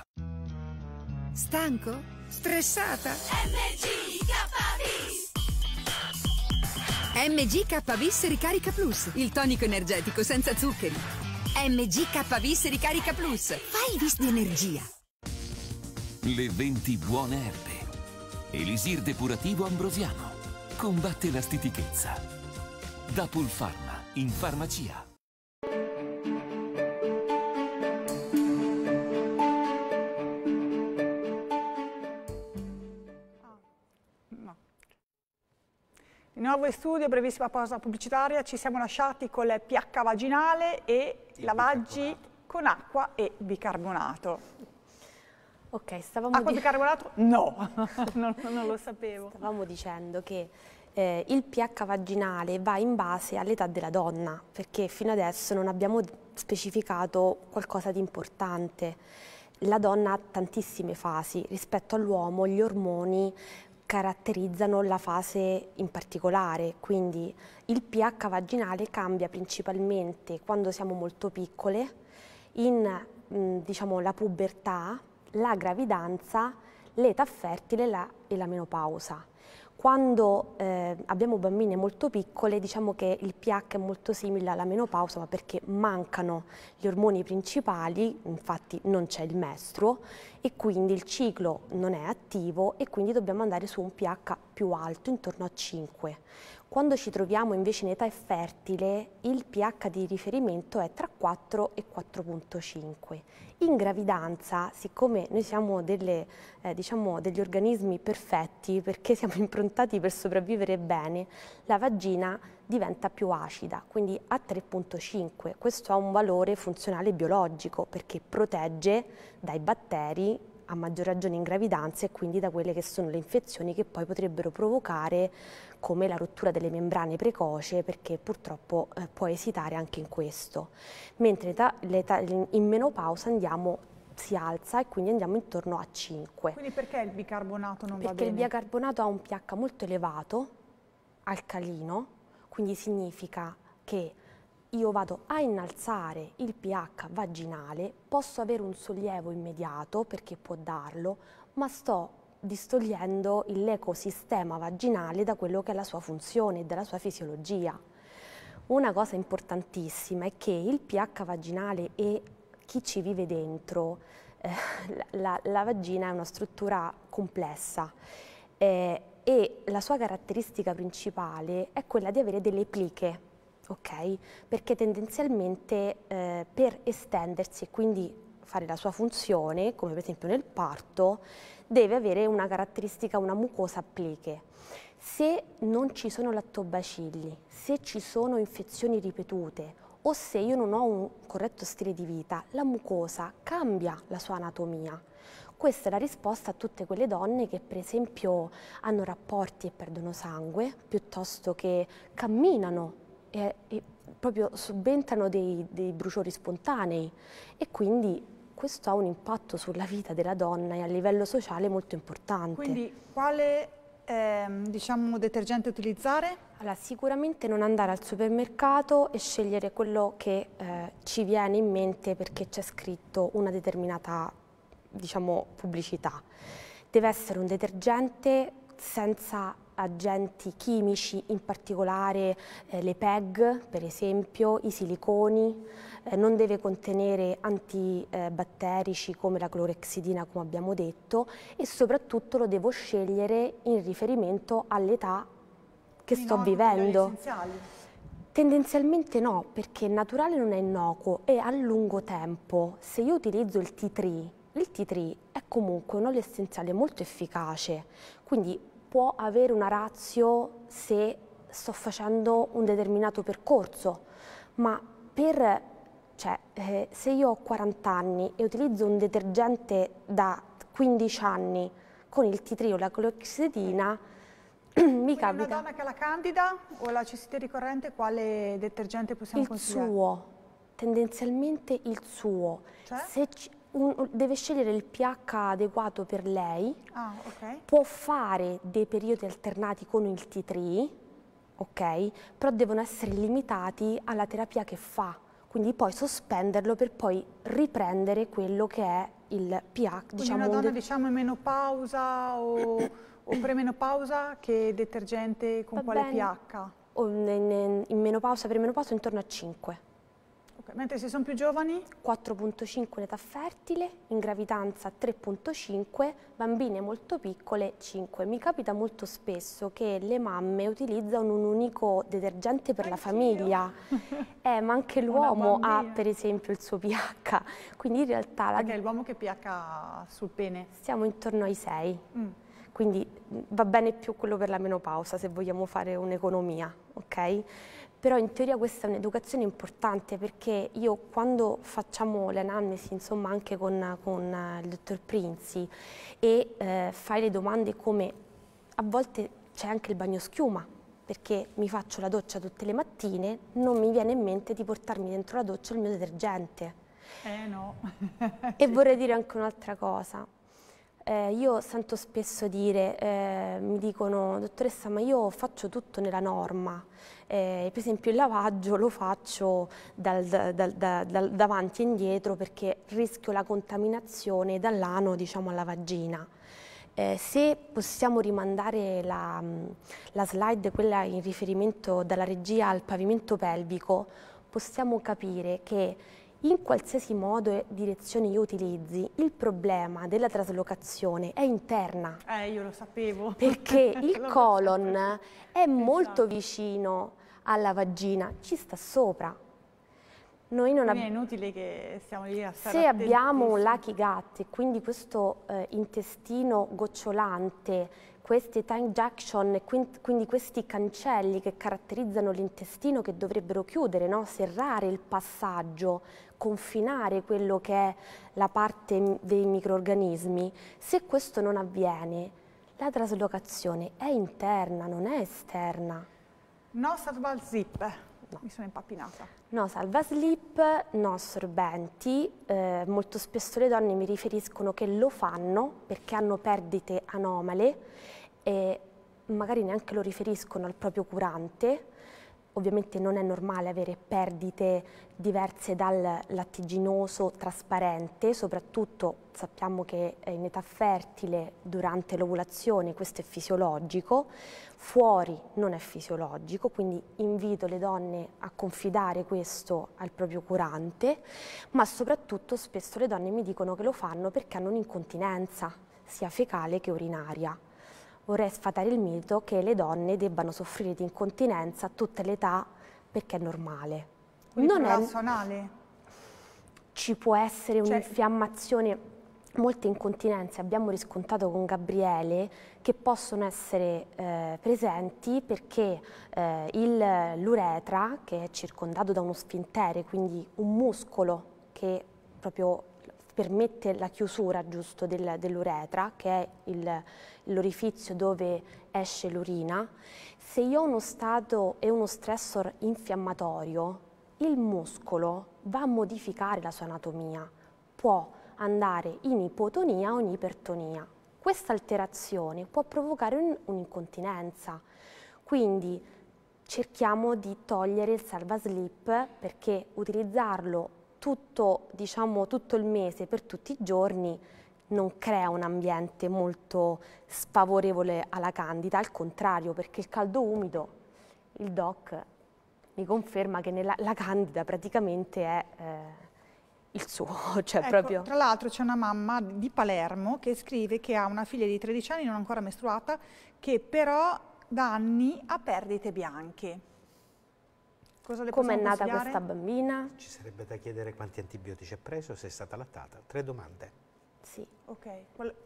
Stanco? Stressata? MG! MG MGKBIS Ricarica Plus, il tonico energetico senza zuccheri. MG MGKBIS Ricarica Plus, fai vis di energia. Le 20 buone erbe. Elisir depurativo ambrosiano. Combatte la stitichezza. Da Pulpharma, in farmacia. Di nuovo in studio, brevissima pausa pubblicitaria, ci siamo lasciati con il pH vaginale e il lavaggi con acqua e bicarbonato. Ok, stavamo... Acqua di... bicarbonato? No, <laughs> non, non, lo sapevo. Stavamo dicendo che eh, il pH vaginale va in base all'età della donna, perché fino adesso non abbiamo specificato qualcosa di importante. La donna ha tantissime fasi, rispetto all'uomo gli ormoni caratterizzano la fase in particolare, quindi il pH vaginale cambia principalmente quando siamo molto piccole, in mm, diciamo, la pubertà, la gravidanza, l'età fertile la, e la menopausa. Quando eh, abbiamo bambine molto piccole diciamo che il pH è molto simile alla menopausa ma perché mancano gli ormoni principali, infatti non c'è il mestruo e quindi il ciclo non è attivo e quindi dobbiamo andare su un pH più alto, intorno a 5. Quando ci troviamo invece in età fertile, il pH di riferimento è tra 4 e 4.5. In gravidanza, siccome noi siamo delle, eh, diciamo, degli organismi perfetti perché siamo <laughs> improntati per sopravvivere bene, la vagina diventa più acida, quindi a 3.5. Questo ha un valore funzionale biologico perché protegge dai batteri a maggior ragione in gravidanza e quindi da quelle che sono le infezioni che poi potrebbero provocare come la rottura delle membrane precoce perché purtroppo eh, può esitare anche in questo. Mentre in menopausa andiamo si alza e quindi andiamo intorno a 5. Quindi perché il bicarbonato non perché va bene? Perché il bicarbonato ha un pH molto elevato, alcalino, quindi significa che io vado a innalzare il pH vaginale, posso avere un sollievo immediato perché può darlo, ma sto distogliendo l'ecosistema vaginale da quello che è la sua funzione e dalla sua fisiologia. Una cosa importantissima è che il pH vaginale e chi ci vive dentro, eh, la, la, vagina è una struttura complessa eh, e la sua caratteristica principale è quella di avere delle pliche, ok? Perché tendenzialmente eh, per estendersi e quindi fare la sua funzione, come per esempio nel parto, deve avere una caratteristica, una mucosa appliche. Se non ci sono lattobacilli, se ci sono infezioni ripetute o se io non ho un corretto stile di vita, la mucosa cambia la sua anatomia. Questa è la risposta a tutte quelle donne che per esempio hanno rapporti e perdono sangue, piuttosto che camminano e, e proprio subentrano dei, dei bruciori spontanei e quindi questo ha un impatto sulla vita della donna e a livello sociale molto importante. Quindi quale eh, diciamo, detergente utilizzare? Allora, sicuramente non andare al supermercato e scegliere quello che eh, ci viene in mente perché c'è scritto una determinata diciamo, pubblicità. Deve essere un detergente senza agenti chimici, in particolare eh, le PEG, per esempio, i siliconi, eh, non deve contenere antibatterici come la clorexidina, come abbiamo detto, e soprattutto lo devo scegliere in riferimento all'età che sto vivendo. Tendenzialmente no, perché naturale non è innocuo e a lungo tempo, se io utilizzo il T3, il T3 è comunque un olio essenziale molto efficace, quindi può avere una razio se sto facendo un determinato percorso, ma per, cioè, eh, se io ho 40 anni e utilizzo un detergente da 15 anni con il titrio e la clorexidina, <clears throat> mi capita... una donna che ha la candida o la cistite ricorrente, quale detergente possiamo il consigliare? Il suo, tendenzialmente il suo. Cioè? Se un, deve scegliere il pH adeguato per lei, ah, okay. può fare dei periodi alternati con il T3, ok? Però devono essere limitati alla terapia che fa, quindi poi sospenderlo per poi riprendere quello che è il pH. Quindi diciamo, una donna diciamo in menopausa o, o premenopausa che detergente con Va quale bene. pH? In, in, in menopausa, premenopausa intorno a 5. Ok, Mentre se sono più giovani? 4.5 in età fertile, in gravidanza 3.5, bambine molto piccole 5. Mi capita molto spesso che le mamme utilizzano un unico detergente per Anch'io. la famiglia, eh, ma anche <laughs> l'uomo ha per esempio il suo pH, quindi in realtà... La... Perché l'uomo che pH ha sul pene? Siamo intorno ai 6. Mm quindi va bene più quello per la menopausa se vogliamo fare un'economia, ok? però in teoria questa è un'educazione importante perché io quando facciamo l'anamnesi, insomma anche con, con, eh, il dottor Prinzi e eh, fai le domande come a volte c'è anche il bagno schiuma perché mi faccio la doccia tutte le mattine, non mi viene in mente di portarmi dentro la doccia il mio detergente. Eh no. e <laughs> vorrei dire anche un'altra cosa, eh, io sento spesso dire, eh, mi dicono, dottoressa, ma io faccio tutto nella norma. Eh, per esempio il lavaggio lo faccio dal, dal, dal, davanti e indietro perché rischio la contaminazione dall'ano diciamo, alla vagina. Eh, se possiamo rimandare la, la, slide, quella in riferimento dalla regia al pavimento pelvico, possiamo capire che in qualsiasi modo e direzione io utilizzi, il problema della traslocazione è interna. Eh, io lo sapevo. Perché <laughs> il colon è esatto. molto vicino alla vagina, ci sta sopra. Noi non quindi è inutile che stiamo lì a stare Se abbiamo un lachigat, quindi questo eh, intestino gocciolante, queste time junction, quindi questi cancelli che caratterizzano l'intestino che dovrebbero chiudere, no? serrare il passaggio confinare quello che è la parte dei microorganismi, se questo non avviene, la traslocazione è interna, non è esterna. No salva zip, no. mi sono impappinata. No salva slip, no sorbenti, eh, molto spesso le donne mi riferiscono che lo fanno perché hanno perdite anomale e magari neanche lo riferiscono al proprio curante, Ovviamente non è normale avere perdite diverse dal lattiginoso trasparente, soprattutto sappiamo che in età fertile durante l'ovulazione questo è fisiologico, fuori non è fisiologico, quindi invito le donne a confidare questo al proprio curante, ma soprattutto spesso le donne mi dicono che lo fanno perché hanno un'incontinenza sia fecale che urinaria vorrei sfatare il mito che le donne debbano soffrire di incontinenza a tutte le età perché è normale. Quindi non è anale. Ci può essere cioè... un'infiammazione molte incontinenze abbiamo riscontrato con Gabriele che possono essere eh, presenti perché eh, l'uretra, che è circondato da uno sfintere, quindi un muscolo che proprio permette la chiusura giusto del, dell'uretra, che è l'orifizio dove esce l'urina, se io ho uno stato e uno stressor infiammatorio, il muscolo va a modificare la sua anatomia, può andare in ipotonia o in ipertonia. Questa alterazione può provocare un'incontinenza, quindi cerchiamo di togliere il salvaslip perché utilizzarlo tutto, diciamo, tutto il mese, per tutti i giorni, non crea un ambiente molto sfavorevole alla candida, al contrario, perché il caldo umido, il DOC mi conferma che nella, la candida praticamente è... Eh, il suo, <laughs> cioè ecco, proprio... Tra l'altro c'è una mamma di Palermo che scrive che ha una figlia di 13 anni non ancora mestruata che però da anni ha perdite bianche. Come è nata questa bambina? Ci sarebbe da chiedere quanti antibiotici ha preso, se è stata lattata. Tre domande. Sì. Ok,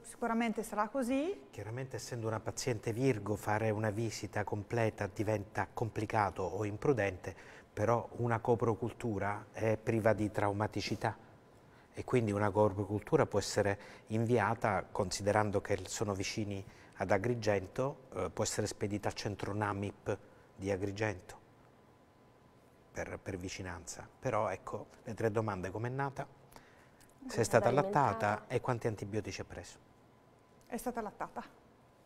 sicuramente sarà così. Chiaramente essendo una paziente Virgo fare una visita completa diventa complicato o imprudente, però una coprocultura è priva di traumaticità e quindi una coprocultura può essere inviata, considerando che sono vicini ad Agrigento, eh, può essere spedita al centro NAMIP di Agrigento per, per vicinanza. Però ecco, le tre domande, com'è nata, Quindi se è stata allattata e quanti antibiotici ha preso? È stata allattata,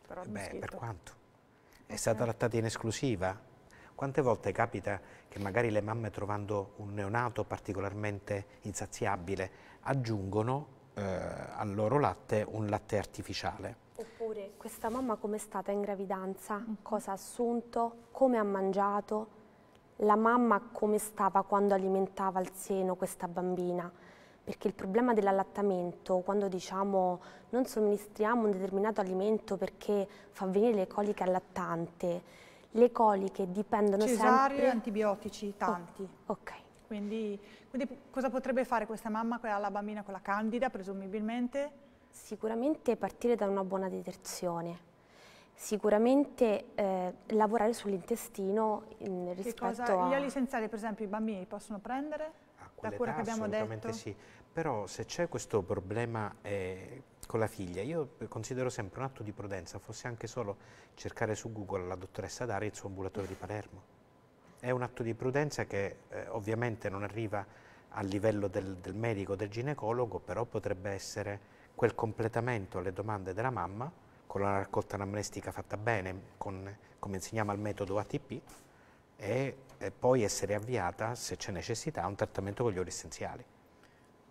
però eh Beh, per quanto? È okay. stata allattata in esclusiva? Quante volte capita che magari le mamme trovando un neonato particolarmente insaziabile aggiungono eh, al loro latte un latte artificiale? Oppure questa mamma com'è stata in gravidanza? Mm. Cosa ha assunto? Come ha mangiato? la mamma come stava quando alimentava al seno questa bambina, perché il problema dell'allattamento, quando diciamo non somministriamo un determinato alimento perché fa venire le coliche al le coliche dipendono Cesario, sempre... Cesario, antibiotici, oh, tanti. Oh, ok. Quindi, quindi, cosa potrebbe fare questa mamma alla bambina con la candida, presumibilmente? Sicuramente partire da una buona detersione Sicuramente eh, lavorare sull'intestino rispetto cosa, Gli a... alisenziali, per esempio, i bambini li possono prendere? A la cura che abbiamo detto? sì. Però se c'è questo problema eh, con la figlia, io considero sempre un atto di prudenza, fosse anche solo cercare su Google la dottoressa Dari e il suo ambulatore di Palermo. È un atto di prudenza che eh, ovviamente non arriva a livello del, del medico, del ginecologo, però potrebbe essere quel completamento alle domande della mamma con la raccolta anamnestica fatta bene, con, come insegniamo al metodo ATP, e, e, poi essere avviata, se c'è necessità, a un trattamento con gli ori essenziali.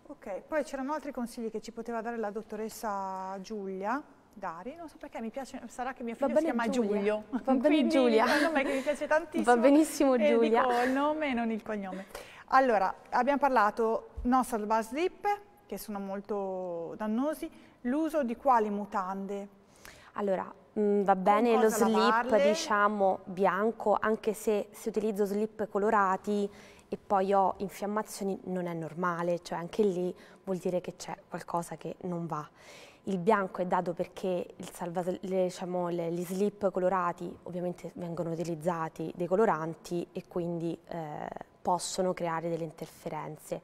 Ok, poi c'erano altri consigli che ci poteva dare la dottoressa Giulia Dari, non so perché, mi piace, sarà che mio figlio Va si chiama Giulio, Va <laughs> bene Giulia. è che mi piace tantissimo. Va benissimo Giulia. Dico il nome e non il cognome. Allora, abbiamo parlato nostal bar slip, che sono molto dannosi, l'uso di quali mutande? Allora, mh, mm, va bene lo slip diciamo bianco, anche se se utilizzo slip colorati e poi ho infiammazioni non è normale, cioè anche lì vuol dire che c'è qualcosa che non va. Il bianco è dato perché le, diciamo, le, gli slip colorati ovviamente vengono utilizzati dei coloranti e quindi eh, possono creare delle interferenze.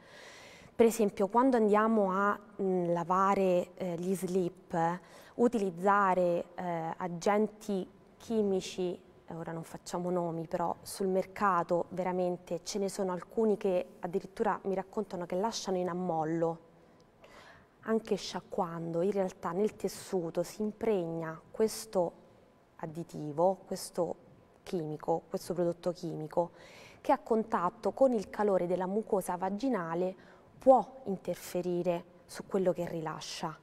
Per esempio quando andiamo a mh, mm, lavare eh, gli slip utilizzare eh, agenti chimici, ora non facciamo nomi, però sul mercato veramente ce ne sono alcuni che addirittura mi raccontano che lasciano in ammollo anche sciacquando, in realtà nel tessuto si impregna questo additivo, questo chimico, questo prodotto chimico, che a contatto con il calore della mucosa vaginale può interferire su quello che rilascia.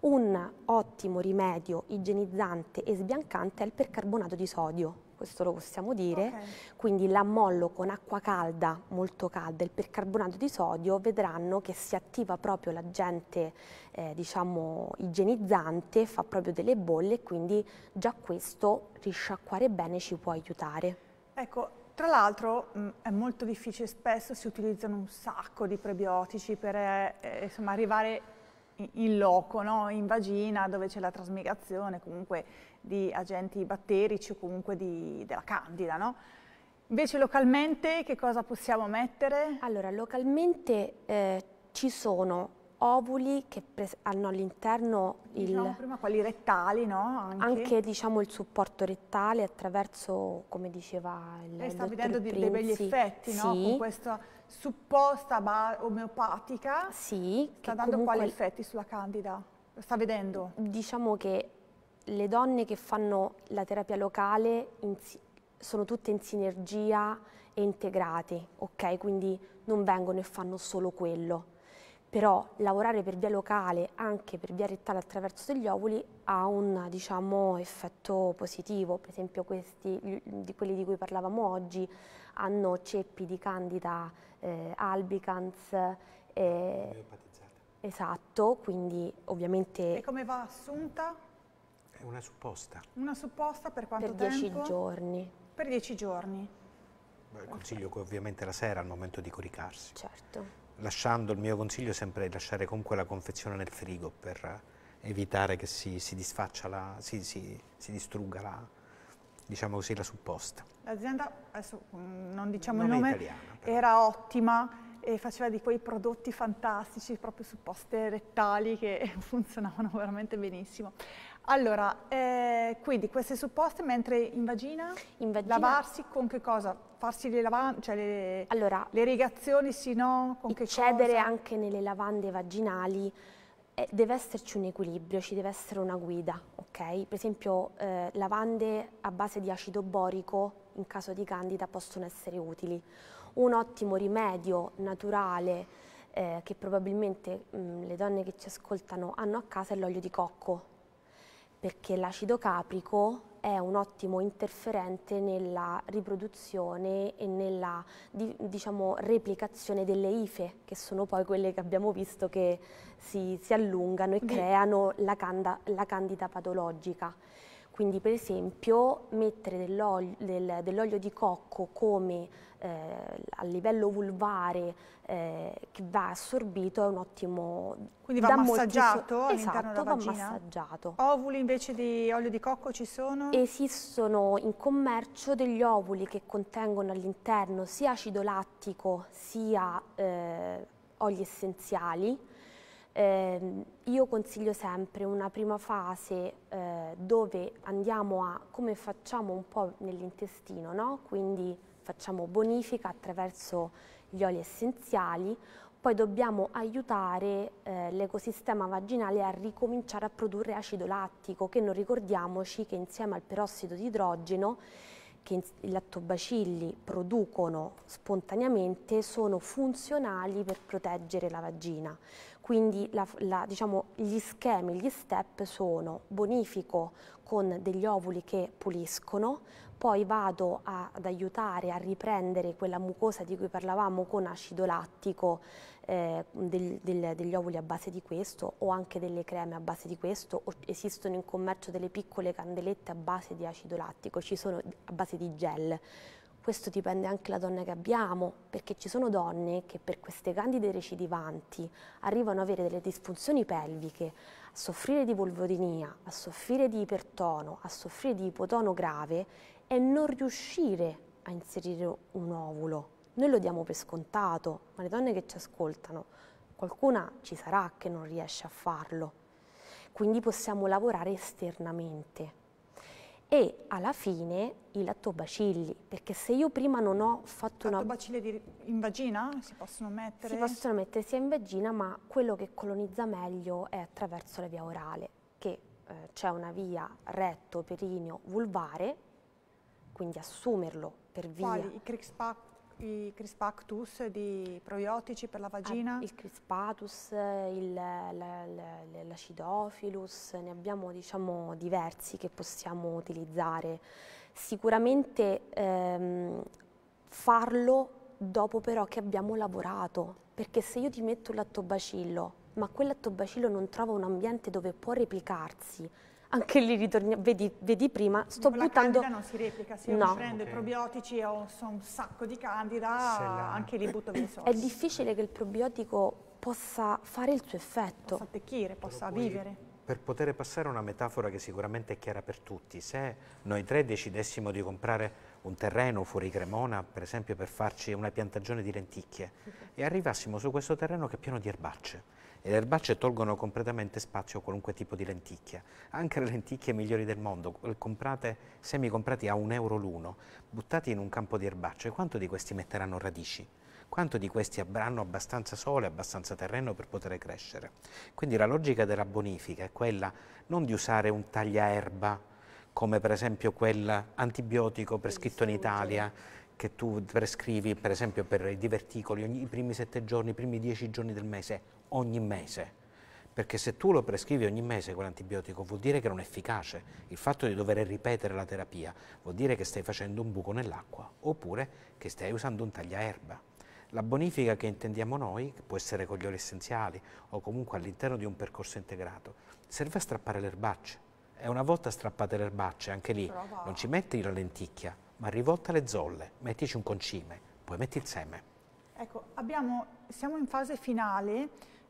Un ottimo rimedio igienizzante e sbiancante è il percarbonato di sodio, questo lo possiamo dire, okay. quindi l'ammollo con acqua calda, molto calda, e il percarbonato di sodio vedranno che si attiva proprio l'agente eh, diciamo igienizzante, fa proprio delle bolle e quindi già questo risciacquare bene ci può aiutare. Ecco, tra l'altro mm, è molto difficile, spesso si utilizzano un sacco di prebiotici per eh, eh insomma, arrivare in loco, no? in vagina, dove c'è la trasmigrazione comunque di agenti batterici o comunque di, della candida. No? Invece localmente che cosa possiamo mettere? Allora, localmente eh, ci sono ovuli che hanno all'interno il... Diciamo prima quelli rettali, no? Anche, anche diciamo, il supporto rettale attraverso, come diceva il Lei eh, sta vedendo Prinzi. dei begli effetti, sì. no? Con questa supposta omeopatica. Sì. Sta dando comunque... quali effetti sulla candida? Lo sta vedendo? Diciamo che le donne che fanno la terapia locale sono tutte in sinergia e integrate, ok? Quindi non vengono e fanno solo quello però lavorare per via locale anche per via rettale attraverso degli ovuli ha un diciamo, effetto positivo, per esempio questi, di quelli di cui parlavamo oggi hanno ceppi di candida eh, albicans. Eh, esatto, quindi ovviamente... E come va assunta? È una supposta. Una supposta per quanto per tempo? Per 10 giorni. Per 10 giorni. Beh, consiglio ovviamente la sera al momento di coricarsi. Certo lasciando il mio consiglio è sempre lasciare comunque la confezione nel frigo per evitare che si, si disfaccia, la, si, si, si distrugga la, diciamo così, la supposta. L'azienda, adesso mm, non diciamo il nome, italiana, era ottima e faceva di quei prodotti fantastici, proprio supposte rettali che <laughs> funzionavano veramente benissimo. Allora, eh, quindi queste supposte mentre in vagina, in vagina, lavarsi con che cosa? Farsi le lavande, cioè le, allora, le irrigazioni sì no, con che cosa? Cedere anche nelle lavande vaginali eh, deve esserci un equilibrio, ci deve essere una guida, ok? Per esempio eh, lavande a base di acido borico in caso di candida possono essere utili. Un ottimo rimedio naturale eh, che probabilmente mh, mm, le donne che ci ascoltano hanno a casa è l'olio di cocco perché l'acido caprico è un ottimo interferente nella riproduzione e nella diciamo, replicazione delle ife, che sono poi quelle che abbiamo visto che si, si allungano e creano la, canda, la candida patologica. Quindi per esempio mettere dell'olio del, dell di cocco come eh, a livello vulvare eh, che va assorbito è un ottimo... Quindi va massaggiato molti... esatto, della vagina? va massaggiato. Ovuli invece di olio di cocco ci sono? Esistono in commercio degli ovuli che contengono all'interno sia acido lattico sia eh, oli essenziali eh, io consiglio sempre una prima fase eh, dove andiamo a, come facciamo un po' nell'intestino, no? quindi facciamo bonifica attraverso gli oli essenziali, poi dobbiamo aiutare eh, l'ecosistema vaginale a ricominciare a produrre acido lattico, che non ricordiamoci che insieme al perossido di idrogeno che i lattobacilli producono spontaneamente sono funzionali per proteggere la vagina. Quindi la, la, diciamo, gli schemi, gli step sono bonifico con degli ovuli che puliscono, poi vado a, ad aiutare a riprendere quella mucosa di cui parlavamo con acido lattico, eh, del, del, degli ovuli a base di questo o anche delle creme a base di questo, o, esistono in commercio delle piccole candelette a base di acido lattico, ci sono a base di gel, questo dipende anche dalla donna che abbiamo, perché ci sono donne che per queste candide recidivanti arrivano ad avere delle disfunzioni pelviche, a soffrire di polvodinia, a soffrire di ipertono, a soffrire di ipotono grave e non riuscire a inserire un ovulo. Noi lo diamo per scontato, ma le donne che ci ascoltano, qualcuna ci sarà che non riesce a farlo. Quindi possiamo lavorare esternamente e alla fine i lattobacilli, perché se io prima non ho fatto lattobacilli una... Lattobacilli in vagina si possono mettere? Si possono mettere sia in vagina, ma quello che colonizza meglio è attraverso la via orale, che eh, c'è una via retto, perineo, vulvare, quindi assumerlo per via... Quali? I Crispacqua? i crispactus di probiotici per la vagina? Ah, il crispatus, l'acidophilus, ne abbiamo diciamo, diversi che possiamo utilizzare. Sicuramente ehm, farlo dopo però che abbiamo lavorato, perché se io ti metto il lattobacillo, ma quel lattobacillo non trova un ambiente dove può replicarsi, anche lì ritorniamo, vedi, vedi, prima, sto la buttando... La non si replica, se no. prendo okay. i probiotici ho un sacco di candida, anche lì butto via i soldi. È difficile che il probiotico possa fare il suo effetto. Possa attecchire, possa Però vivere. per poter passare una metafora che sicuramente è chiara per tutti, se noi tre decidessimo di comprare un terreno fuori Cremona, per esempio per farci una piantagione di lenticchie, okay. e arrivassimo su questo terreno che è pieno di erbacce, e le erbacce tolgono completamente spazio a qualunque tipo di lenticchia. Anche le lenticchie migliori del mondo, comprate, semi comprati a un euro l'uno, buttati in un campo di erbacce, quanto di questi metteranno radici? Quanto di questi avranno abbastanza sole, abbastanza terreno per poter crescere? Quindi la logica della bonifica è quella non di usare un tagliaerba, come per esempio quel antibiotico prescritto in Italia, che tu prescrivi per esempio per i diverticoli ogni, i primi sette giorni, i primi dieci giorni del mese, ogni mese. Perché se tu lo prescrivi ogni mese quell'antibiotico vuol dire che non è efficace. Il fatto di dover ripetere la terapia vuol dire che stai facendo un buco nell'acqua oppure che stai usando un tagliaerba. La bonifica che intendiamo noi, che può essere con gli oli essenziali o comunque all'interno di un percorso integrato, serve a strappare le erbacce. E una volta strappate le erbacce, anche lì, Prova. non ci metti la lenticchia, ma rivolta alle zolle, mettici un concime, poi metti il seme. Ecco, abbiamo, siamo in fase finale,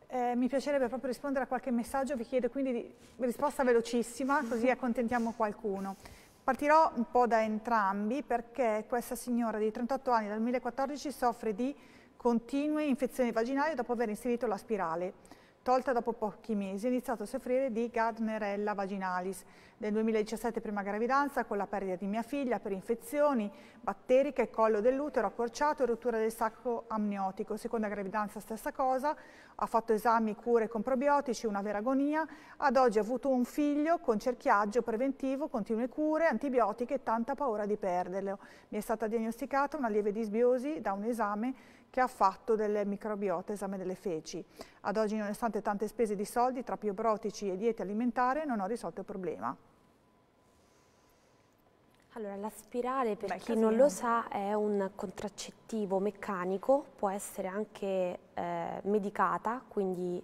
eh, mi piacerebbe proprio rispondere a qualche messaggio, vi chiedo quindi di, risposta velocissima, così <laughs> accontentiamo qualcuno. Partirò un po' da entrambi perché questa signora di 38 anni dal 2014 soffre di continue infezioni vaginali dopo aver inserito la spirale. Tolta dopo pochi mesi ha iniziato a soffrire di Gardnerella vaginalis, nel 2017 prima gravidanza con la perdita di mia figlia per infezioni batteriche, collo dell'utero accorciato e rottura del sacco amniotico. Seconda gravidanza stessa cosa, ha fatto esami, cure con probiotici, una vera agonia. Ad oggi ha avuto un figlio con cerchiaggio preventivo, continue cure, antibiotiche e tanta paura di perderlo. Mi è stata diagnosticata una lieve disbiosi da un esame che ha fatto del microbiota, esame delle feci. Ad oggi, nonostante tante spese di soldi tra probiotici e diete alimentare, non ho risolto il problema. Allora, la spirale, per Beh, chi casino. non lo sa, è un contraccettivo meccanico, può essere anche eh, medicata, quindi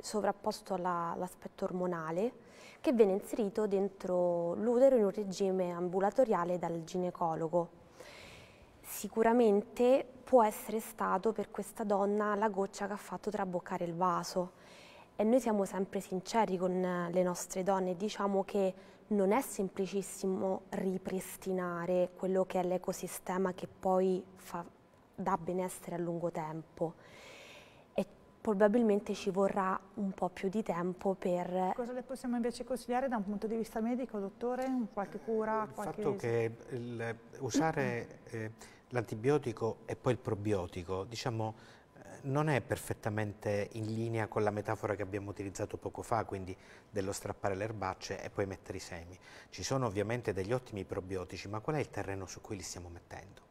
sovrapposto all'aspetto all ormonale, che viene inserito dentro l'utero in un regime ambulatoriale dal ginecologo. Sicuramente può essere stato per questa donna la goccia che ha fatto traboccare il vaso e noi siamo sempre sinceri con le nostre donne, diciamo che non è semplicissimo ripristinare quello che è l'ecosistema che poi fa, dà benessere a lungo tempo e probabilmente ci vorrà un po' più di tempo per... Cosa le possiamo invece consigliare da un punto di vista medico, dottore? Qualche cura? Il qualche... fatto che il, usare eh, l'antibiotico e poi il probiotico, diciamo non è perfettamente in linea con la metafora che abbiamo utilizzato poco fa, quindi dello strappare le erbacce e poi mettere i semi. Ci sono ovviamente degli ottimi probiotici, ma qual è il terreno su cui li stiamo mettendo?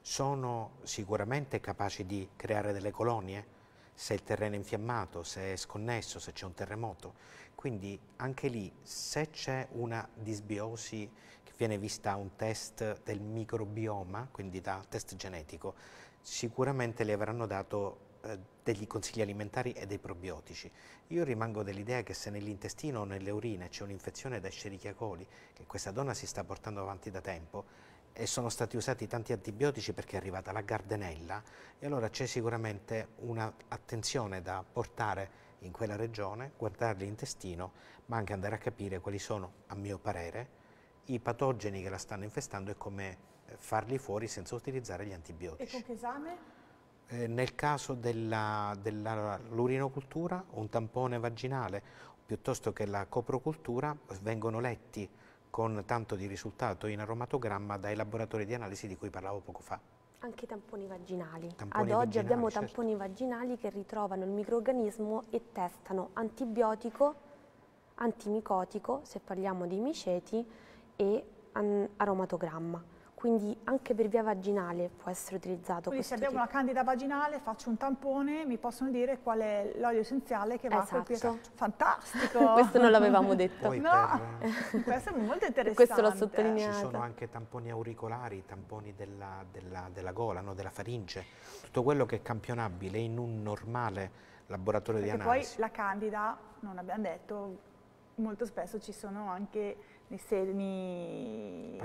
Sono sicuramente capaci di creare delle colonie? Se il terreno è infiammato, se è sconnesso, se c'è un terremoto. Quindi anche lì, se c'è una disbiosi che viene vista un test del microbioma, quindi da test genetico, sicuramente le avranno dato eh, degli consigli alimentari e dei probiotici. Io rimango dell'idea che se nell'intestino o nelle urine c'è un'infezione da Escherichia coli, che questa donna si sta portando avanti da tempo, e sono stati usati tanti antibiotici perché è arrivata la gardenella, e allora c'è sicuramente un'attenzione da portare in quella regione, guardare l'intestino, ma anche andare a capire quali sono, a mio parere, i patogeni che la stanno infestando e come farli fuori senza utilizzare gli antibiotici. E con che esame? Eh, nel caso dell'urinocultura, della un tampone vaginale piuttosto che la coprocultura vengono letti con tanto di risultato in aromatogramma dai laboratori di analisi di cui parlavo poco fa. Anche i tamponi vaginali. Tamponi Ad oggi vaginali, abbiamo certo. tamponi vaginali che ritrovano il microorganismo e testano antibiotico, antimicotico, se parliamo di miceti, e aromatogramma quindi anche per via vaginale può essere utilizzato quindi se abbiamo tipo. una candida vaginale faccio un tampone mi possono dire qual è l'olio essenziale che va esatto. a colpire esatto. fantastico <laughs> questo non l'avevamo detto Poi no per... <laughs> questo è molto interessante questo l'ho sottolineato ci sono anche tamponi auricolari tamponi della, della, della gola no? della faringe tutto quello che è campionabile in un normale laboratorio Perché di analisi E poi la candida non abbiamo detto molto spesso ci sono anche nei seni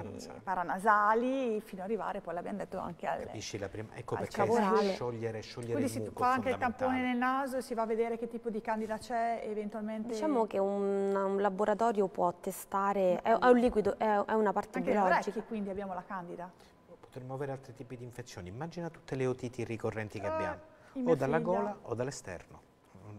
paranasali. fino ad arrivare poi l'abbiamo detto anche al Capisci la prima, ecco perché cavorale. sciogliere, sciogliere Quindi si fa anche il tampone nel naso e si va a vedere che tipo di candida c'è eventualmente. Diciamo che un, un laboratorio può testare, è, è, un liquido, è, è una parte anche biologica. Anche quindi abbiamo la candida. Potremmo avere altri tipi di infezioni, immagina tutte le otiti ricorrenti che eh, abbiamo, o figlia. dalla gola o dall'esterno,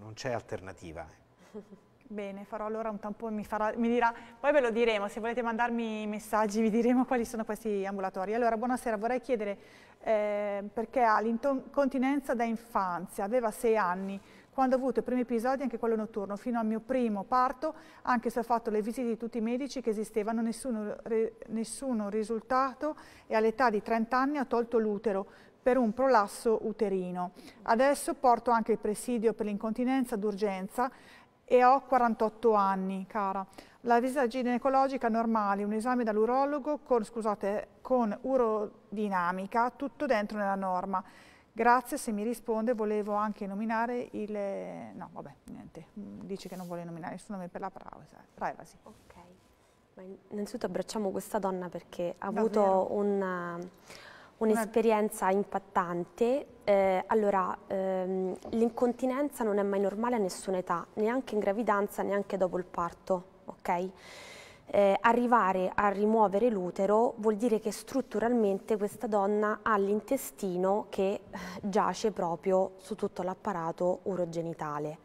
non c'è alternativa. Eh. <laughs> Bene, farò allora un tampone, mi, farà, mi, dirà, poi ve lo diremo, se volete mandarmi messaggi vi diremo quali sono questi ambulatori. Allora, buonasera, vorrei chiedere eh, perché ha l'incontinenza da infanzia, aveva sei anni, quando ho avuto i primi episodi, anche quello notturno, fino al mio primo parto, anche se ho fatto le visite di tutti i medici che esistevano, nessuno, re, nessuno risultato e all'età di 30 anni ha tolto l'utero, per un prolasso uterino. Adesso porto anche il presidio per l'incontinenza d'urgenza e ho 48 anni, cara. La visita ginecologica normale, un esame dall'urologo con, scusate, con urodinamica, tutto dentro nella norma. Grazie, se mi risponde volevo anche nominare il... No, vabbè, niente, mm, dice che non vuole nominare il suo nome per la privacy. Ok, ma innanzitutto abbracciamo questa donna perché ha Davvero? avuto un Un'esperienza impattante. Eh, allora, ehm, l'incontinenza non è mai normale a nessuna età, neanche in gravidanza, neanche dopo il parto, ok? Eh, arrivare a rimuovere l'utero vuol dire che strutturalmente questa donna ha l'intestino che eh, giace proprio su tutto l'apparato urogenitale.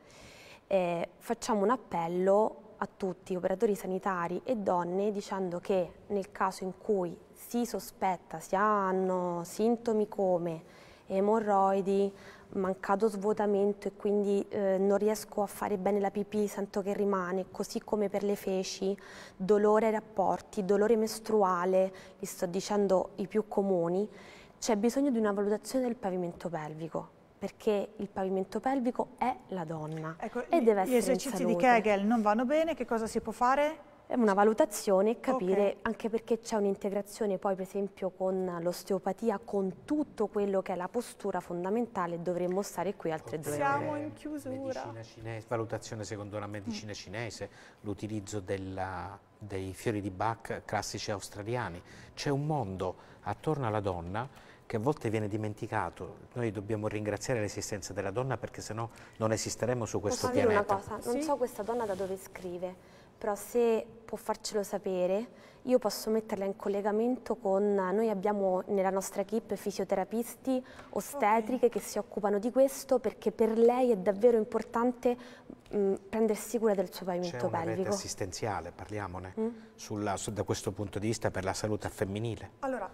Eh, facciamo un appello a tutti, operatori sanitari e donne, dicendo che nel caso in cui si sospetta si hanno sintomi come emorroidi, mancato svuotamento e quindi eh, non riesco a fare bene la pipì, sento che rimane, così come per le feci, dolore ai rapporti, dolore mestruale, vi sto dicendo i più comuni, c'è bisogno di una valutazione del pavimento pelvico perché il pavimento pelvico è la donna ecco, e deve essere Gli esercizi di Kegel non vanno bene, che cosa si può fare? una valutazione e capire okay. anche perché c'è un'integrazione poi per esempio con l'osteopatia, con tutto quello che è la postura fondamentale dovremmo stare qui altre due Siamo ore. Siamo in chiusura. Cinese, valutazione secondo la medicina cinese, l'utilizzo dei fiori di Bach classici australiani. C'è un mondo attorno alla donna che a volte viene dimenticato. Noi dobbiamo ringraziare l'esistenza della donna perché sennò non esisteremo su questo Posso pianeta. Dire una cosa, non sì? so questa donna da dove scrive però se può farcelo sapere, io posso metterla in collegamento con, noi abbiamo nella nostra equip fisioterapisti, ostetriche okay. che si occupano di questo perché per lei è davvero importante mh, prendersi cura del suo pavimento pelvico. C'è una pelvico. rete assistenziale, parliamone, mm? Sulla, su, da questo punto di vista per la salute femminile. Allora,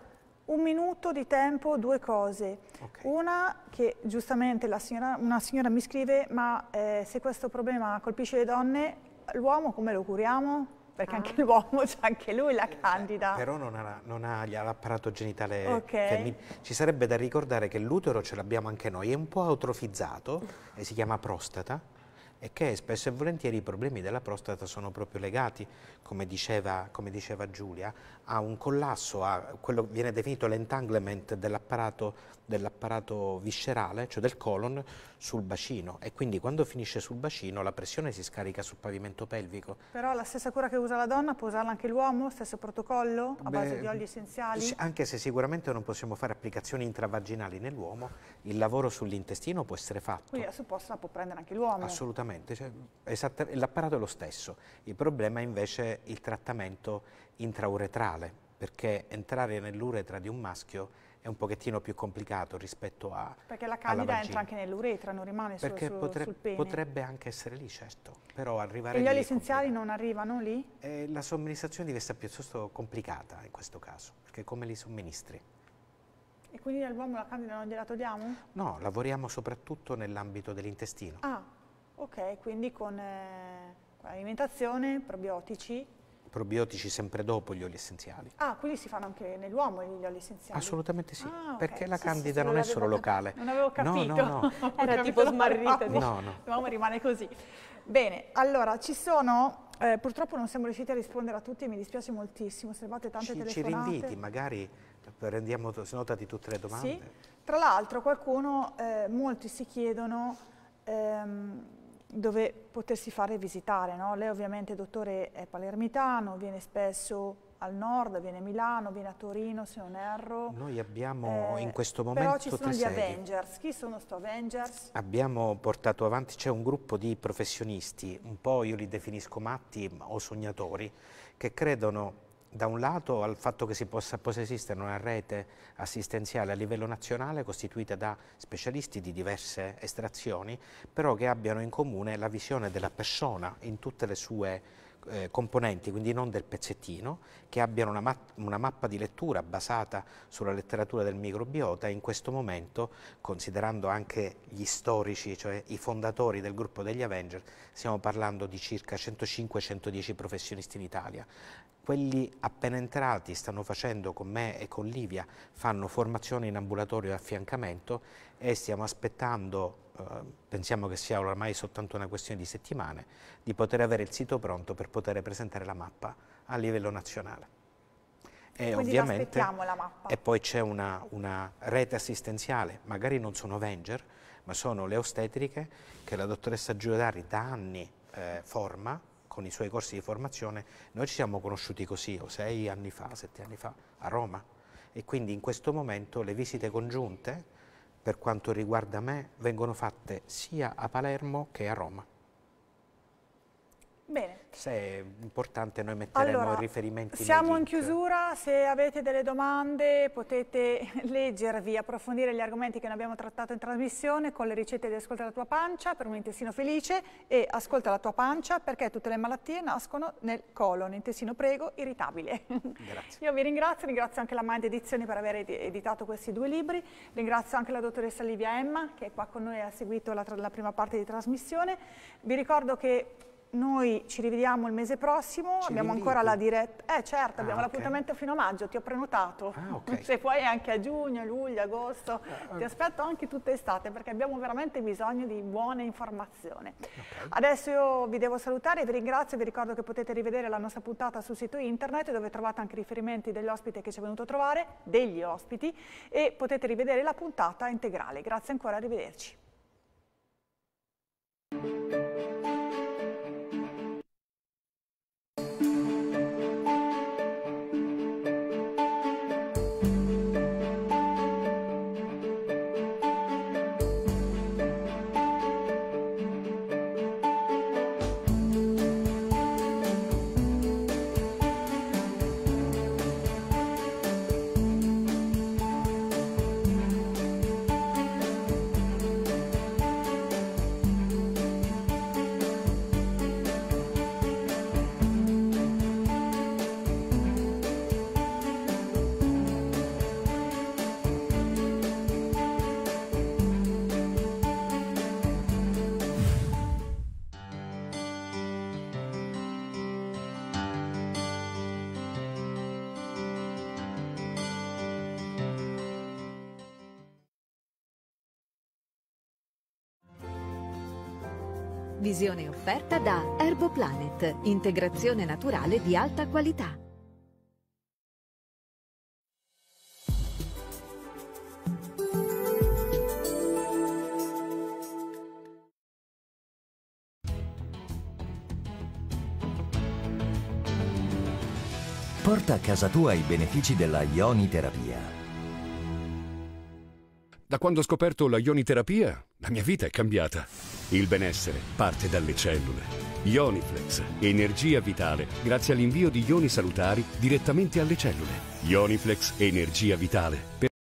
un minuto di tempo, due cose. Okay. Una che giustamente signora, una signora mi scrive, ma eh, se questo problema colpisce le donne l'uomo come lo curiamo? Perché ah. anche <laughs> l'uomo, cioè anche lui la esatto. candida. Eh, però non ha, non ha l'apparato genitale okay. femminile. Ci sarebbe da ricordare che l'utero ce l'abbiamo anche noi, è un po' atrofizzato e si chiama prostata e che spesso e volentieri i problemi della prostata sono proprio legati, come diceva, come diceva Giulia, a un collasso, a quello che viene definito l'entanglement dell'apparato dell viscerale, cioè del colon, sul bacino e quindi quando finisce sul bacino la pressione si scarica sul pavimento pelvico. Però la stessa cura che usa la donna può usarla anche l'uomo? Stesso protocollo? A Beh, base di oli essenziali? Anche se sicuramente non possiamo fare applicazioni intravaginali nell'uomo, il lavoro sull'intestino può essere fatto. Quindi la supposta può prendere anche l'uomo? Assolutamente, cioè, l'apparato è lo stesso, il problema è invece il trattamento intrauretrale, perché entrare nell'uretra di un maschio è un pochettino più complicato rispetto a Perché la candida entra anche nell'uretra, non rimane solo su, potre sul pene. Potrebbe anche essere lì, certo, però arrivare E gli oli essenziali non arrivano lì? Eh, la somministrazione diventa piuttosto complicata in questo caso, perché come li somministri? E quindi all'uomo la candida non gliela togliamo? No, lavoriamo soprattutto nell'ambito dell'intestino. Ah, ok, quindi con eh, alimentazione, probiotici, probiotici sempre dopo gli oli essenziali. Ah, quindi si fanno anche nell'uomo gli oli essenziali? Assolutamente sì, ah, okay. perché la sì, candida sì, non è solo locale. Non avevo capito, no, no, <laughs> no. era tipo smarrita, no, no. l'uomo rimane così. Bene, allora ci sono eh, purtroppo non siamo riusciti a rispondere a tutti, mi dispiace moltissimo, servate tante ci, telefonate. Ci rinviti, magari prendiamo nota di tutte le domande. Sì. Tra l'altro qualcuno, eh, molti si chiedono ehm, dove potersi fare visitare. No? Lei ovviamente, dottore, è palermitano, viene spesso al nord, viene a Milano, viene a Torino, se non erro. Noi abbiamo eh, in questo momento Però ci sono gli sedi. Avengers, chi sono sto Avengers? Abbiamo portato avanti, c'è un gruppo di professionisti, un po' io li definisco matti o sognatori, che credono da un lato al fatto che si possa, possa, esistere una rete assistenziale a livello nazionale costituita da specialisti di diverse estrazioni, però che abbiano in comune la visione della persona in tutte le sue eh, componenti, quindi non del pezzettino, che abbiano una, ma una mappa di lettura basata sulla letteratura del microbiota in questo momento, considerando anche gli storici, cioè i fondatori del gruppo degli Avenger, stiamo parlando di circa 105-110 professionisti in Italia quelli appena entrati stanno facendo con me e con Livia, fanno formazione in ambulatorio e affiancamento e stiamo aspettando, eh, pensiamo che sia ormai soltanto una questione di settimane, di poter avere il sito pronto per poter presentare la mappa a livello nazionale. E Quindi ovviamente, la mappa. E poi c'è una, una rete assistenziale, magari non sono Avenger, ma sono le ostetriche che la dottoressa Giudari da anni eh, forma con i suoi corsi di formazione, noi ci siamo conosciuti così, o oh, sei anni fa, sette anni fa, a Roma. E quindi in questo momento le visite congiunte, per quanto riguarda me, vengono fatte sia a Palermo che a Roma. Bene, se è importante noi metteremo allora, i riferimenti. Siamo in chiusura, se avete delle domande potete <laughs> leggervi, approfondire gli argomenti che ne abbiamo trattato in trasmissione con le ricette di Ascolta la tua pancia per un intestino felice e Ascolta la tua pancia perché tutte le malattie nascono nel colon, intestino prego, irritabile. Grazie. <laughs> Io vi ringrazio, ringrazio anche la Mind Edizioni per aver editato questi due libri, ringrazio anche la dottoressa Livia Emma che è qua con noi e ha seguito la, la prima parte di trasmissione. Vi ricordo che noi ci rivediamo il mese prossimo, ci abbiamo invito. ancora la diretta. Eh certo, ah, abbiamo okay. l'appuntamento fino a maggio, ti ho prenotato. Ah, okay. <laughs> Se puoi anche a giugno, luglio, agosto. Ah, ti aspetto anche tutta estate perché abbiamo veramente bisogno di buone informazioni. Okay. Adesso io vi devo salutare, vi ringrazio, vi ricordo che potete rivedere la nostra puntata sul sito internet dove trovate anche riferimenti degli ospiti che ci è venuto a trovare, degli ospiti e potete rivedere la puntata integrale. Grazie ancora, arrivederci. Decisione offerta da Erboplanet, integrazione naturale di alta qualità. Porta a casa tua i benefici della ioniterapia. Da quando ho scoperto la ioniterapia, la mia vita è cambiata. Il benessere parte dalle cellule. Ioniflex, energia vitale grazie all'invio di ioni salutari direttamente alle cellule. Ioniflex, energia vitale. Per